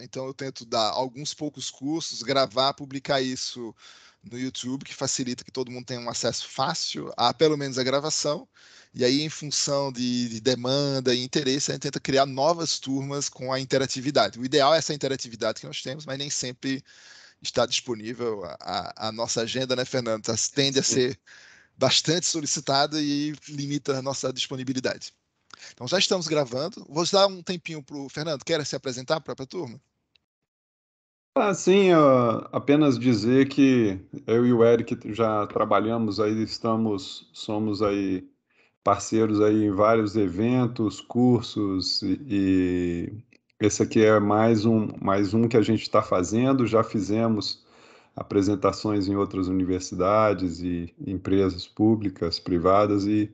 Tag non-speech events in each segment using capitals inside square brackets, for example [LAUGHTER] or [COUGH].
Então eu tento dar alguns poucos cursos, gravar, publicar isso no YouTube, que facilita que todo mundo tenha um acesso fácil a pelo menos a gravação. E aí, em função de, de demanda e interesse, a gente tenta criar novas turmas com a interatividade. O ideal é essa interatividade que nós temos, mas nem sempre está disponível. A, a nossa agenda, né, Fernando, tende a ser bastante solicitada e limita a nossa disponibilidade. Então já estamos gravando. Vou dar um tempinho para o Fernando. Quer se apresentar para a própria turma? Ah, sim, uh, apenas dizer que eu e o Eric já trabalhamos aí, estamos, somos aí parceiros aí em vários eventos, cursos e, e esse aqui é mais um, mais um que a gente está fazendo. Já fizemos apresentações em outras universidades e empresas públicas, privadas e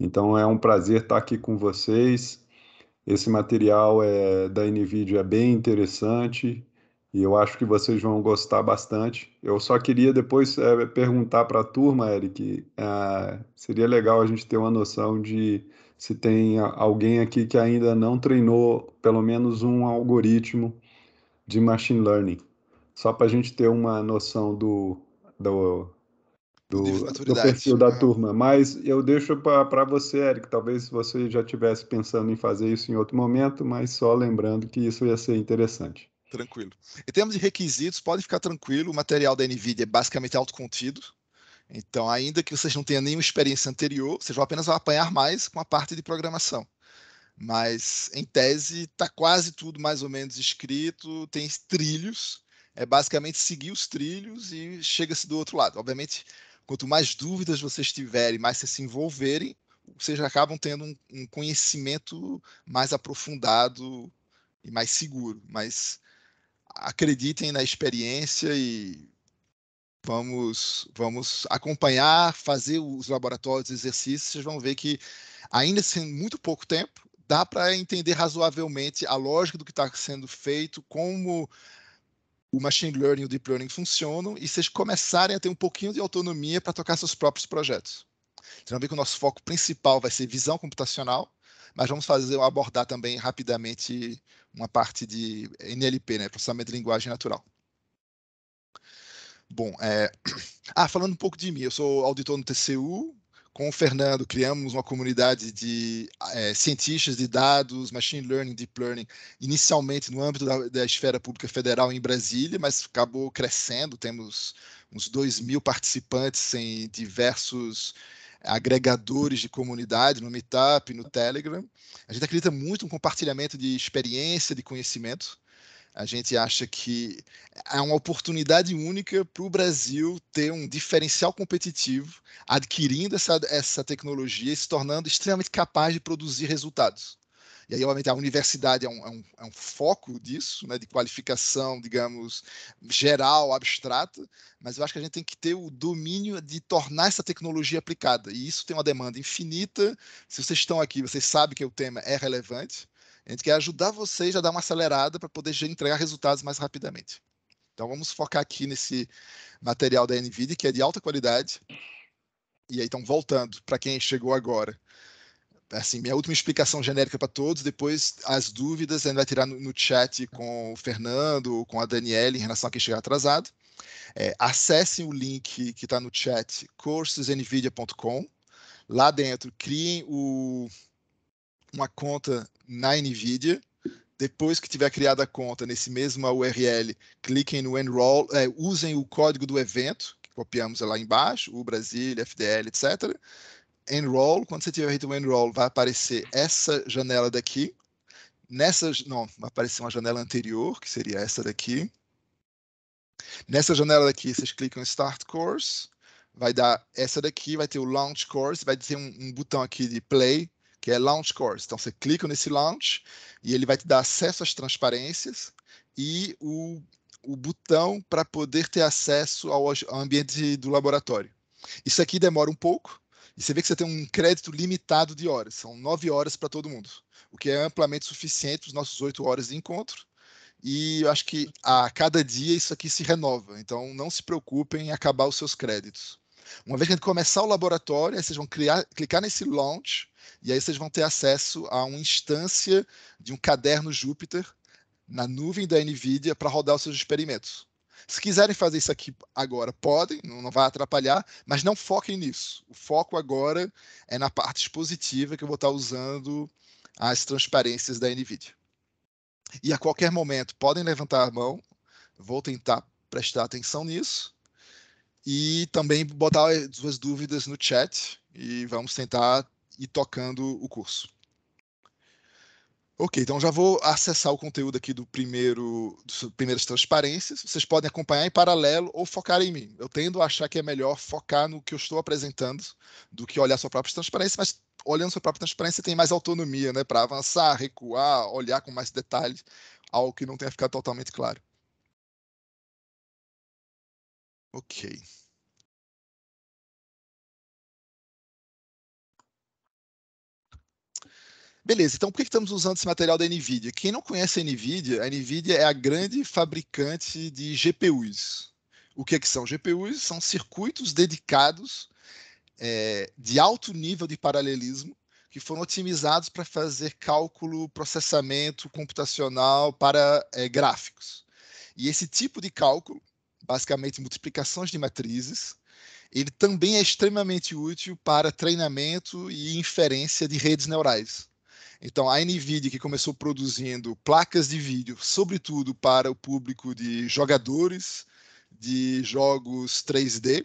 então é um prazer estar aqui com vocês. Esse material é, da NVIDIA é bem interessante e eu acho que vocês vão gostar bastante. Eu só queria depois é, perguntar para a turma, Eric, é, seria legal a gente ter uma noção de se tem alguém aqui que ainda não treinou pelo menos um algoritmo de machine learning, só para a gente ter uma noção do, do, do, do perfil da é. turma. Mas eu deixo para você, Eric. Talvez você já estivesse pensando em fazer isso em outro momento, mas só lembrando que isso ia ser interessante. Tranquilo. Em termos de requisitos, pode ficar tranquilo. O material da NVIDIA é basicamente autocontido. Então, ainda que vocês não tenham nenhuma experiência anterior, vocês vão apenas apanhar mais com a parte de programação. Mas, em tese, está quase tudo mais ou menos escrito, tem trilhos. É basicamente seguir os trilhos e chega-se do outro lado. Obviamente, Quanto mais dúvidas vocês tiverem, mais vocês se envolverem, vocês acabam tendo um, um conhecimento mais aprofundado e mais seguro. Mas acreditem na experiência e vamos vamos acompanhar, fazer os laboratórios, exercícios, vocês vão ver que ainda sendo muito pouco tempo, dá para entender razoavelmente a lógica do que está sendo feito, como o machine learning e o deep learning funcionam e vocês começarem a ter um pouquinho de autonomia para tocar seus próprios projetos. Vocês vão que o nosso foco principal vai ser visão computacional, mas vamos fazer abordar também rapidamente uma parte de NLP, né, processamento de linguagem natural. Bom, é... [CLEARS THROAT] ah, falando um pouco de mim, eu sou auditor no TCU, com o Fernando criamos uma comunidade de é, cientistas de dados, machine learning, deep learning, inicialmente no âmbito da, da, esfera pública federal em Brasília, mas acabou crescendo. Temos uns 2 mil participantes em diversos agregadores de comunidade, no Meetup, no Telegram. A gente acredita muito no compartilhamento de experiência, de conhecimento. A gente acha que é uma oportunidade única para o Brasil ter um diferencial competitivo, adquirindo essa, essa tecnologia e se tornando extremamente capaz de produzir resultados. E aí, obviamente, a universidade é um, é um, é um foco disso, né, de qualificação, digamos, geral, abstrata, mas eu acho que a gente tem que ter o domínio de tornar essa tecnologia aplicada. E isso tem uma demanda infinita. Se vocês estão aqui, vocês sabem que o tema é relevante. A gente quer ajudar vocês a dar uma acelerada para poder entregar resultados mais rapidamente. Então vamos focar aqui nesse material da NVIDIA, que é de alta qualidade. E aí, então, voltando para quem chegou agora. Assim, minha última explicação genérica para todos, depois as dúvidas a gente vai tirar no, no chat com o Fernando, com a Daniela, em relação a quem chegar atrasado. É, acessem o link que está no chat, cursosnvidia.com. Lá dentro, criem o, uma conta na NVIDIA. Depois que tiver criada a conta nesse mesmo URL, cliquem no Enroll, é, usem o código do evento, que copiamos lá embaixo, o Brasil, FDL, etc. Enroll, quando você tiver feito o Enroll, vai aparecer essa janela daqui. Nessa, não, vai aparecer uma janela anterior, que seria essa daqui. Nessa janela daqui, vocês clicam em Start Course, vai dar essa daqui, vai ter o Launch Course, vai ter um, um botão aqui de Play, que é Launch Course. Então você clica nesse Launch e ele vai te dar acesso às transparências e o, o botão para poder ter acesso ao, ao ambiente do laboratório. Isso aqui demora um pouco, e você vê que você tem um crédito limitado de horas, são nove horas para todo mundo, o que é amplamente suficiente para os nossos oito horas de encontro. E eu acho que a cada dia isso aqui se renova, então não se preocupem em acabar os seus créditos. Uma vez que a gente começar o laboratório, vocês vão criar, clicar nesse launch e aí vocês vão ter acesso a uma instância de um caderno Júpiter na nuvem da NVIDIA para rodar os seus experimentos. Se quiserem fazer isso aqui agora, podem, não vai atrapalhar, mas não foquem nisso. O foco agora é na parte expositiva que eu vou estar usando as transparências da NVIDIA. E a qualquer momento, podem levantar a mão, vou tentar prestar atenção nisso, e também botar suas dúvidas no chat, e vamos tentar e tocando o curso. Ok, então já vou acessar o conteúdo aqui do primeiro, das primeiras transparências. Vocês podem acompanhar em paralelo ou focar em mim. Eu tendo a achar que é melhor focar no que eu estou apresentando do que olhar sua própria transparência, mas olhando sua própria transparência você tem mais autonomia, né, para avançar, recuar, olhar com mais detalhe algo que não tenha ficado totalmente claro. Ok. Beleza, então por que estamos usando esse material da NVIDIA? Quem não conhece a NVIDIA, a NVIDIA é a grande fabricante de GPUs. O que, é que são GPUs? São circuitos dedicados é, de alto nível de paralelismo que foram otimizados para fazer cálculo, processamento computacional para é, gráficos. E esse tipo de cálculo, basicamente multiplicações de matrizes, ele também é extremamente útil para treinamento e inferência de redes neurais. Então, a NVIDIA, que começou produzindo placas de vídeo, sobretudo para o público de jogadores de jogos 3D,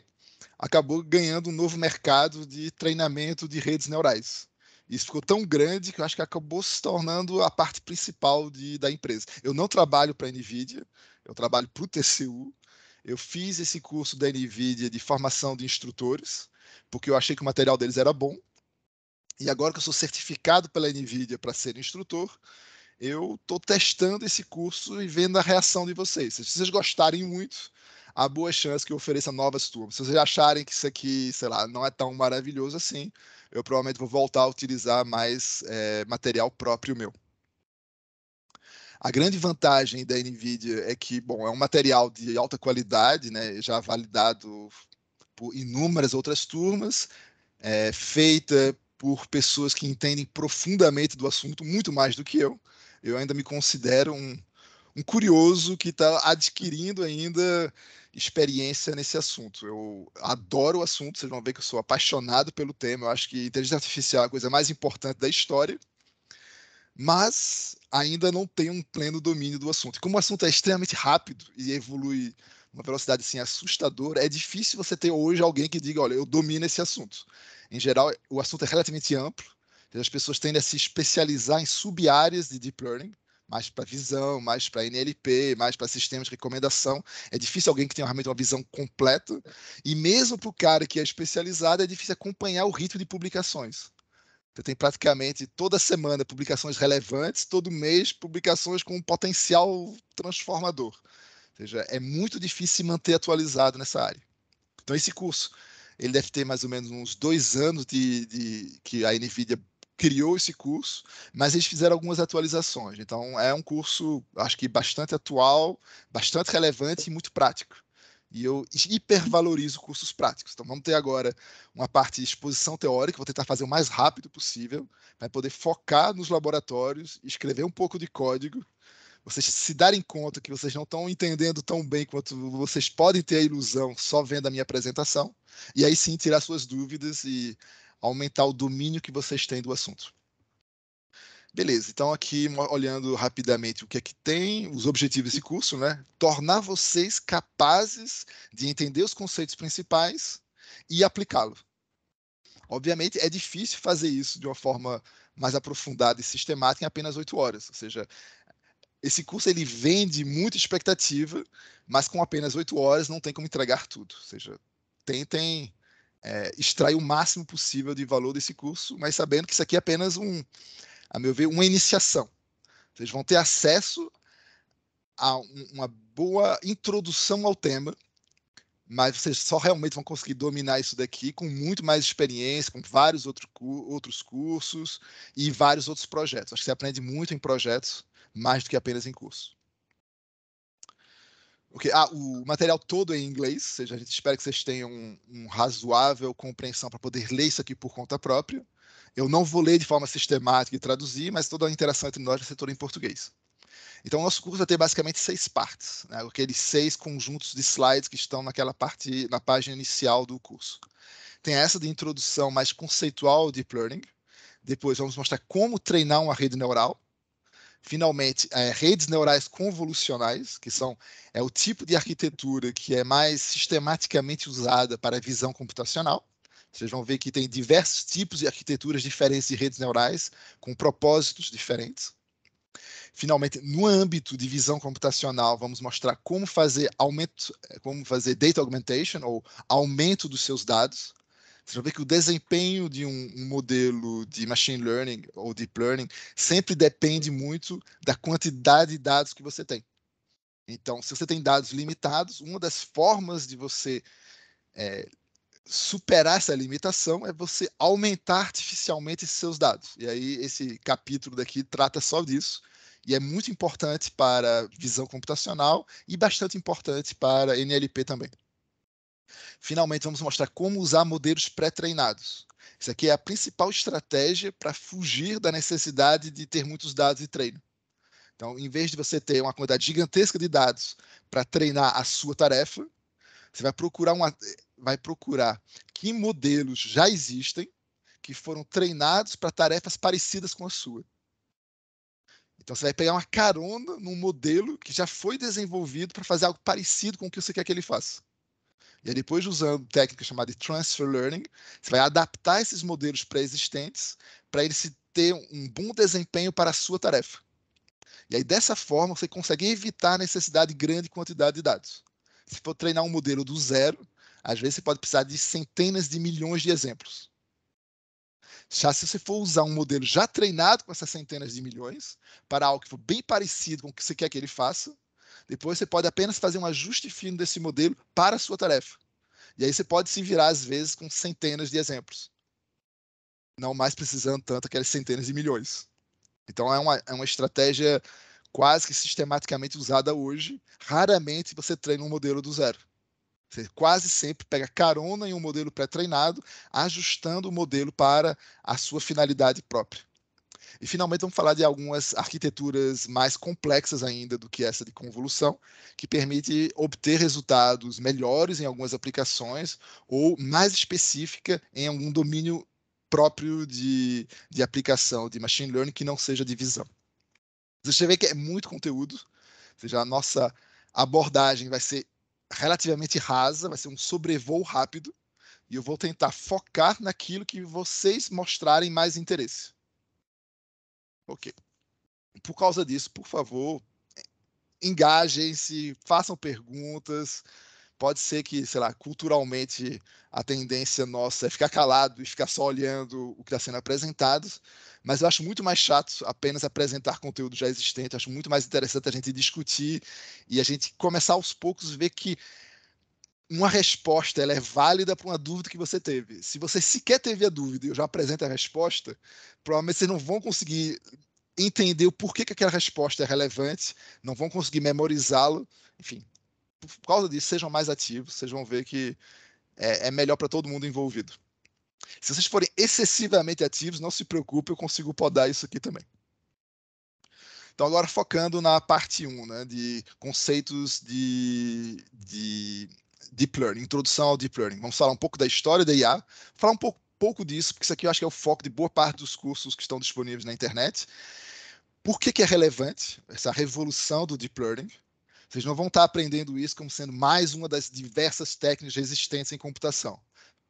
acabou ganhando um novo mercado de treinamento de redes neurais. Isso ficou tão grande que eu acho que acabou se tornando a parte principal de, da empresa. Eu não trabalho para a NVIDIA, eu trabalho para o TCU. Eu fiz esse curso da NVIDIA de formação de instrutores, porque eu achei que o material deles era bom e agora que eu sou certificado pela NVIDIA para ser instrutor, eu estou testando esse curso e vendo a reação de vocês. Se vocês gostarem muito, há boas chances que eu ofereça novas turmas. Se vocês acharem que isso aqui, sei lá, não é tão maravilhoso assim, eu provavelmente vou voltar a utilizar mais é, material próprio meu. A grande vantagem da NVIDIA é que, bom, é um material de alta qualidade, né, já validado por inúmeras outras turmas, é, feita por pessoas que entendem profundamente do assunto, muito mais do que eu. Eu ainda me considero um, um curioso que está adquirindo ainda experiência nesse assunto. Eu adoro o assunto, vocês vão ver que eu sou apaixonado pelo tema. Eu acho que inteligência artificial é a coisa mais importante da história, mas ainda não tenho um pleno domínio do assunto. E como o assunto é extremamente rápido e evolui uma velocidade assim assustadora, é difícil você ter hoje alguém que diga, olha, eu domino esse assunto. Em geral, o assunto é relativamente amplo. As pessoas tendem a se especializar em sub-áreas de deep learning, mais para visão, mais para NLP, mais para sistemas de recomendação. É difícil alguém que tenha realmente uma visão completa. E mesmo para o cara que é especializado, é difícil acompanhar o ritmo de publicações. Então, tem praticamente toda semana publicações relevantes, todo mês publicações com um potencial transformador. Ou seja, é muito difícil se manter atualizado nessa área. Então, esse curso ele deve ter mais ou menos uns dois anos de, de que a NVIDIA criou esse curso, mas eles fizeram algumas atualizações. Então, é um curso, acho que bastante atual, bastante relevante e muito prático. E eu hipervalorizo cursos práticos. Então, vamos ter agora uma parte de exposição teórica, vou tentar fazer o mais rápido possível, para poder focar nos laboratórios, escrever um pouco de código vocês se darem conta que vocês não estão entendendo tão bem quanto vocês podem ter a ilusão só vendo a minha apresentação, e aí sim tirar suas dúvidas e aumentar o domínio que vocês têm do assunto. Beleza, então aqui olhando rapidamente o que é que tem, os objetivos desse curso, né? Tornar vocês capazes de entender os conceitos principais e aplicá-lo. Obviamente é difícil fazer isso de uma forma mais aprofundada e sistemática em apenas oito horas, ou seja, esse curso ele vende muita expectativa, mas com apenas oito horas não tem como entregar tudo. Ou seja, tentem é, extrair o máximo possível de valor desse curso, mas sabendo que isso aqui é apenas um, a meu ver, uma iniciação. Vocês vão ter acesso a uma boa introdução ao tema, mas vocês só realmente vão conseguir dominar isso daqui com muito mais experiência, com vários outro, outros cursos e vários outros projetos. Acho que você aprende muito em projetos mais do que apenas em curso. Okay. Ah, o material todo é em inglês, ou seja, a gente espera que vocês tenham um, um razoável compreensão para poder ler isso aqui por conta própria. Eu não vou ler de forma sistemática e traduzir, mas toda a interação entre nós vai ser toda em português. Então, o nosso curso vai ter basicamente seis partes, né? aqueles seis conjuntos de slides que estão naquela parte, na página inicial do curso. Tem essa de introdução mais conceitual ao Deep Learning. Depois, vamos mostrar como treinar uma rede neural finalmente, é, redes neurais convolucionais, que são é o tipo de arquitetura que é mais sistematicamente usada para a visão computacional. Vocês vão ver que tem diversos tipos de arquiteturas diferentes de redes neurais, com propósitos diferentes. Finalmente, no âmbito de visão computacional, vamos mostrar como fazer aumento, é, como fazer data augmentation ou aumento dos seus dados, você vê que o desempenho de um, um, modelo de machine learning ou deep learning sempre depende muito da quantidade de dados que você tem. Então, se você tem dados limitados, uma das formas de você é, superar essa limitação é você aumentar artificialmente seus dados. E aí, esse capítulo daqui trata só disso e é muito importante para visão computacional e bastante importante para NLP também. Finalmente, vamos mostrar como usar modelos pré-treinados. Isso aqui é a principal estratégia para fugir da necessidade de ter muitos dados de treino. Então, em vez de você ter uma quantidade gigantesca de dados para treinar a sua tarefa, você vai procurar, uma, vai procurar que modelos já existem que foram treinados para tarefas parecidas com a sua. Então você vai pegar uma carona num modelo que já foi desenvolvido para fazer algo parecido com o que você quer que ele faça. E aí, depois de usando técnica chamada de transfer learning, você vai adaptar esses modelos pré-existentes para eles ter um bom desempenho para a sua tarefa. E aí, dessa forma, você consegue evitar a necessidade de grande quantidade de dados. Se for treinar um modelo do zero, às vezes você pode precisar de centenas de milhões de exemplos. Já se você for usar um modelo já treinado com essas centenas de milhões, para algo que for bem parecido com o que você quer que ele faça, depois você pode apenas fazer um ajuste fino desse modelo para a sua tarefa. E aí você pode se virar, às vezes, com centenas de exemplos. Não mais precisando tanto aquelas centenas de milhões. Então é uma, é uma estratégia quase que sistematicamente usada hoje. Raramente você treina um modelo do zero. Você quase sempre pega carona em um modelo pré-treinado, ajustando o modelo para a sua finalidade própria. E finalmente vamos falar de algumas arquiteturas mais complexas ainda do que essa de convolução, que permite obter resultados melhores em algumas aplicações ou mais específica em algum domínio próprio de, de aplicação de machine learning que não seja de visão. Você vê que é muito conteúdo, ou seja, a nossa abordagem vai ser relativamente rasa, vai ser um sobrevoo rápido, e eu vou tentar focar naquilo que vocês mostrarem mais interesse. Ok. Por causa disso, por favor, engajem-se, façam perguntas. Pode ser que, sei lá, culturalmente a tendência nossa é ficar calado e ficar só olhando o que está sendo apresentado, mas eu acho muito mais chato apenas apresentar conteúdo já existente, eu acho muito mais interessante a gente discutir e a gente começar aos poucos ver que uma resposta ela é válida para uma dúvida que você teve. Se você sequer teve a dúvida e eu já apresento a resposta, provavelmente vocês não vão conseguir entender o porquê que aquela resposta é relevante, não vão conseguir memorizá-lo. Enfim, por causa disso, sejam mais ativos, vocês vão ver que é, é melhor para todo mundo envolvido. Se vocês forem excessivamente ativos, não se preocupe, eu consigo podar isso aqui também. Então, agora focando na parte 1, um, né, de conceitos de, de Deep Learning, introdução ao Deep Learning. Vamos falar um pouco da história da IA, falar um pouco, pouco disso, porque isso aqui eu acho que é o foco de boa parte dos cursos que estão disponíveis na internet. Por que, que é relevante essa revolução do Deep Learning? Vocês não vão estar aprendendo isso como sendo mais uma das diversas técnicas existentes em computação.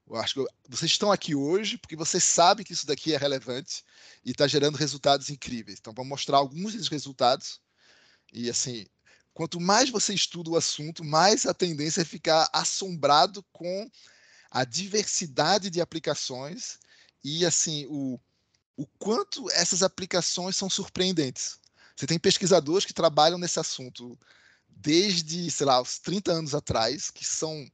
Eu acho que vocês estão aqui hoje porque vocês sabem que isso daqui é relevante e está gerando resultados incríveis. Então, vamos mostrar alguns desses resultados. E, assim, Quanto mais você estuda o assunto, mais a tendência é ficar assombrado com a diversidade de aplicações e assim o, o quanto essas aplicações são surpreendentes. Você tem pesquisadores que trabalham nesse assunto desde, sei lá, os 30 anos atrás, que são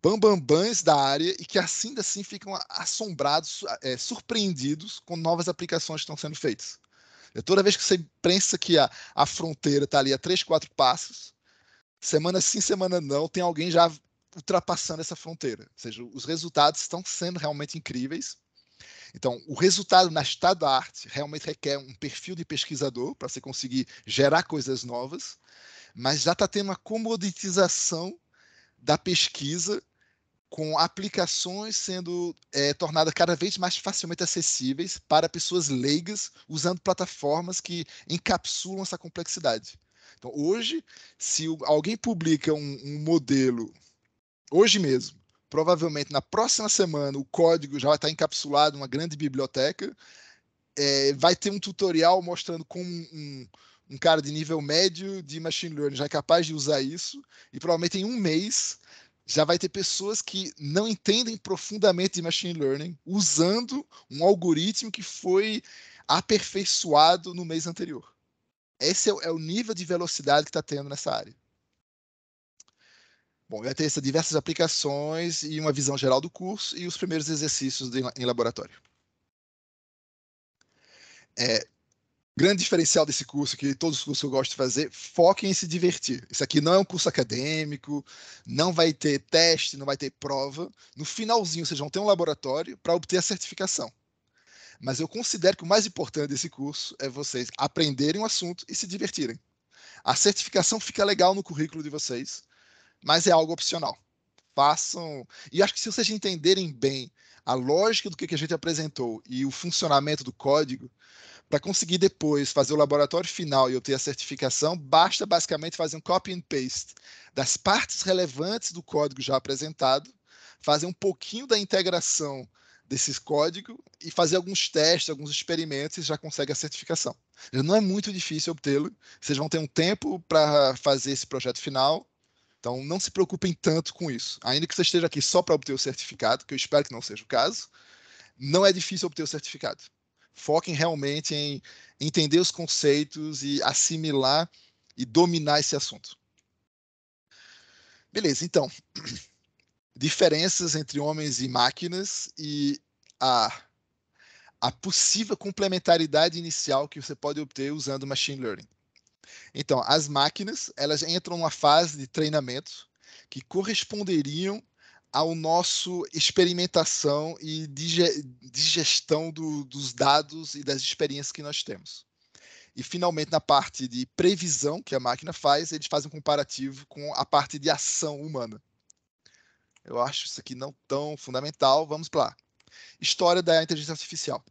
bambambãs da área e que assim assim ficam assombrados, é, surpreendidos com novas aplicações que estão sendo feitas. Toda vez que você pensa que a, a fronteira está ali a três, quatro passos, semana sim, semana não, tem alguém já ultrapassando essa fronteira. Ou seja, os resultados estão sendo realmente incríveis. Então, o resultado na estado da arte realmente requer um perfil de pesquisador para você conseguir gerar coisas novas, mas já está tendo uma comoditização da pesquisa com aplicações sendo é, tornadas cada vez mais facilmente acessíveis para pessoas leigas, usando plataformas que encapsulam essa complexidade. Então, hoje, se alguém publica um, um modelo, hoje mesmo, provavelmente na próxima semana, o código já vai estar encapsulado em uma grande biblioteca, é, vai ter um tutorial mostrando como um, um cara de nível médio de machine learning já é capaz de usar isso, e provavelmente em um mês já vai ter pessoas que não entendem profundamente de machine learning usando um algoritmo que foi aperfeiçoado no mês anterior. Esse é o é nível de velocidade que está tendo nessa área. Bom, vai ter essas diversas aplicações e uma visão geral do curso e os primeiros exercícios em laboratório. É, grande diferencial desse curso, que todos os cursos que eu gosto de fazer, foquem em se divertir. Isso aqui não é um curso acadêmico, não vai ter teste, não vai ter prova. No finalzinho, vocês vão ter um laboratório para obter a certificação. Mas eu considero que o mais importante desse curso é vocês aprenderem o assunto e se divertirem. A certificação fica legal no currículo de vocês, mas é algo opcional. Façam. E acho que se vocês entenderem bem a lógica do que a gente apresentou e o funcionamento do código, para conseguir depois fazer o laboratório final e obter a certificação, basta basicamente fazer um copy and paste das partes relevantes do código já apresentado, fazer um pouquinho da integração desse código e fazer alguns testes, alguns experimentos e já consegue a certificação. Não é muito difícil obtê-lo. Vocês vão ter um tempo para fazer esse projeto final. Então, não se preocupem tanto com isso. Ainda que você esteja aqui só para obter o certificado, que eu espero que não seja o caso, não é difícil obter o certificado foquem realmente em entender os conceitos e assimilar e dominar esse assunto. Beleza, então, [CLEARS THROAT] diferenças entre homens e máquinas e a, a possível complementaridade inicial que você pode obter usando machine learning. Então, as máquinas, elas entram numa fase de treinamento que corresponderiam ao nosso experimentação e digestão do, dos dados e das experiências que nós temos. E finalmente na parte de previsão que a máquina faz, eles fazem um comparativo com a parte de ação humana. Eu acho isso aqui não tão fundamental. Vamos para lá. História da inteligência artificial.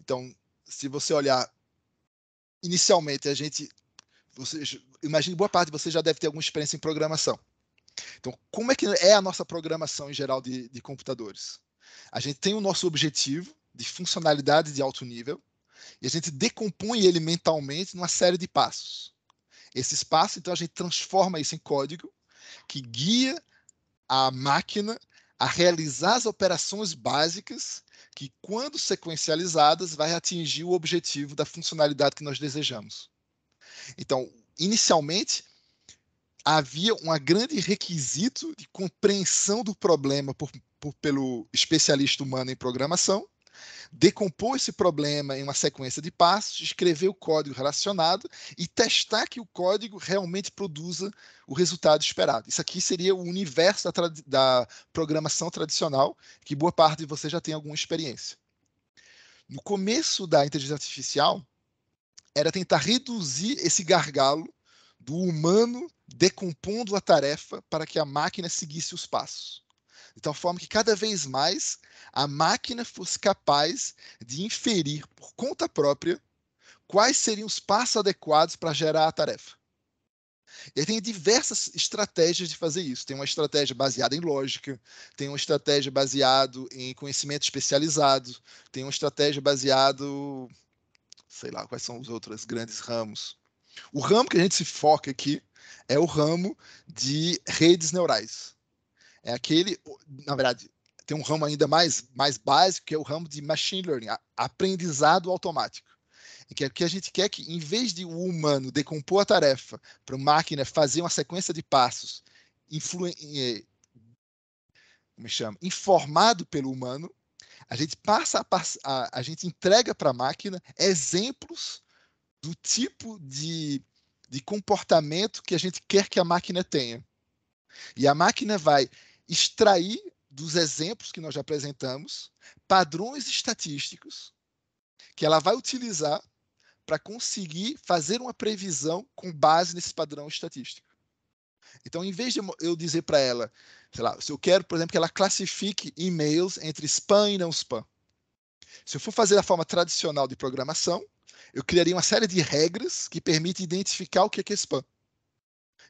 Então, se você olhar inicialmente, a gente, você, imagine boa parte de você já deve ter alguma experiência em programação. Então, como é que é a nossa programação em geral de, de computadores? A gente tem o nosso objetivo de funcionalidade de alto nível e a gente decompõe ele mentalmente numa série de passos. Esse espaço, então, a gente transforma isso em código que guia a máquina a realizar as operações básicas que, quando sequencializadas, vai atingir o objetivo da funcionalidade que nós desejamos. Então, inicialmente, havia um grande requisito de compreensão do problema por, por, pelo especialista humano em programação, decompor esse problema em uma sequência de passos, escrever o código relacionado e testar que o código realmente produza o resultado esperado. Isso aqui seria o universo da, da programação tradicional, que boa parte de vocês já tem alguma experiência. No começo da inteligência artificial, era tentar reduzir esse gargalo do humano decompondo a tarefa para que a máquina seguisse os passos. De tal forma que cada vez mais a máquina fosse capaz de inferir por conta própria quais seriam os passos adequados para gerar a tarefa. E tem diversas estratégias de fazer isso. Tem uma estratégia baseada em lógica, tem uma estratégia baseada em conhecimento especializado, tem uma estratégia baseada. Sei lá, quais são os outros grandes ramos. O ramo que a gente se foca aqui é o ramo de redes neurais. É aquele, na verdade, tem um ramo ainda mais, mais básico, que é o ramo de machine learning, aprendizado automático. É em é que a gente quer que, em vez de o humano decompor a tarefa para a máquina fazer uma sequência de passos eh, me é chama? informado pelo humano, a gente passa a, a, a gente entrega para a máquina exemplos do tipo de, de comportamento que a gente quer que a máquina tenha. E a máquina vai extrair dos exemplos que nós já apresentamos padrões estatísticos que ela vai utilizar para conseguir fazer uma previsão com base nesse padrão estatístico. Então, em vez de eu dizer para ela, sei lá, se eu quero, por exemplo, que ela classifique e-mails entre spam e não spam. Se eu for fazer da forma tradicional de programação, eu criaria uma série de regras que permitem identificar o é que é spam.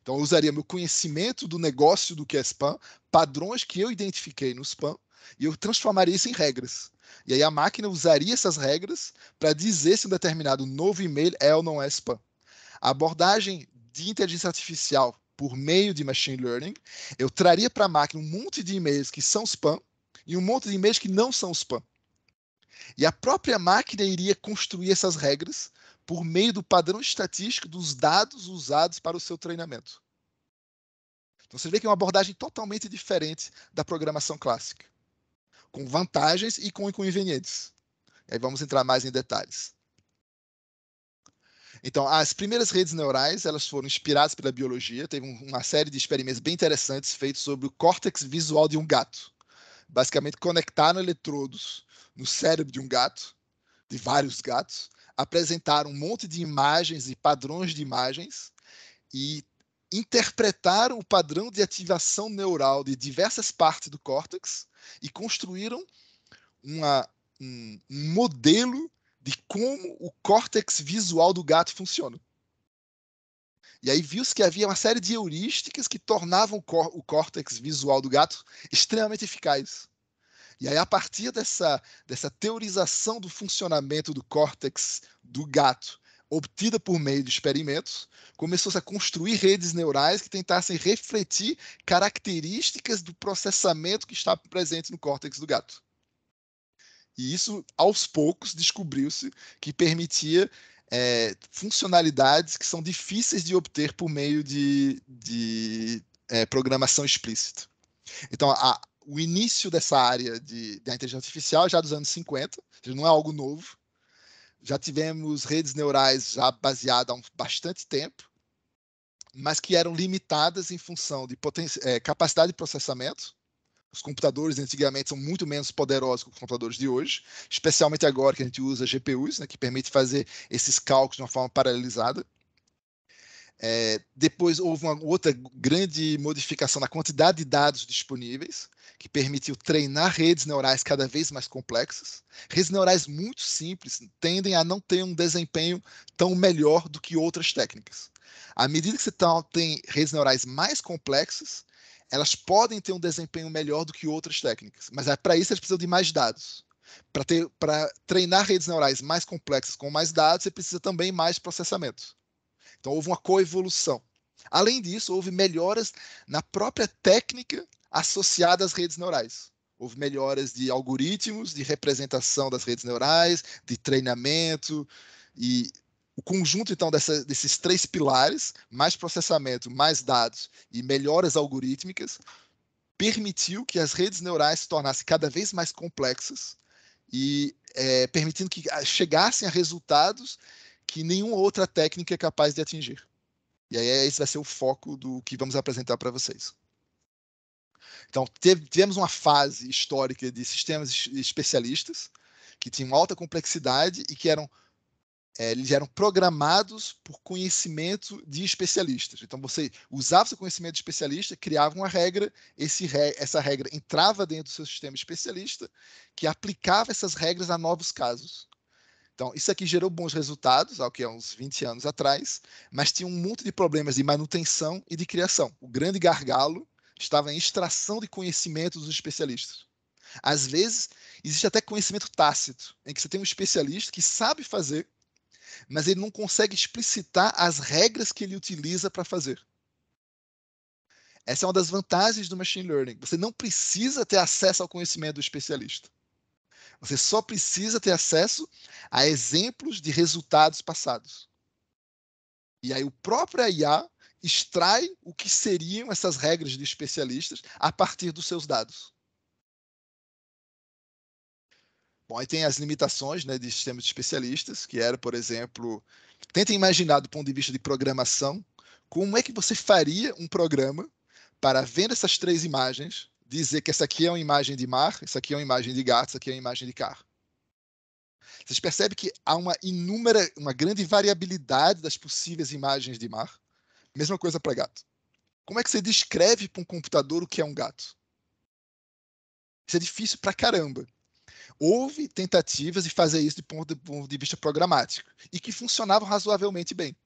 Então, eu usaria meu conhecimento do negócio do que é spam, padrões que eu identifiquei no spam, e eu transformaria isso em regras. E aí a máquina usaria essas regras para dizer se um determinado novo e-mail é ou não é spam. A abordagem de inteligência artificial por meio de machine learning, eu traria para a máquina um monte de e-mails que são spam e um monte de e-mails que não são spam. E a própria máquina iria construir essas regras por meio do padrão estatístico dos dados usados para o seu treinamento. Então você vê que é uma abordagem totalmente diferente da programação clássica, com vantagens e com inconvenientes. E aí vamos entrar mais em detalhes. Então, as primeiras redes neurais elas foram inspiradas pela biologia. Teve uma série de experimentos bem interessantes feitos sobre o córtex visual de um gato basicamente conectaram eletrodos no cérebro de um gato, de vários gatos, apresentaram um monte de imagens e padrões de imagens e interpretaram o padrão de ativação neural de diversas partes do córtex e construíram uma, um, um modelo de como o córtex visual do gato funciona. E aí viu-se que havia uma série de heurísticas que tornavam o córtex visual do gato extremamente eficaz. E aí, a partir dessa, dessa teorização do funcionamento do córtex do gato, obtida por meio de experimentos, começou-se a construir redes neurais que tentassem refletir características do processamento que está presente no córtex do gato. E isso, aos poucos, descobriu-se que permitia é, funcionalidades que são difíceis de obter por meio de, de é, programação explícita. Então, a, o início dessa área de, da inteligência artificial é já dos anos 50, não é algo novo. Já tivemos redes neurais já baseadas há um, bastante tempo, mas que eram limitadas em função de é, capacidade de processamento os computadores antigamente são muito menos poderosos que os computadores de hoje, especialmente agora que a gente usa GPUs, né, que permite fazer esses cálculos de uma forma paralelizada. É, depois houve uma outra grande modificação na quantidade de dados disponíveis, que permitiu treinar redes neurais cada vez mais complexas. Redes neurais muito simples tendem a não ter um desempenho tão melhor do que outras técnicas. À medida que você tá, tem redes neurais mais complexas, elas podem ter um desempenho melhor do que outras técnicas, mas é para isso elas precisam de mais dados. Para ter, para treinar redes neurais mais complexas com mais dados, você precisa também mais processamento. Então houve uma coevolução. Além disso, houve melhoras na própria técnica associada às redes neurais. Houve melhoras de algoritmos, de representação das redes neurais, de treinamento e o conjunto, então, dessa, desses três pilares, mais processamento, mais dados e melhoras algorítmicas, permitiu que as redes neurais se tornassem cada vez mais complexas e é, permitindo que ah, chegassem a resultados que nenhuma outra técnica é capaz de atingir. E aí esse vai ser o foco do que vamos apresentar para vocês. Então, tivemos uma fase histórica de sistemas especialistas que tinham alta complexidade e que eram é, eles eram programados por conhecimento de especialistas. Então você usava seu conhecimento de especialista, criava uma regra, esse re... essa regra entrava dentro do seu sistema especialista, que aplicava essas regras a novos casos. Então isso aqui gerou bons resultados, ao que há é uns 20 anos atrás, mas tinha um monte de problemas de manutenção e de criação. O grande gargalo estava em extração de conhecimento dos especialistas. Às vezes, existe até conhecimento tácito, em que você tem um especialista que sabe fazer mas ele não consegue explicitar as regras que ele utiliza para fazer. Essa é uma das vantagens do machine learning. Você não precisa ter acesso ao conhecimento do especialista. Você só precisa ter acesso a exemplos de resultados passados. E aí o próprio IA extrai o que seriam essas regras de especialistas a partir dos seus dados. aí tem as limitações né, de sistemas de especialistas, que era, por exemplo, tenta imaginar do ponto de vista de programação, como é que você faria um programa para, vendo essas três imagens, dizer que essa aqui é uma imagem de mar, essa aqui é uma imagem de gato, essa aqui é uma imagem de carro. Vocês percebem que há uma inúmera, uma grande variabilidade das possíveis imagens de mar? Mesma coisa para gato. Como é que você descreve para um computador o que é um gato? Isso é difícil para caramba houve tentativas de fazer isso de ponto, de ponto de vista programático e que funcionavam razoavelmente bem.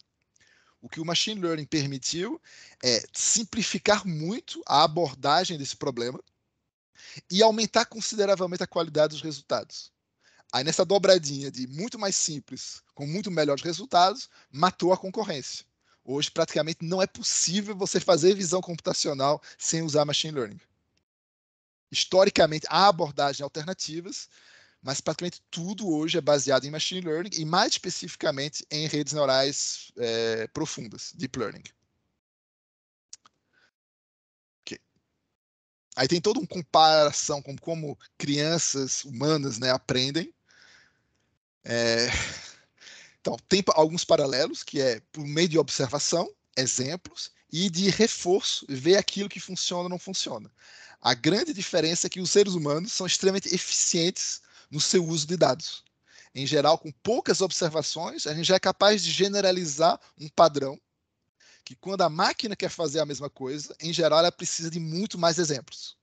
O que o machine learning permitiu é simplificar muito a abordagem desse problema e aumentar consideravelmente a qualidade dos resultados. Aí nessa dobradinha de muito mais simples com muito melhores resultados, matou a concorrência. Hoje praticamente não é possível você fazer visão computacional sem usar machine learning historicamente há abordagens alternativas, mas praticamente tudo hoje é baseado em machine learning e mais especificamente em redes neurais é, profundas, deep learning. Aí tem toda uma comparação com como crianças humanas né, aprendem. É... Então, tem alguns paralelos, que é por meio de observação, exemplos, e de reforço, ver aquilo que funciona ou não funciona. A grande diferença é que os seres humanos são extremamente eficientes no seu uso de dados. Em geral, com poucas observações, a gente já é capaz de generalizar um padrão que quando a máquina quer fazer a mesma coisa, em geral ela precisa de muito mais exemplos.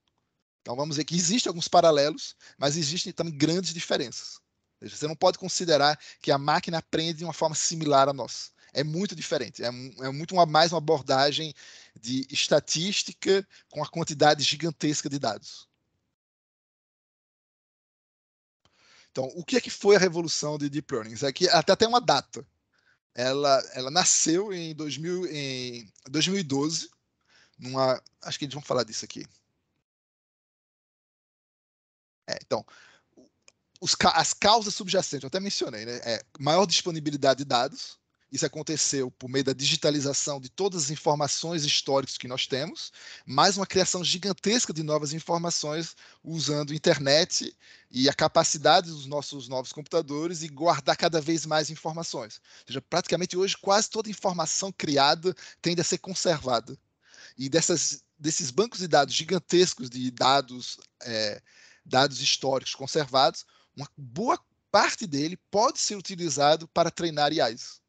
Então vamos ver que existem alguns paralelos, mas existem também grandes diferenças. Você não pode considerar que a máquina aprende de uma forma similar à nossa é muito diferente. É, é muito uma, mais uma abordagem de estatística com a quantidade gigantesca de dados. Então, o que é que foi a revolução de Deep Learning? É que até tem uma data. Ela, ela nasceu em, 2000, em 2012, numa, acho que eles vão falar disso aqui. É, então, os, as causas subjacentes, eu até mencionei, né? É maior disponibilidade de dados, isso aconteceu por meio da digitalização de todas as informações históricas que nós temos, mais uma criação gigantesca de novas informações usando internet e a capacidade dos nossos novos computadores e guardar cada vez mais informações. Ou seja, praticamente hoje quase toda informação criada tende a ser conservada. E dessas, desses bancos de dados gigantescos de dados, é, dados históricos conservados, uma boa parte dele pode ser utilizado para treinar IAs.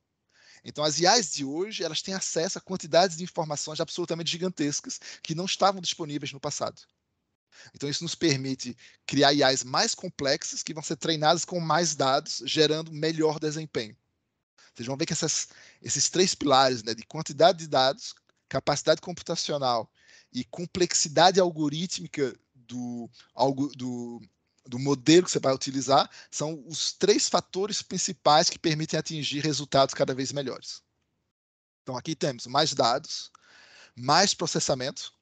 Então, as IAs de hoje elas têm acesso a quantidades de informações absolutamente gigantescas que não estavam disponíveis no passado. Então, isso nos permite criar IAs mais complexas que vão ser treinadas com mais dados, gerando melhor desempenho. Vocês vão ver que essas, esses três pilares né, de quantidade de dados, capacidade computacional e complexidade algorítmica do, do do modelo que você vai utilizar, são os três fatores principais que permitem atingir resultados cada vez melhores. Então, aqui temos mais dados, mais processamento.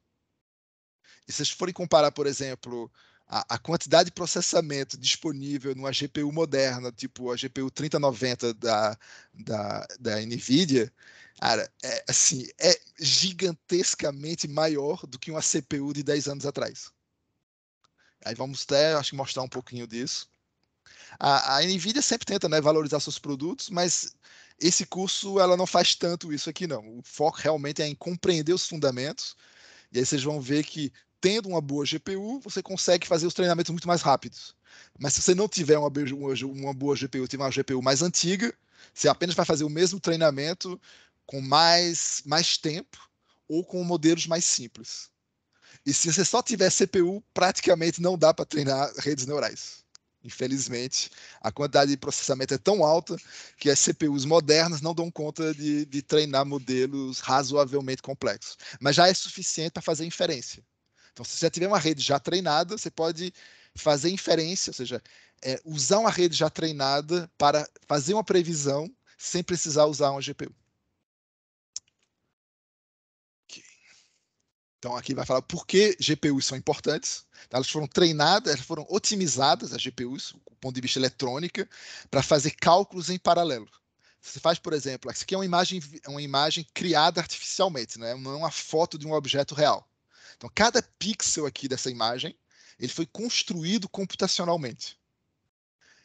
E se vocês forem comparar, por exemplo, a, a quantidade de processamento disponível numa GPU moderna, tipo a GPU 3090 da, da, da NVIDIA, cara, é, assim, é gigantescamente maior do que uma CPU de 10 anos atrás. Aí vamos até, acho que mostrar um pouquinho disso. A, a Nvidia sempre tenta né, valorizar seus produtos, mas esse curso ela não faz tanto isso aqui, não. O foco realmente é em compreender os fundamentos. E aí vocês vão ver que, tendo uma boa GPU, você consegue fazer os treinamentos muito mais rápidos. Mas se você não tiver uma, uma boa GPU, tiver uma GPU mais antiga, você apenas vai fazer o mesmo treinamento com mais, mais tempo ou com modelos mais simples. E se você só tiver CPU, praticamente não dá para treinar redes neurais. Infelizmente, a quantidade de processamento é tão alta que as CPUs modernas não dão conta de, de treinar modelos razoavelmente complexos. Mas já é suficiente para fazer inferência. Então, se você tiver uma rede já treinada, você pode fazer inferência, ou seja, é, usar uma rede já treinada para fazer uma previsão sem precisar usar uma GPU. Então aqui vai falar por que GPUs são importantes. Tá? Elas foram treinadas, elas foram otimizadas, as GPUs, do ponto de vista eletrônica, para fazer cálculos em paralelo. Você faz, por exemplo, isso aqui é uma imagem, é uma imagem criada artificialmente, né? não é uma foto de um objeto real. Então, cada pixel aqui dessa imagem, ele foi construído computacionalmente.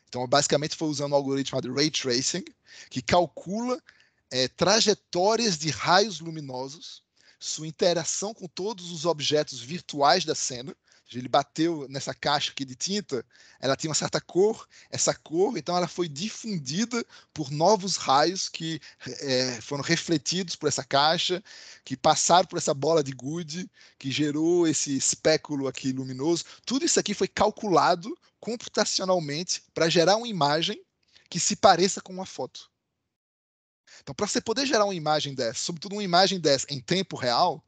Então, basicamente, foi usando um algoritmo chamado Ray Tracing, que calcula é, trajetórias de raios luminosos sua interação com todos os objetos virtuais da cena. Ele bateu nessa caixa aqui de tinta, ela tinha uma certa cor, essa cor, então ela foi difundida por novos raios que é, foram refletidos por essa caixa, que passaram por essa bola de Good, que gerou esse espéculo aqui luminoso. Tudo isso aqui foi calculado computacionalmente para gerar uma imagem que se pareça com uma foto. Então, para você poder gerar uma imagem dessa, sobretudo uma imagem dessa em tempo real,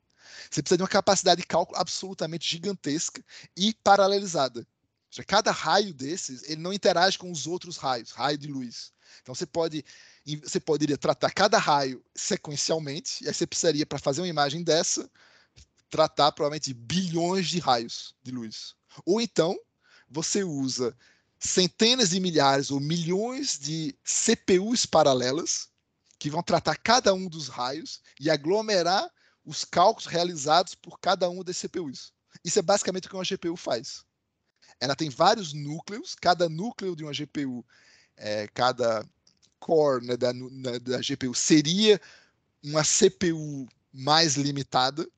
você precisa de uma capacidade de cálculo absolutamente gigantesca e paralelizada. Ou seja, cada raio desses, ele não interage com os outros raios, raio de luz. Então você pode você poderia tratar cada raio sequencialmente, e aí você precisaria para fazer uma imagem dessa tratar provavelmente bilhões de raios de luz. Ou então você usa centenas de milhares ou milhões de CPUs paralelas que vão tratar cada um dos raios e aglomerar os cálculos realizados por cada um das CPUs. Isso é basicamente o que uma GPU faz. Ela tem vários núcleos, cada núcleo de uma GPU, é, cada core né, da, na, né, da GPU seria uma CPU mais limitada.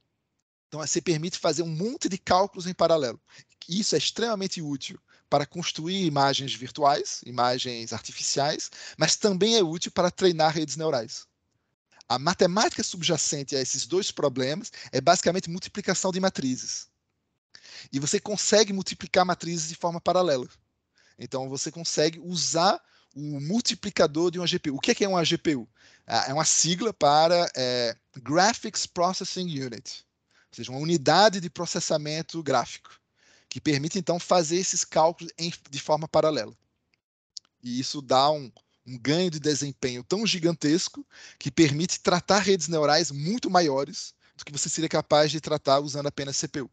Então, você permite fazer um monte de cálculos em paralelo. Isso é extremamente útil para construir imagens virtuais, imagens artificiais, mas também é útil para treinar redes neurais. A matemática subjacente a esses dois problemas é basicamente multiplicação de matrizes. E você consegue multiplicar matrizes de forma paralela. Então você consegue usar o multiplicador de uma GPU. O que é, que é uma GPU? Ah, é uma sigla para é, Graphics Processing Unit, ou seja, uma unidade de processamento gráfico que permite então fazer esses cálculos em, de forma paralela. E isso dá um, um ganho de desempenho tão gigantesco que permite tratar redes neurais muito maiores do que você seria capaz de tratar usando apenas CPU.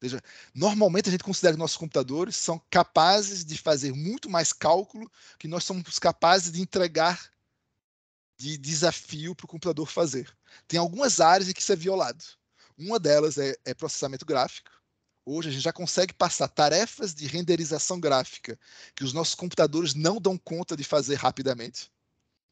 Seja, normalmente a gente considera que nossos computadores são capazes de fazer muito mais cálculo que nós somos capazes de entregar de desafio para o computador fazer. Tem algumas áreas em que isso é violado. Uma delas é, é processamento gráfico, Hoje a gente já consegue passar tarefas de renderização gráfica que os nossos computadores não dão conta de fazer rapidamente.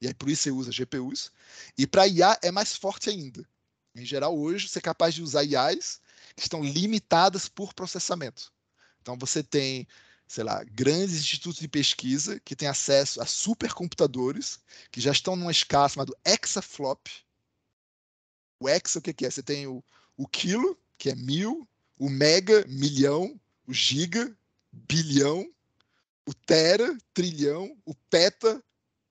E aí por isso você usa GPUs. E para IA é mais forte ainda. Em geral, hoje você é capaz de usar IAs que estão limitadas por processamento. Então você tem, sei lá, grandes institutos de pesquisa que têm acesso a supercomputadores que já estão numa escala chamada exaflop. O exa o que é? Você tem o, o quilo, que é mil, o mega, milhão, o giga, bilhão, o tera, trilhão, o peta,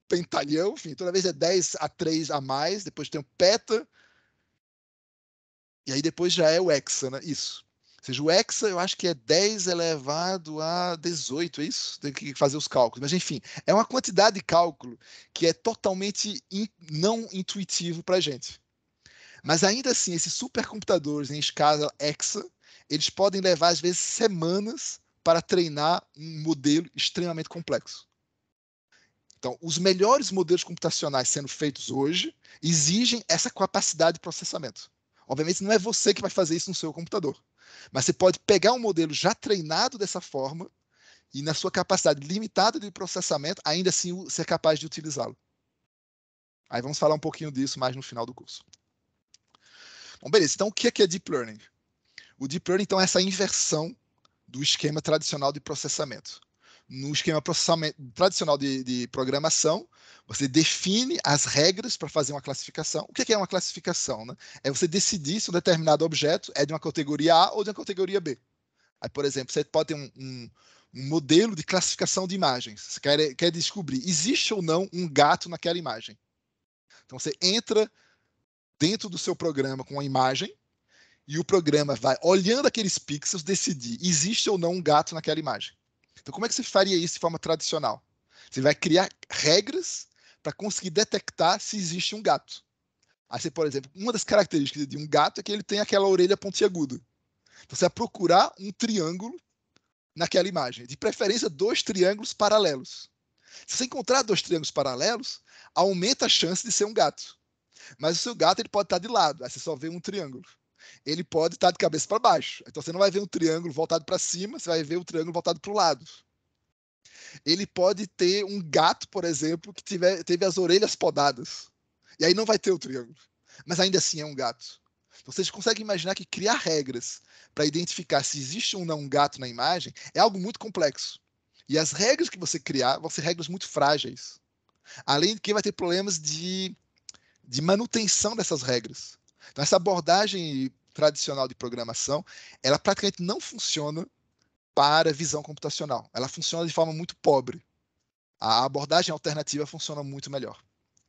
pentalhão, enfim, toda vez é 10 a 3 a mais, depois tem o peta, e aí depois já é o hexa, né? Isso. Ou seja, o hexa eu acho que é 10 elevado a 18, é isso? Tem que fazer os cálculos. Mas enfim, é uma quantidade de cálculo que é totalmente in, não intuitivo para a gente. Mas ainda assim, esses supercomputadores em escala hexa eles podem levar, às vezes, semanas para treinar um modelo extremamente complexo. Então, os melhores modelos computacionais sendo feitos hoje exigem essa capacidade de processamento. Obviamente, não é você que vai fazer isso no seu computador, mas você pode pegar um modelo já treinado dessa forma e, na sua capacidade limitada de processamento, ainda assim ser capaz de utilizá-lo. Aí vamos falar um pouquinho disso mais no final do curso. Bom, beleza. Então, o que é, que é Deep Learning? O deep learning, então, é essa inversão do esquema tradicional de processamento. No esquema tradicional de, de, programação, você define as regras para fazer uma classificação. O é que é uma classificação? Né? É você decidir se um determinado objeto é de uma categoria A ou de uma categoria B. Aí, por exemplo, você pode ter um, um, um modelo de classificação de imagens. Você quer, quer descobrir existe ou não um gato naquela imagem. Então, você entra dentro do seu programa com a imagem e o programa vai, olhando aqueles pixels, decidir existe ou não um gato naquela imagem. Então, como é que você faria isso de forma tradicional? Você vai criar regras para conseguir detectar se existe um gato. Aí você, por exemplo, uma das características de um gato é que ele tem aquela orelha pontiaguda. Então, você vai procurar um triângulo naquela imagem, de preferência dois triângulos paralelos. Se você encontrar dois triângulos paralelos, aumenta a chance de ser um gato. Mas o seu gato ele pode estar de lado, aí você só vê um triângulo ele pode estar de cabeça para baixo. Então você não vai ver um triângulo voltado para cima, você vai ver o um triângulo voltado para o lado. Ele pode ter um gato, por exemplo, que tiver, teve as orelhas podadas. E aí não vai ter o triângulo. Mas ainda assim é um gato. Então, vocês conseguem imaginar que criar regras para identificar se existe ou não um gato na imagem é algo muito complexo. E as regras que você criar vão ser regras muito frágeis. Além de que vai ter problemas de, de manutenção dessas regras. Então, essa abordagem tradicional de programação, ela praticamente não funciona para visão computacional. Ela funciona de forma muito pobre. A abordagem alternativa funciona muito melhor.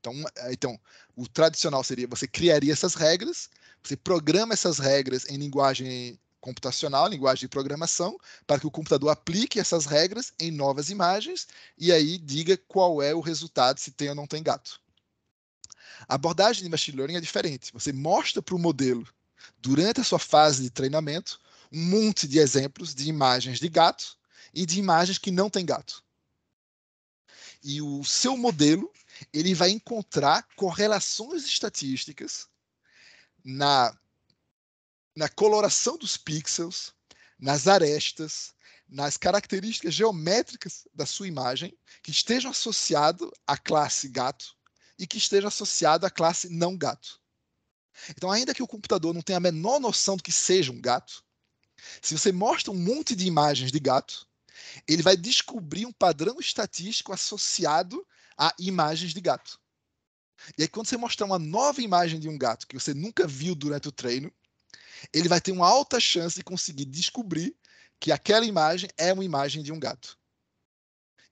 Então, eh, então, o tradicional seria você criaria essas regras, você programa essas regras em linguagem computacional, linguagem de programação, para que o computador aplique essas regras em novas imagens e aí diga qual é o resultado se tem ou não tem gato. A abordagem de machine learning é diferente. Você mostra para o modelo, durante a sua fase de treinamento, um monte de exemplos de imagens de gato e de imagens que não tem gato. E o seu modelo, ele vai encontrar correlações estatísticas na na coloração dos pixels, nas arestas, nas características geométricas da sua imagem que estejam associado à classe gato e que esteja associado à classe não gato. Então, ainda que o computador não tenha a menor noção do que seja um gato, se você mostra um monte de imagens de gato, ele vai descobrir um padrão estatístico associado a imagens de gato. E aí, quando você mostrar uma nova imagem de um gato que você nunca viu durante o treino, ele vai ter uma alta chance de conseguir descobrir que aquela imagem é uma imagem de um gato.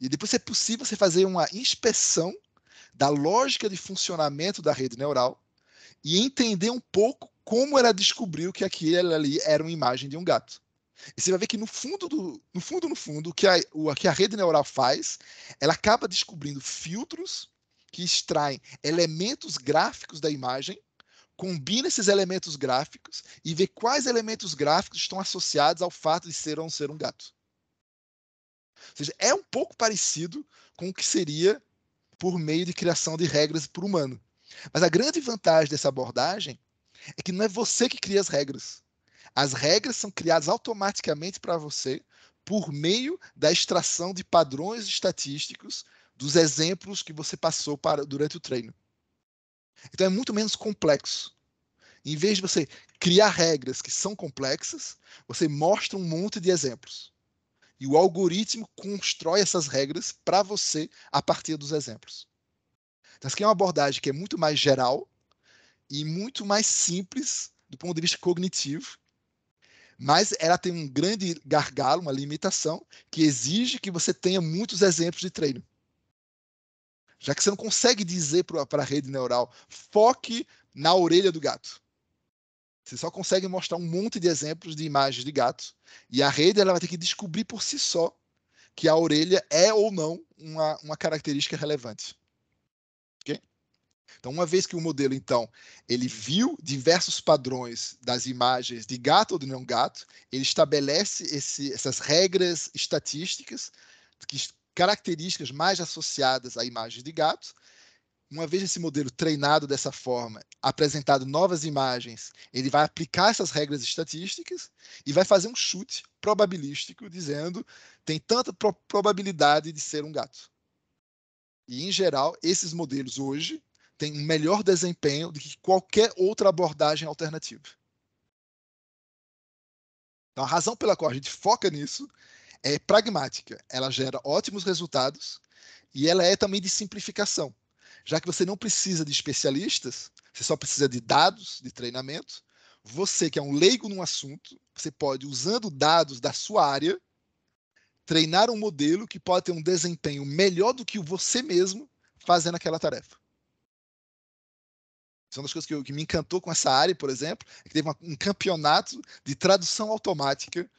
E depois é possível você fazer uma inspeção da lógica de funcionamento da rede neural e entender um pouco como ela descobriu que aquilo ali era uma imagem de um gato. E você vai ver que no fundo, do, no fundo, no fundo, o que, a, o que a rede neural faz, ela acaba descobrindo filtros que extraem elementos gráficos da imagem, combina esses elementos gráficos e vê quais elementos gráficos estão associados ao fato de ser ou não ser um gato. Ou seja, é um pouco parecido com o que seria por meio de criação de regras por humano. Mas a grande vantagem dessa abordagem é que não é você que cria as regras. As regras são criadas automaticamente para você por meio da extração de padrões estatísticos dos exemplos que você passou para, durante o treino. Então é muito menos complexo. Em vez de você criar regras que são complexas, você mostra um monte de exemplos. E o algoritmo constrói essas regras para você a partir dos exemplos. Então, isso aqui é uma abordagem que é muito mais geral e muito mais simples do ponto de vista cognitivo, mas ela tem um grande gargalo, uma limitação, que exige que você tenha muitos exemplos de treino. Já que você não consegue dizer para a rede neural, foque na orelha do gato. Você só consegue mostrar um monte de exemplos de imagens de gato e a rede ela vai ter que descobrir por si só que a orelha é ou não uma, uma característica relevante. Okay? Então, uma vez que o modelo, então, ele viu diversos padrões das imagens de gato ou de não gato, ele estabelece esse, essas regras estatísticas, que, características mais associadas à imagem de gato, uma vez esse modelo treinado dessa forma, apresentado novas imagens, ele vai aplicar essas regras estatísticas e vai fazer um chute probabilístico dizendo tem tanta pro probabilidade de ser um gato. E em geral, esses modelos hoje têm um melhor desempenho do que qualquer outra abordagem alternativa. Então a razão pela qual a gente foca nisso é pragmática. Ela gera ótimos resultados e ela é também de simplificação já que você não precisa de especialistas, você só precisa de dados, de treinamento, você que é um leigo num assunto, você pode, usando dados da sua área, treinar um modelo que pode ter um desempenho melhor do que você mesmo fazendo aquela tarefa. É uma das coisas que, eu, que me encantou com essa área, por exemplo, é que teve uma, um campeonato de tradução automática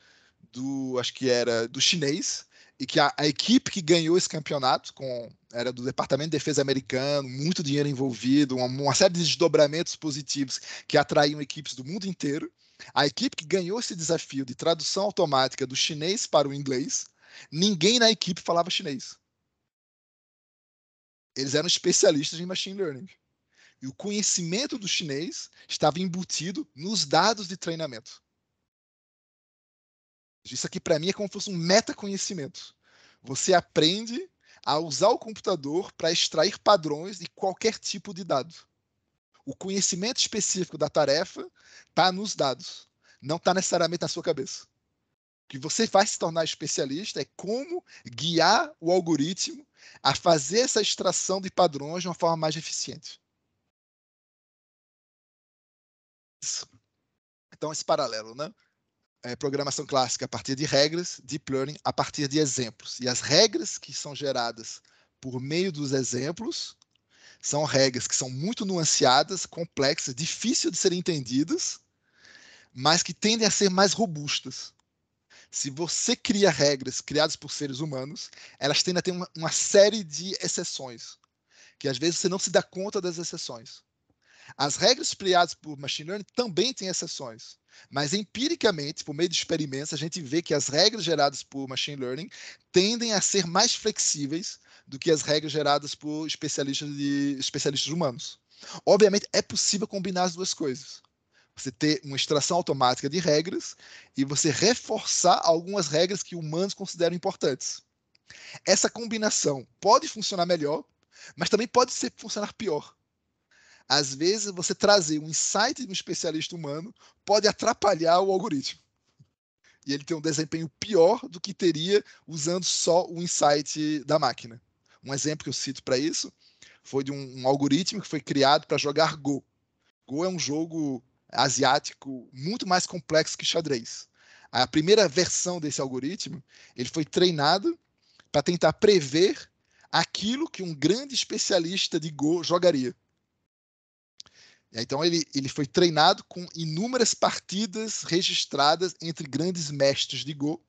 do, acho que era do chinês, e que a, a, equipe que ganhou esse campeonato com era do Departamento de Defesa americano, muito dinheiro envolvido, uma, uma série de desdobramentos positivos que atraíam equipes do mundo inteiro. A equipe que ganhou esse desafio de tradução automática do chinês para o inglês, ninguém na equipe falava chinês. Eles eram especialistas em machine learning. E o conhecimento do chinês estava embutido nos dados de treinamento. Isso aqui para mim é como se fosse um metaconhecimento. Você aprende a usar o computador para extrair padrões de qualquer tipo de dado. O conhecimento específico da tarefa está nos dados, não está necessariamente na sua cabeça. O que você vai se tornar especialista é como guiar o algoritmo a fazer essa extração de padrões de uma forma mais eficiente. Então, esse paralelo, né? é, programação clássica a partir de regras, deep learning a partir de exemplos. E as regras que são geradas por meio dos exemplos são regras que são muito nuanceadas, complexas, difíceis de serem entendidas, mas que tendem a ser mais robustas. Se você cria regras criadas por seres humanos, elas tendem a ter uma, uma série de exceções, que às vezes você não se dá conta das exceções. As regras criadas por machine learning também têm exceções, mas empiricamente, por meio de experimentos, a gente vê que as regras geradas por machine learning tendem a ser mais flexíveis do que as regras geradas por especialistas de especialistas humanos. Obviamente, é possível combinar as duas coisas. Você ter uma extração automática de regras e você reforçar algumas regras que humanos consideram importantes. Essa combinação pode funcionar melhor, mas também pode ser, funcionar pior. Às vezes, você trazer um insight de um especialista humano pode atrapalhar o algoritmo. E ele tem um desempenho pior do que teria usando só o insight da máquina. Um exemplo que eu cito para isso foi de um, um algoritmo que foi criado para jogar Go. Go é um jogo asiático muito mais complexo que xadrez. A primeira versão desse algoritmo, ele foi treinado para tentar prever aquilo que um grande especialista de Go jogaria. Né? Então ele, ele foi treinado com inúmeras partidas registradas entre grandes mestres de Go,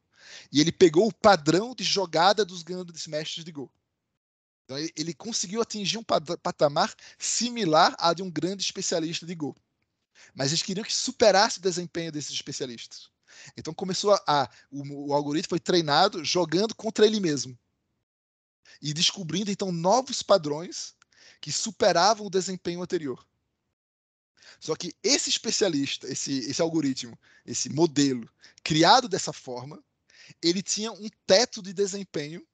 e ele pegou o padrão de jogada dos grandes mestres de Go. Então ele, ele conseguiu atingir um patamar similar a de um grande especialista de Go. Mas eles queriam que superasse o desempenho desses especialistas. Então começou a, a o, o algoritmo foi treinado jogando contra ele mesmo e descobrindo então novos padrões que superavam o desempenho anterior. Só que esse especialista, esse, esse algoritmo, esse modelo criado dessa forma, ele tinha um teto de desempenho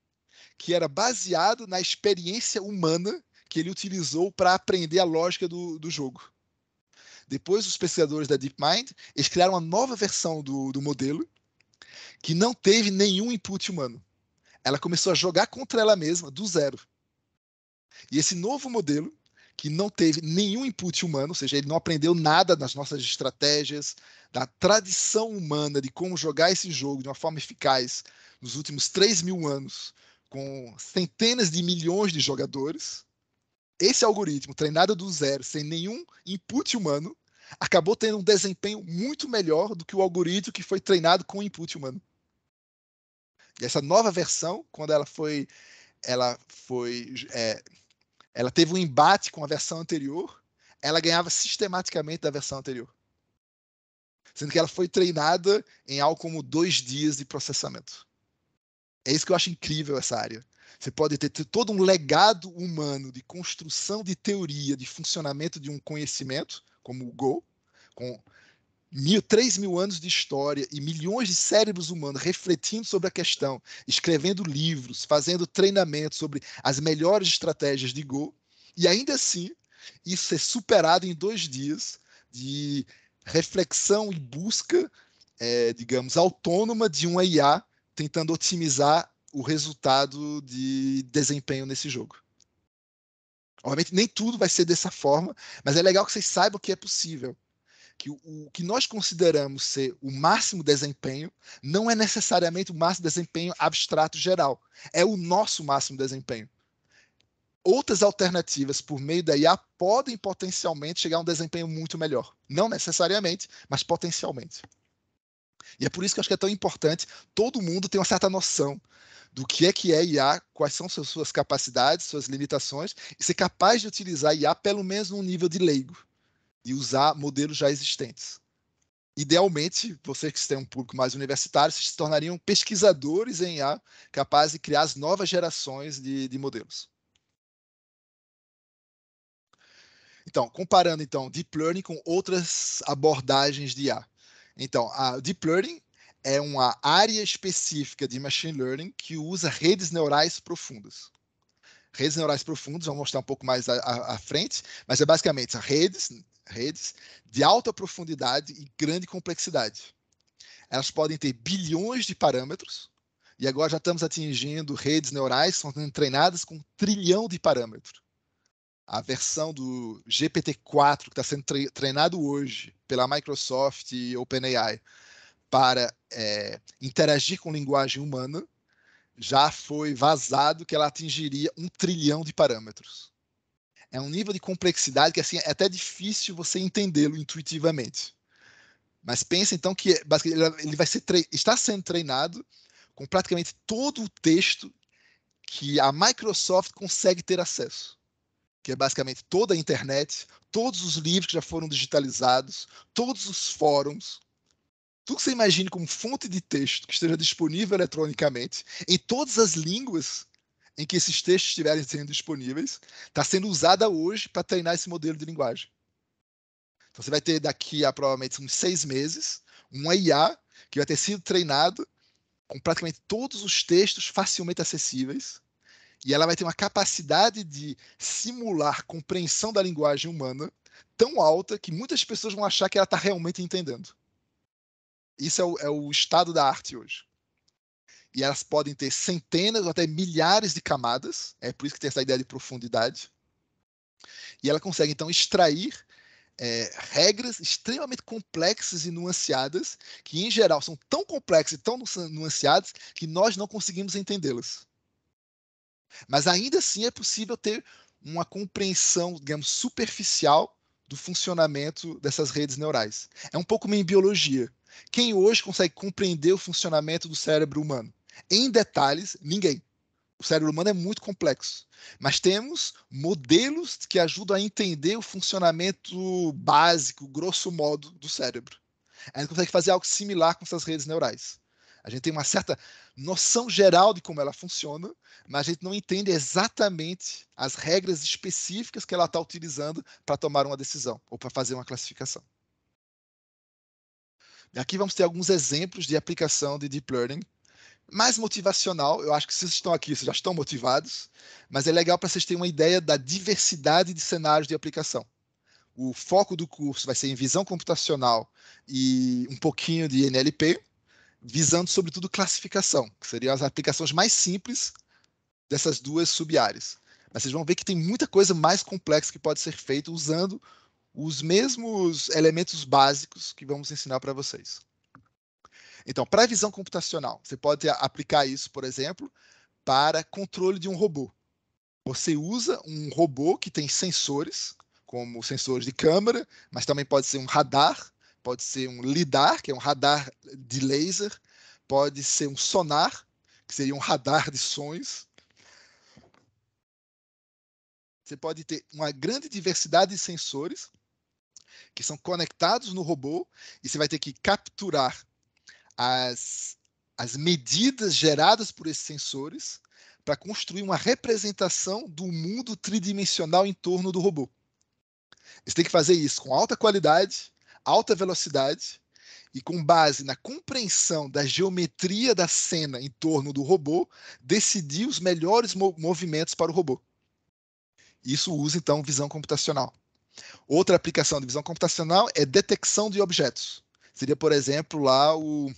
que era baseado na experiência humana que ele utilizou para aprender a lógica do, do jogo. Depois, os pesquisadores da DeepMind eles criaram uma nova versão do, do modelo que não teve nenhum input humano. Ela começou a jogar contra ela mesma do zero. E esse novo modelo que não teve nenhum input humano, ou seja, ele não aprendeu nada das nossas estratégias, da tradição humana de como jogar esse jogo de uma forma eficaz nos últimos 3 mil anos, com centenas de milhões de jogadores. Esse algoritmo, treinado do zero, sem nenhum input humano, acabou tendo um desempenho muito melhor do que o algoritmo que foi treinado com input humano. E essa nova versão, quando ela foi, ela foi é, ela teve um embate com a versão anterior, ela ganhava sistematicamente da versão anterior. Sendo que ela foi treinada em algo como dois dias de processamento. É isso que eu acho incrível essa área. Você pode ter todo um legado humano de construção de teoria, de funcionamento de um conhecimento, como o Go, com mil, 3 mil anos de história e milhões de cérebros humanos refletindo sobre a questão, escrevendo livros, fazendo treinamento sobre as melhores estratégias de Go, e ainda assim isso ser é superado em dois dias de reflexão e busca, é, digamos, autônoma de uma IA tentando otimizar o resultado de desempenho nesse jogo. Obviamente, nem tudo vai ser dessa forma, mas é legal que vocês saibam que é possível que o, o, que nós consideramos ser o máximo desempenho não é necessariamente o máximo desempenho abstrato geral, é o nosso máximo desempenho. Outras alternativas por meio da IA podem potencialmente chegar a um desempenho muito melhor. Não necessariamente, mas potencialmente. E é por isso que eu acho que é tão importante todo mundo ter uma certa noção do que é que é IA, quais são suas capacidades, suas limitações, e ser capaz de utilizar IA pelo menos num nível de leigo e usar modelos já existentes. Idealmente, vocês que têm um público mais universitário se tornariam pesquisadores em IA, capazes de criar as novas gerações de, de modelos. Então, comparando então deep learning com outras abordagens de IA. Então, a deep learning é uma área específica de machine learning que usa redes neurais profundas. Redes neurais profundas, vou mostrar um pouco mais à, frente, mas é basicamente redes, redes de alta profundidade e grande complexidade. Elas podem ter bilhões de parâmetros, e agora já estamos atingindo redes neurais que são treinadas com um trilhão de parâmetros. A versão do GPT-4 que está sendo treinado hoje pela Microsoft e OpenAI para é, interagir com linguagem humana já foi vazado que ela atingiria um trilhão de parâmetros. É um nível de complexidade que assim é até difícil você entendê-lo intuitivamente. Mas pensa então que ele vai ser está sendo treinado com praticamente todo o texto que a Microsoft consegue ter acesso, que é basicamente toda a internet, todos os livros que já foram digitalizados, todos os fóruns, tudo que você imagine como fonte de texto que esteja disponível eletronicamente, em todas as línguas em que esses textos estiverem sendo disponíveis, está sendo usada hoje para treinar esse modelo de linguagem. Então você vai ter daqui a provavelmente uns seis meses uma IA que vai ter sido treinado com praticamente todos os textos facilmente acessíveis e ela vai ter uma capacidade de simular compreensão da linguagem humana tão alta que muitas pessoas vão achar que ela está realmente entendendo. Isso é o, é o estado da arte hoje. E elas podem ter centenas ou até milhares de camadas, é por isso que tem essa ideia de profundidade. E ela consegue, então, extrair é, regras extremamente complexas e nuanciadas, que em geral são tão complexas e tão nuanciadas que nós não conseguimos entendê-las. Mas ainda assim é possível ter uma compreensão, digamos, superficial do funcionamento dessas redes neurais. É um pouco como em biologia. Quem hoje consegue compreender o funcionamento do cérebro humano? Em detalhes, ninguém. O cérebro humano é muito complexo. Mas temos modelos que ajudam a entender o funcionamento básico, grosso modo, do cérebro. A gente consegue fazer algo similar com essas redes neurais. A gente tem uma certa noção geral de como ela funciona, mas a gente não entende exatamente as regras específicas que ela está utilizando para tomar uma decisão ou para fazer uma classificação. Aqui vamos ter alguns exemplos de aplicação de deep learning. Mais motivacional, eu acho que vocês estão aqui, vocês já estão motivados, mas é legal para vocês terem uma ideia da diversidade de cenários de aplicação. O foco do curso vai ser em visão computacional e um pouquinho de NLP, visando sobretudo classificação, que seriam as aplicações mais simples dessas duas sub-áreas. Mas vocês vão ver que tem muita coisa mais complexa que pode ser feita usando os mesmos elementos básicos que vamos ensinar para vocês. Então, para visão computacional, você pode aplicar isso, por exemplo, para controle de um robô. Você usa um robô que tem sensores, como sensores de câmera, mas também pode ser um radar, pode ser um lidar, que é um radar de laser, pode ser um sonar, que seria um radar de sons. Você pode ter uma grande diversidade de sensores que são conectados no robô e você vai ter que capturar as, as medidas geradas por esses sensores para construir uma representação do mundo tridimensional em torno do robô. Você tem que fazer isso com alta qualidade, alta velocidade e com base na compreensão da geometria da cena em torno do robô, decidir os melhores movimentos para o robô. Isso usa então visão computacional. Outra aplicação de visão computacional é detecção de objetos. Seria, por exemplo, lá o,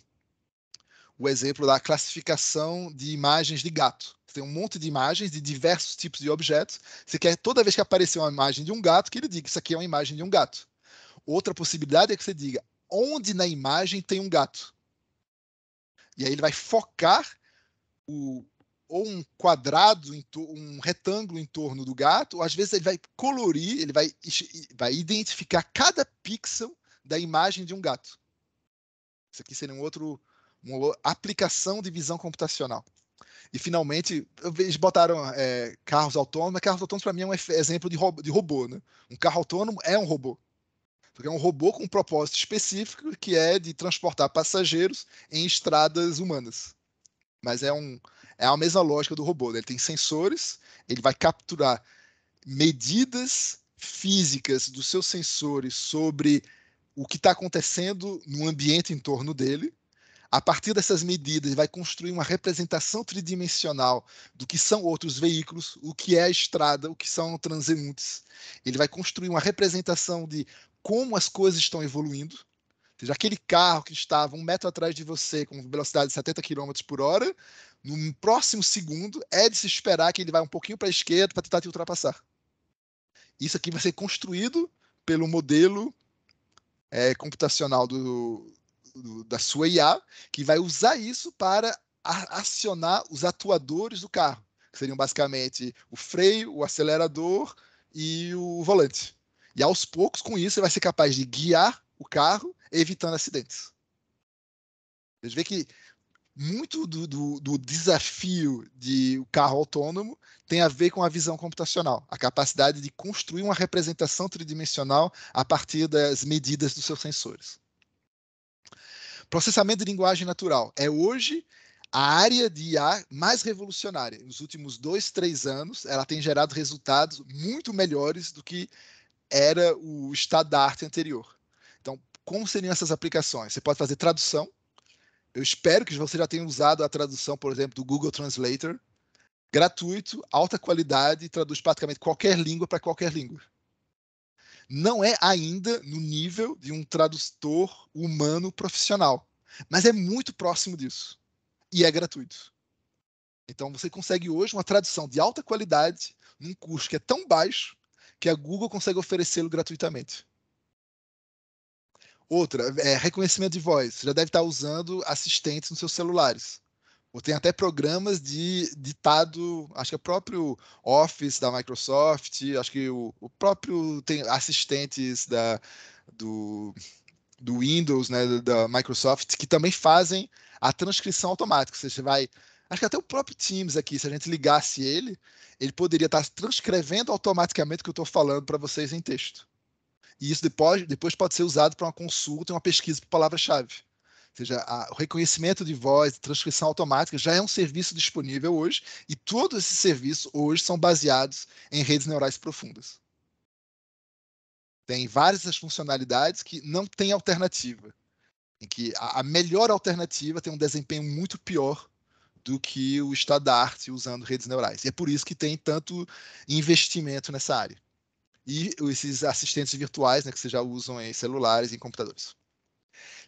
o exemplo da classificação de imagens de gato. Você tem um monte de imagens de diversos tipos de objetos. Você quer, toda vez que aparecer uma imagem de um gato, que ele diga que isso aqui é uma imagem de um gato. Outra possibilidade é que você diga onde na imagem tem um gato. E aí ele vai focar o, ou um quadrado, um retângulo em torno do gato, ou às vezes ele vai colorir, ele vai, vai identificar cada pixel da imagem de um gato. Isso aqui seria um outro, uma aplicação de visão computacional. E finalmente, eles botaram é, carros autônomos. Carros autônomos, para mim, é um exemplo de robô, de robô. Né? Um carro autônomo é um robô. Porque é um robô com um propósito específico, que é de transportar passageiros em estradas humanas. Mas é um, é a mesma lógica do robô. Né? Ele tem sensores, ele vai capturar medidas físicas dos seus sensores sobre o que está acontecendo no ambiente em torno dele. A partir dessas medidas, vai construir uma representação tridimensional do que são outros veículos, o que é a estrada, o que são transeuntes. Ele vai construir uma representação de como as coisas estão evoluindo. Ou seja, aquele carro que estava um metro atrás de você com velocidade de 70 km por hora, no próximo segundo, é de se esperar que ele vai um pouquinho para a esquerda para tentar te ultrapassar. Isso aqui vai ser construído pelo modelo é, computacional do, do, da sua IA, que vai usar isso para acionar os atuadores do carro, que seriam basicamente o freio, o acelerador e o volante. E aos poucos, com isso, ele vai ser capaz de guiar o carro, evitando acidentes. Vocês vê que muito do, do, do, desafio de o carro autônomo tem a ver com a visão computacional, a capacidade de construir uma representação tridimensional a partir das medidas dos seus sensores. Processamento de linguagem natural é hoje a área de IA mais revolucionária. Nos últimos dois, três anos, ela tem gerado resultados muito melhores do que era o estado da arte anterior. Então, como seriam essas aplicações? Você pode fazer tradução, eu espero que você já tenha usado a tradução, por exemplo, do Google Translator. Gratuito, alta qualidade, traduz praticamente qualquer língua para qualquer língua. Não é ainda no nível de um tradutor humano profissional, mas é muito próximo disso. E é gratuito. Então você consegue hoje uma tradução de alta qualidade num custo que é tão baixo que a Google consegue oferecê-lo gratuitamente. Outra, é reconhecimento de voz. Você já deve estar usando assistentes nos seus celulares. Ou tem até programas de ditado, acho que é o próprio Office da Microsoft, acho que o, o próprio tem assistentes da, do, do Windows, né, da Microsoft, que também fazem a transcrição automática. Você vai. Acho que até o próprio Teams aqui, se a gente ligasse ele, ele poderia estar transcrevendo automaticamente o que eu estou falando para vocês em texto. E isso depois, depois pode ser usado para uma consulta e uma pesquisa por palavra-chave. Ou seja, a, o reconhecimento de voz, transcrição automática, já é um serviço disponível hoje, e todos esses serviços hoje são baseados em redes neurais profundas. Tem várias das funcionalidades que não têm alternativa. Em que a, a melhor alternativa tem um desempenho muito pior do que o estado da arte usando redes neurais. E é por isso que tem tanto investimento nessa área e esses assistentes virtuais, né, que vocês já usam em celulares e em computadores.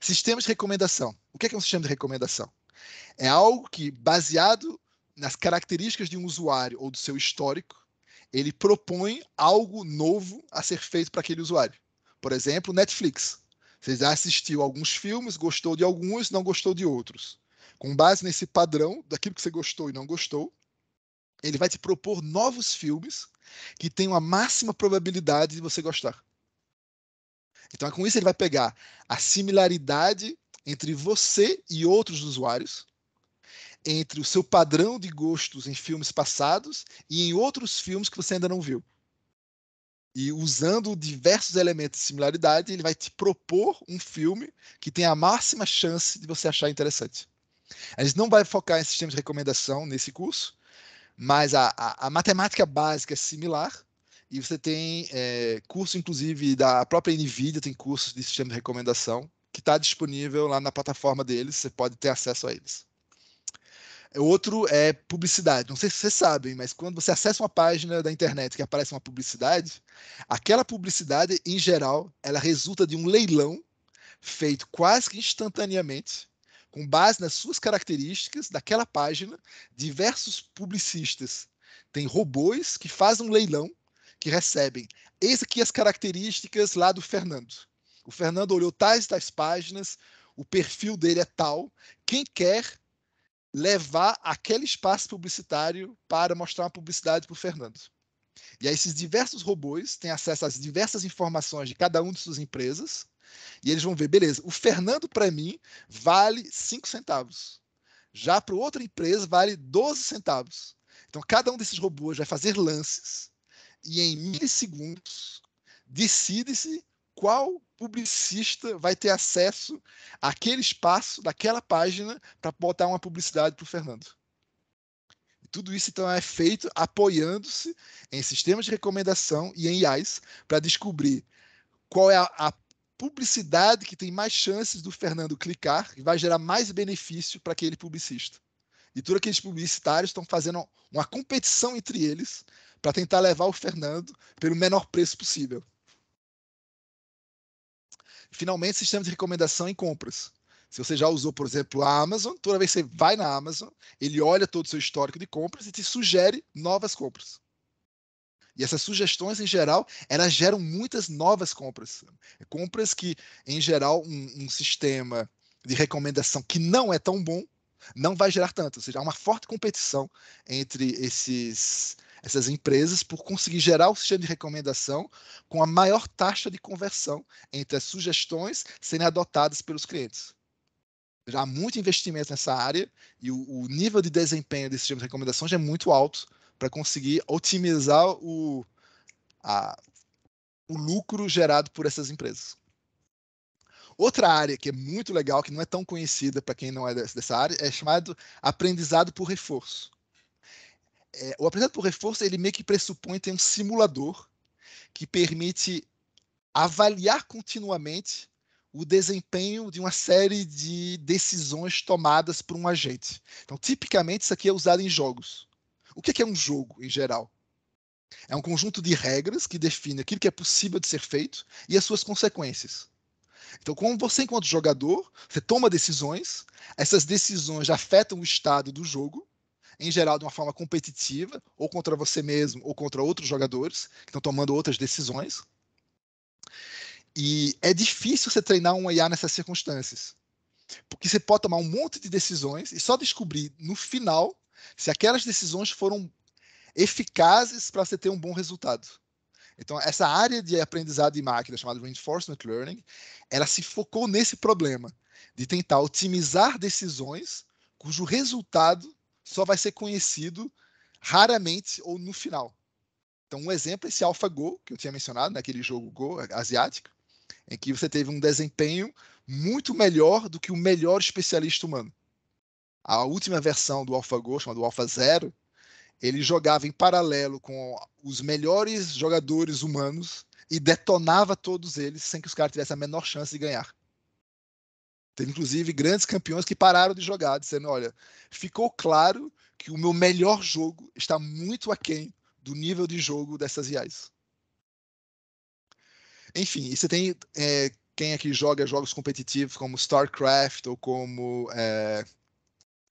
Sistemas de recomendação. O é que é um sistema de recomendação? É algo que, baseado nas características de um usuário ou do seu histórico, ele propõe algo novo a ser feito para aquele usuário. Por exemplo, Netflix. Você já assistiu alguns filmes, gostou de alguns, não gostou de outros. Com base nesse padrão daquilo que você gostou e não gostou, ele vai te propor novos filmes que tem a máxima probabilidade de você gostar. Então, é com isso, ele vai pegar a similaridade entre você e outros usuários, entre o seu padrão de gostos em filmes passados e em outros filmes que você ainda não viu. E usando diversos elementos de similaridade, ele vai te propor um filme que tem a máxima chance de você achar interessante. A gente não vai focar em sistemas de recomendação nesse curso, mas a, a, a matemática básica é similar, e você tem é, curso, inclusive, da própria NVIDIA, tem cursos de sistema de recomendação, que está disponível lá na plataforma deles, você pode ter acesso a eles. É, outro é publicidade. Não sei se vocês sabem, mas quando você acessa uma página da internet que aparece uma publicidade, aquela publicidade, em geral, ela resulta de um leilão feito quase que instantaneamente com base nas suas características daquela página, diversos publicistas têm robôs que fazem um leilão que recebem. Eis aqui as características lá do Fernando. O Fernando olhou tais e tais páginas, o perfil dele é tal. Quem quer levar aquele espaço publicitário para mostrar uma publicidade para o Fernando? E aí, esses diversos robôs têm acesso às diversas informações de cada uma de suas empresas e eles vão ver, beleza, o Fernando para mim vale 5 centavos. Já para outra empresa vale 12 centavos. Então cada um desses robôs vai fazer lances e em milissegundos decide-se qual publicista vai ter acesso àquele espaço daquela página para botar uma publicidade para o Fernando. Tudo isso então é feito apoiando-se em sistemas de recomendação e em IAs para descobrir qual é a, a publicidade que tem mais chances do Fernando clicar e vai gerar mais benefício para aquele publicista. E todos aqueles publicitários estão fazendo uma competição entre eles para tentar levar o Fernando pelo menor preço possível. Finalmente, sistema de recomendação em compras. Se você já usou, por exemplo, a Amazon, toda vez que você vai na Amazon, ele olha todo o seu histórico de compras e te sugere novas compras. E essas sugestões, em geral, elas geram muitas novas compras. É compras que, em geral, um, um sistema de recomendação que não é tão bom não vai gerar tanto. Ou seja, há uma forte competição entre esses, essas empresas por conseguir gerar o sistema de recomendação com a maior taxa de conversão entre as sugestões serem adotadas pelos clientes. Já há muito investimento nessa área e o, o nível de desempenho desse sistema de recomendação já é muito alto para conseguir otimizar o, a, o lucro gerado por essas empresas. Outra área que é muito legal, que não é tão conhecida para quem não é dessa área, é chamado aprendizado por reforço. É, o aprendizado por reforço ele meio que pressupõe ter um simulador que permite avaliar continuamente o desempenho de uma série de decisões tomadas por um agente. Então, tipicamente, isso aqui é usado em jogos. O é que é um jogo, em geral? É um conjunto de regras que define aquilo que é possível de ser feito e as suas consequências. Então, como você, enquanto jogador, você toma decisões, essas decisões afetam o estado do jogo, em geral de uma forma competitiva, ou contra você mesmo, ou contra outros jogadores que estão tomando outras decisões. E é difícil você treinar um IA nessas circunstâncias. Porque você pode tomar um monte de decisões e só descobrir no final se aquelas decisões foram eficazes para você ter um bom resultado. Então, essa área de aprendizado de máquina, chamada Reinforcement Learning, ela se focou nesse problema de tentar otimizar decisões cujo resultado só vai ser conhecido raramente ou no final. Então, um exemplo é esse AlphaGo, que eu tinha mencionado, naquele né, jogo Go asiático, em que você teve um desempenho muito melhor do que o melhor especialista humano a última versão do AlphaGo, chamado Alpha Zero, ele jogava em paralelo com os melhores jogadores humanos e detonava todos eles sem que os caras tivessem a menor chance de ganhar. Teve, inclusive, grandes campeões que pararam de jogar, dizendo: olha, ficou claro que o meu melhor jogo está muito aquém do nível de jogo dessas IAs. Enfim, você tem é, quem aqui joga jogos competitivos como StarCraft ou como é,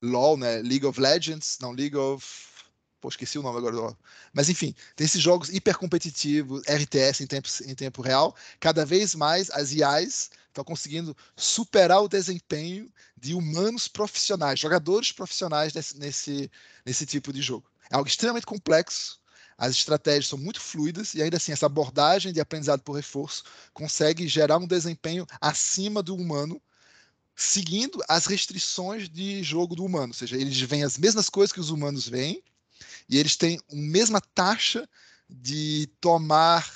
LoL, né? League of Legends, não, League of. Pô, esqueci o nome agora do LoL. Mas enfim, tem esses jogos hipercompetitivos, RTS em tempo, em tempo real. Cada vez mais as IAs estão conseguindo superar o desempenho de humanos profissionais, jogadores profissionais nesse, nesse, nesse tipo de jogo. É algo extremamente complexo, as estratégias são muito fluidas e ainda assim essa abordagem de aprendizado por reforço consegue gerar um desempenho acima do humano seguindo as restrições de jogo do humano, ou seja, eles veem as mesmas coisas que os humanos veem e eles têm a mesma taxa de tomar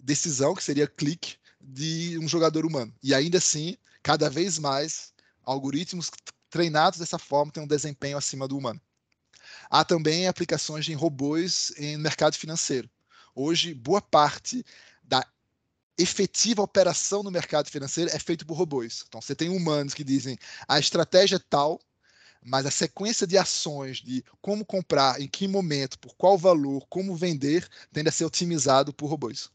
decisão, que seria clique, de um jogador humano. E ainda assim, cada vez mais, algoritmos treinados dessa forma têm um desempenho acima do humano. Há também aplicações em robôs em mercado financeiro. Hoje, boa parte efetiva operação no mercado financeiro é feita por robôs. Então você tem humanos que dizem a estratégia é tal, mas a sequência de ações de como comprar, em que momento, por qual valor, como vender, tende a ser otimizado por robôs.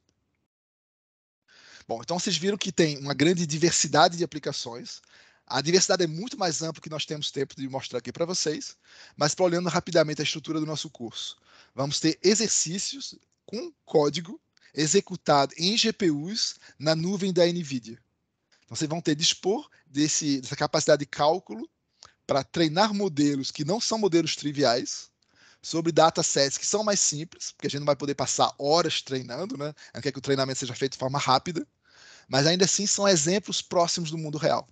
Bom, então vocês viram que tem uma grande diversidade de aplicações. A diversidade é muito mais ampla que nós temos tempo de mostrar aqui para vocês, mas para olhando rapidamente a estrutura do nosso curso, vamos ter exercícios com código executado em GPUs na nuvem da NVIDIA. Então, vocês vão ter dispor desse, dessa capacidade de cálculo para treinar modelos que não são modelos triviais, sobre datasets que são mais simples, porque a gente não vai poder passar horas treinando, né? A gente quer que o treinamento seja feito de forma rápida, mas ainda assim são exemplos próximos do mundo real.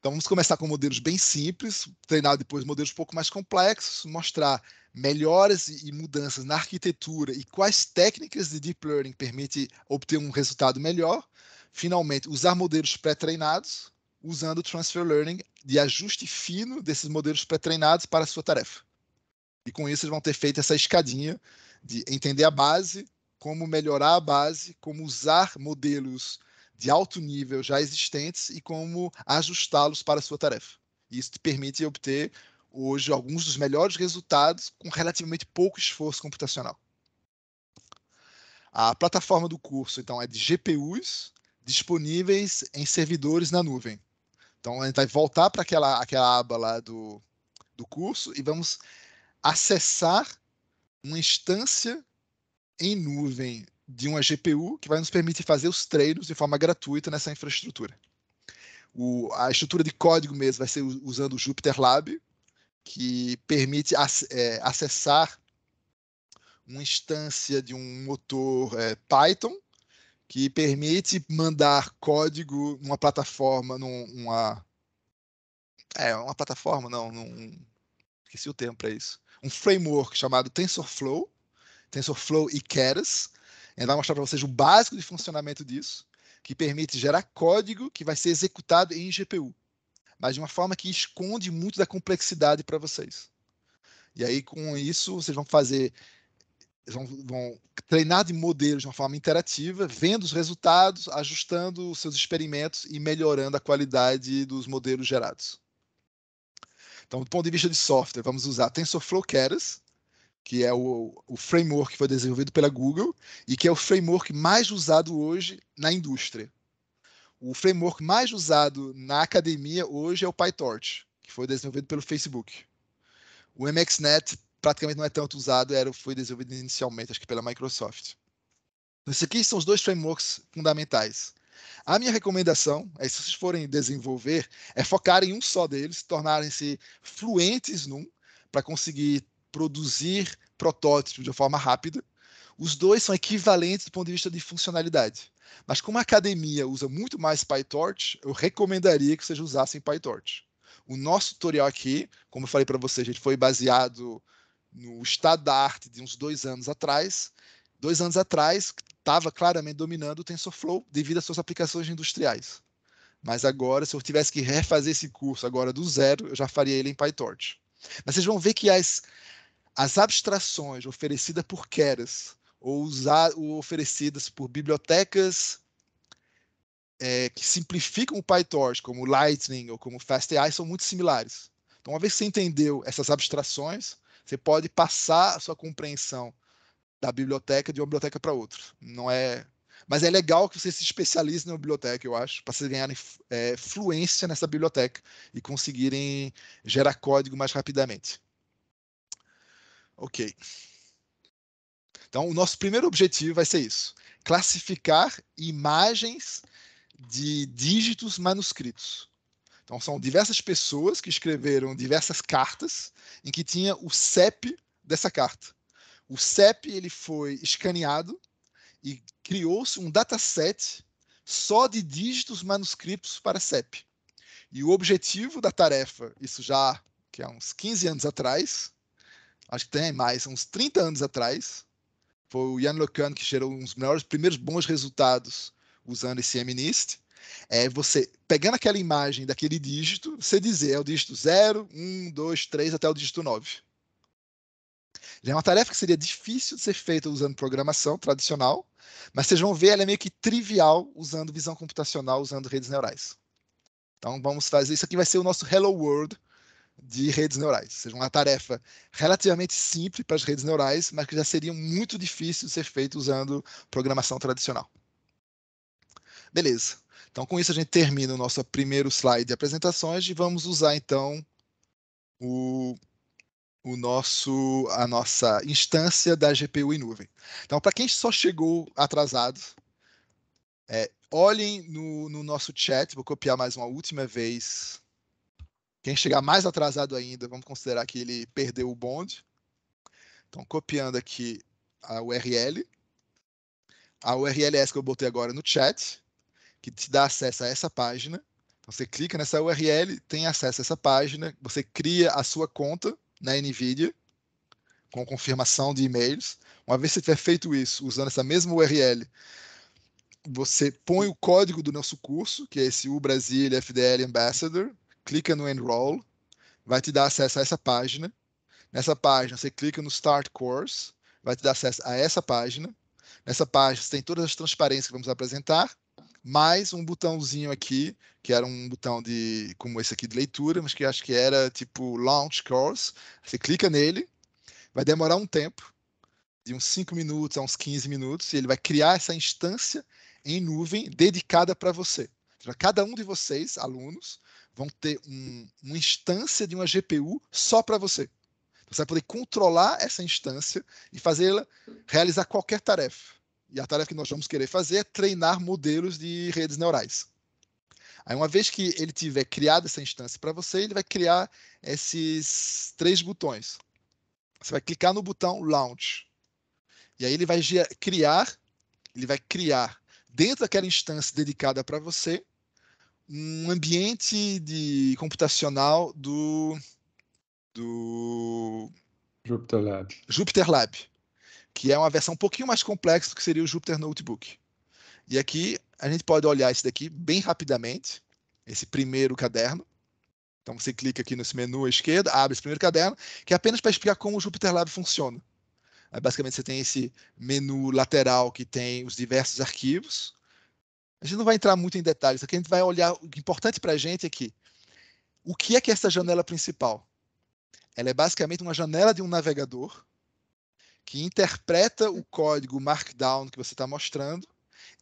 Então vamos começar com modelos bem simples, treinar depois modelos um pouco mais complexos, mostrar melhores e mudanças na arquitetura e quais técnicas de deep learning permitem obter um resultado melhor. Finalmente, usar modelos pré-treinados usando o transfer learning de ajuste fino desses modelos pré-treinados para a sua tarefa. E com isso eles vão ter feito essa escadinha de entender a base, como melhorar a base, como usar modelos de alto nível já existentes e como ajustá-los para a sua tarefa. Isso te permite obter hoje alguns dos melhores resultados com relativamente pouco esforço computacional. A plataforma do curso, então, é de GPUs disponíveis em servidores na nuvem. Então, a gente vai voltar para aquela, aquela aba lá do, do curso e vamos acessar uma instância em nuvem de uma GPU que vai nos permitir fazer os treinos de forma gratuita nessa infraestrutura. O, a estrutura de código mesmo vai ser usando o Jupyter Lab, que permite ac, é, acessar uma instância de um motor é, Python, que permite mandar código numa plataforma, numa. É, uma plataforma, não, num, esqueci o termo para isso. Um framework chamado TensorFlow, TensorFlow e Keras, gente é, vai mostrar para vocês o básico de funcionamento disso, que permite gerar código que vai ser executado em GPU, mas de uma forma que esconde muito da complexidade para vocês. E aí, com isso, vocês vão fazer, vão, vão treinar de modelos de uma forma interativa, vendo os resultados, ajustando os seus experimentos e melhorando a qualidade dos modelos gerados. Então, do ponto de vista de software, vamos usar TensorFlow Keras, que é o, o framework que foi desenvolvido pela Google e que é o framework mais usado hoje na indústria. O framework mais usado na academia hoje é o PyTorch, que foi desenvolvido pelo Facebook. O MXNet praticamente não é tanto usado, era, foi desenvolvido inicialmente, acho que pela Microsoft. Então, esses aqui são os dois frameworks fundamentais. A minha recomendação é, se vocês forem desenvolver, é focar em um só deles, tornarem-se fluentes num, para conseguir produzir protótipos de forma rápida, os dois são equivalentes do ponto de vista de funcionalidade. Mas como a academia usa muito mais PyTorch, eu recomendaria que vocês usassem PyTorch. O nosso tutorial aqui, como eu falei para vocês, ele foi baseado no estado da arte de uns dois anos atrás. Dois anos atrás, estava claramente dominando o TensorFlow devido às suas aplicações industriais. Mas agora, se eu tivesse que refazer esse curso agora do zero, eu já faria ele em PyTorch. Mas vocês vão ver que as, as abstrações oferecidas por Keras ou, usar, ou oferecidas por bibliotecas é, que simplificam o PyTorch, como Lightning ou como FastAI, são muito similares. Então, uma vez que você entendeu essas abstrações, você pode passar a sua compreensão da biblioteca de uma biblioteca para outra. Não é, mas é legal que você se especialize na biblioteca, eu acho, para vocês ganharem é, fluência nessa biblioteca e conseguirem gerar código mais rapidamente. Ok. Então, o nosso primeiro objetivo vai ser isso: classificar imagens de dígitos manuscritos. Então, são diversas pessoas que escreveram diversas cartas em que tinha o CEP dessa carta. O CEP ele foi escaneado e criou-se um dataset só de dígitos manuscritos para CEP. E o objetivo da tarefa, isso já que há é uns 15 anos atrás, acho que tem mais, uns 30 anos atrás. Foi o Jan Locan que gerou uns melhores, primeiros bons resultados usando esse MNIST. É você, pegando aquela imagem daquele dígito, você dizer é o dígito 0, 1, 2, 3 até o dígito 9. Já é uma tarefa que seria difícil de ser feita usando programação tradicional, mas vocês vão ver, ela é meio que trivial usando visão computacional, usando redes neurais. Então vamos fazer isso aqui vai ser o nosso Hello World de redes neurais. Ou seja, uma tarefa relativamente simples para as redes neurais, mas que já seria muito difícil de ser feita usando programação tradicional. Beleza. Então, com isso, a gente termina o nosso primeiro slide de apresentações e vamos usar, então, o, o nosso, a nossa instância da GPU em nuvem. Então, para quem só chegou atrasado, é, olhem no, no nosso chat, vou copiar mais uma última vez quem chegar mais atrasado ainda, vamos considerar que ele perdeu o bonde. Então, copiando aqui a URL. A URL é essa que eu botei agora no chat, que te dá acesso a essa página. Então, você clica nessa URL, tem acesso a essa página, você cria a sua conta na NVIDIA, com confirmação de e-mails. Uma vez que você tiver feito isso, usando essa mesma URL, você põe o código do nosso curso, que é esse U Brasil FDL Ambassador, clica no Enroll, vai te dar acesso a essa página. Nessa página, você clica no Start Course, vai te dar acesso a essa página. Nessa página, você tem todas as transparências que vamos apresentar, mais um botãozinho aqui, que era um botão de como esse aqui de leitura, mas que acho que era tipo Launch Course. Você clica nele, vai demorar um tempo, de uns 5 minutos a uns 15 minutos, e ele vai criar essa instância em nuvem dedicada para você. Para cada um de vocês, alunos, vão ter um, uma instância de uma GPU só para você. você vai poder controlar essa instância e fazê-la realizar qualquer tarefa. E a tarefa que nós vamos querer fazer é treinar modelos de redes neurais. Aí, uma vez que ele tiver criado essa instância para você, ele vai criar esses três botões. Você vai clicar no botão Launch. E aí ele vai criar, ele vai criar dentro daquela instância dedicada para você um ambiente de computacional do do Jupyter Lab. Jupyter Lab, que é uma versão um pouquinho mais complexa do que seria o Jupyter Notebook. E aqui a gente pode olhar esse daqui bem rapidamente, esse primeiro caderno. Então você clica aqui nesse menu à esquerda, abre esse primeiro caderno, que é apenas para explicar como o Jupyter Lab funciona. Aí, basicamente você tem esse menu lateral que tem os diversos arquivos, a gente não vai entrar muito em detalhes, aqui a gente vai olhar. O importante para a gente é que o que é que é essa janela principal? Ela é basicamente uma janela de um navegador que interpreta o código Markdown que você está mostrando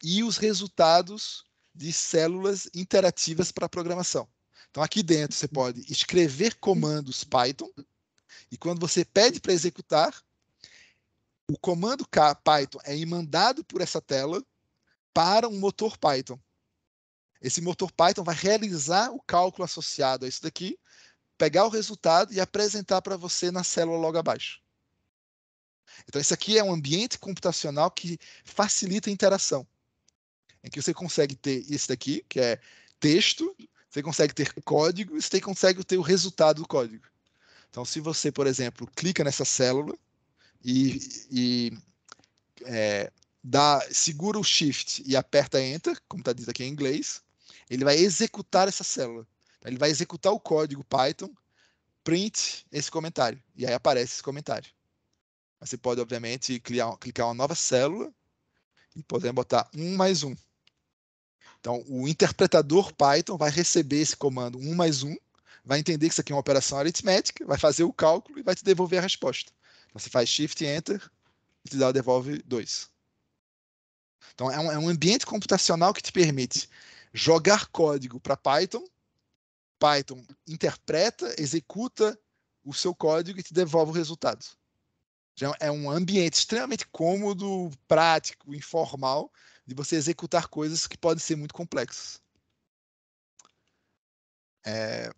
e os resultados de células interativas para a programação. Então, aqui dentro, você pode escrever comandos Python e quando você pede para executar, o comando K, Python é mandado por essa tela para um motor Python. Esse motor Python vai realizar o cálculo associado a isso daqui, pegar o resultado e apresentar para você na célula logo abaixo. Então, isso aqui é um ambiente computacional que facilita a interação. Em que você consegue ter isso daqui, que é texto, você consegue ter código e você consegue ter o resultado do código. Então, se você, por exemplo, clica nessa célula e, e é, dá, segura o Shift e aperta Enter, como está dito aqui em inglês, ele vai executar essa célula. Então, ele vai executar o código Python, print esse comentário, e aí aparece esse comentário. Você pode, obviamente, criar, clicar uma nova célula e poder botar um mais um. Então, o interpretador Python vai receber esse comando 1 mais 1, vai entender que isso aqui é uma operação aritmética, vai fazer o cálculo e vai te devolver a resposta. Então, você faz Shift Enter e te dá, devolve 2. Então, é um, é um ambiente computacional que te permite jogar código para Python, Python interpreta, executa o seu código e te devolve o resultado. Já é, é um ambiente extremamente cômodo, prático, informal, de você executar coisas que podem ser muito complexas. É...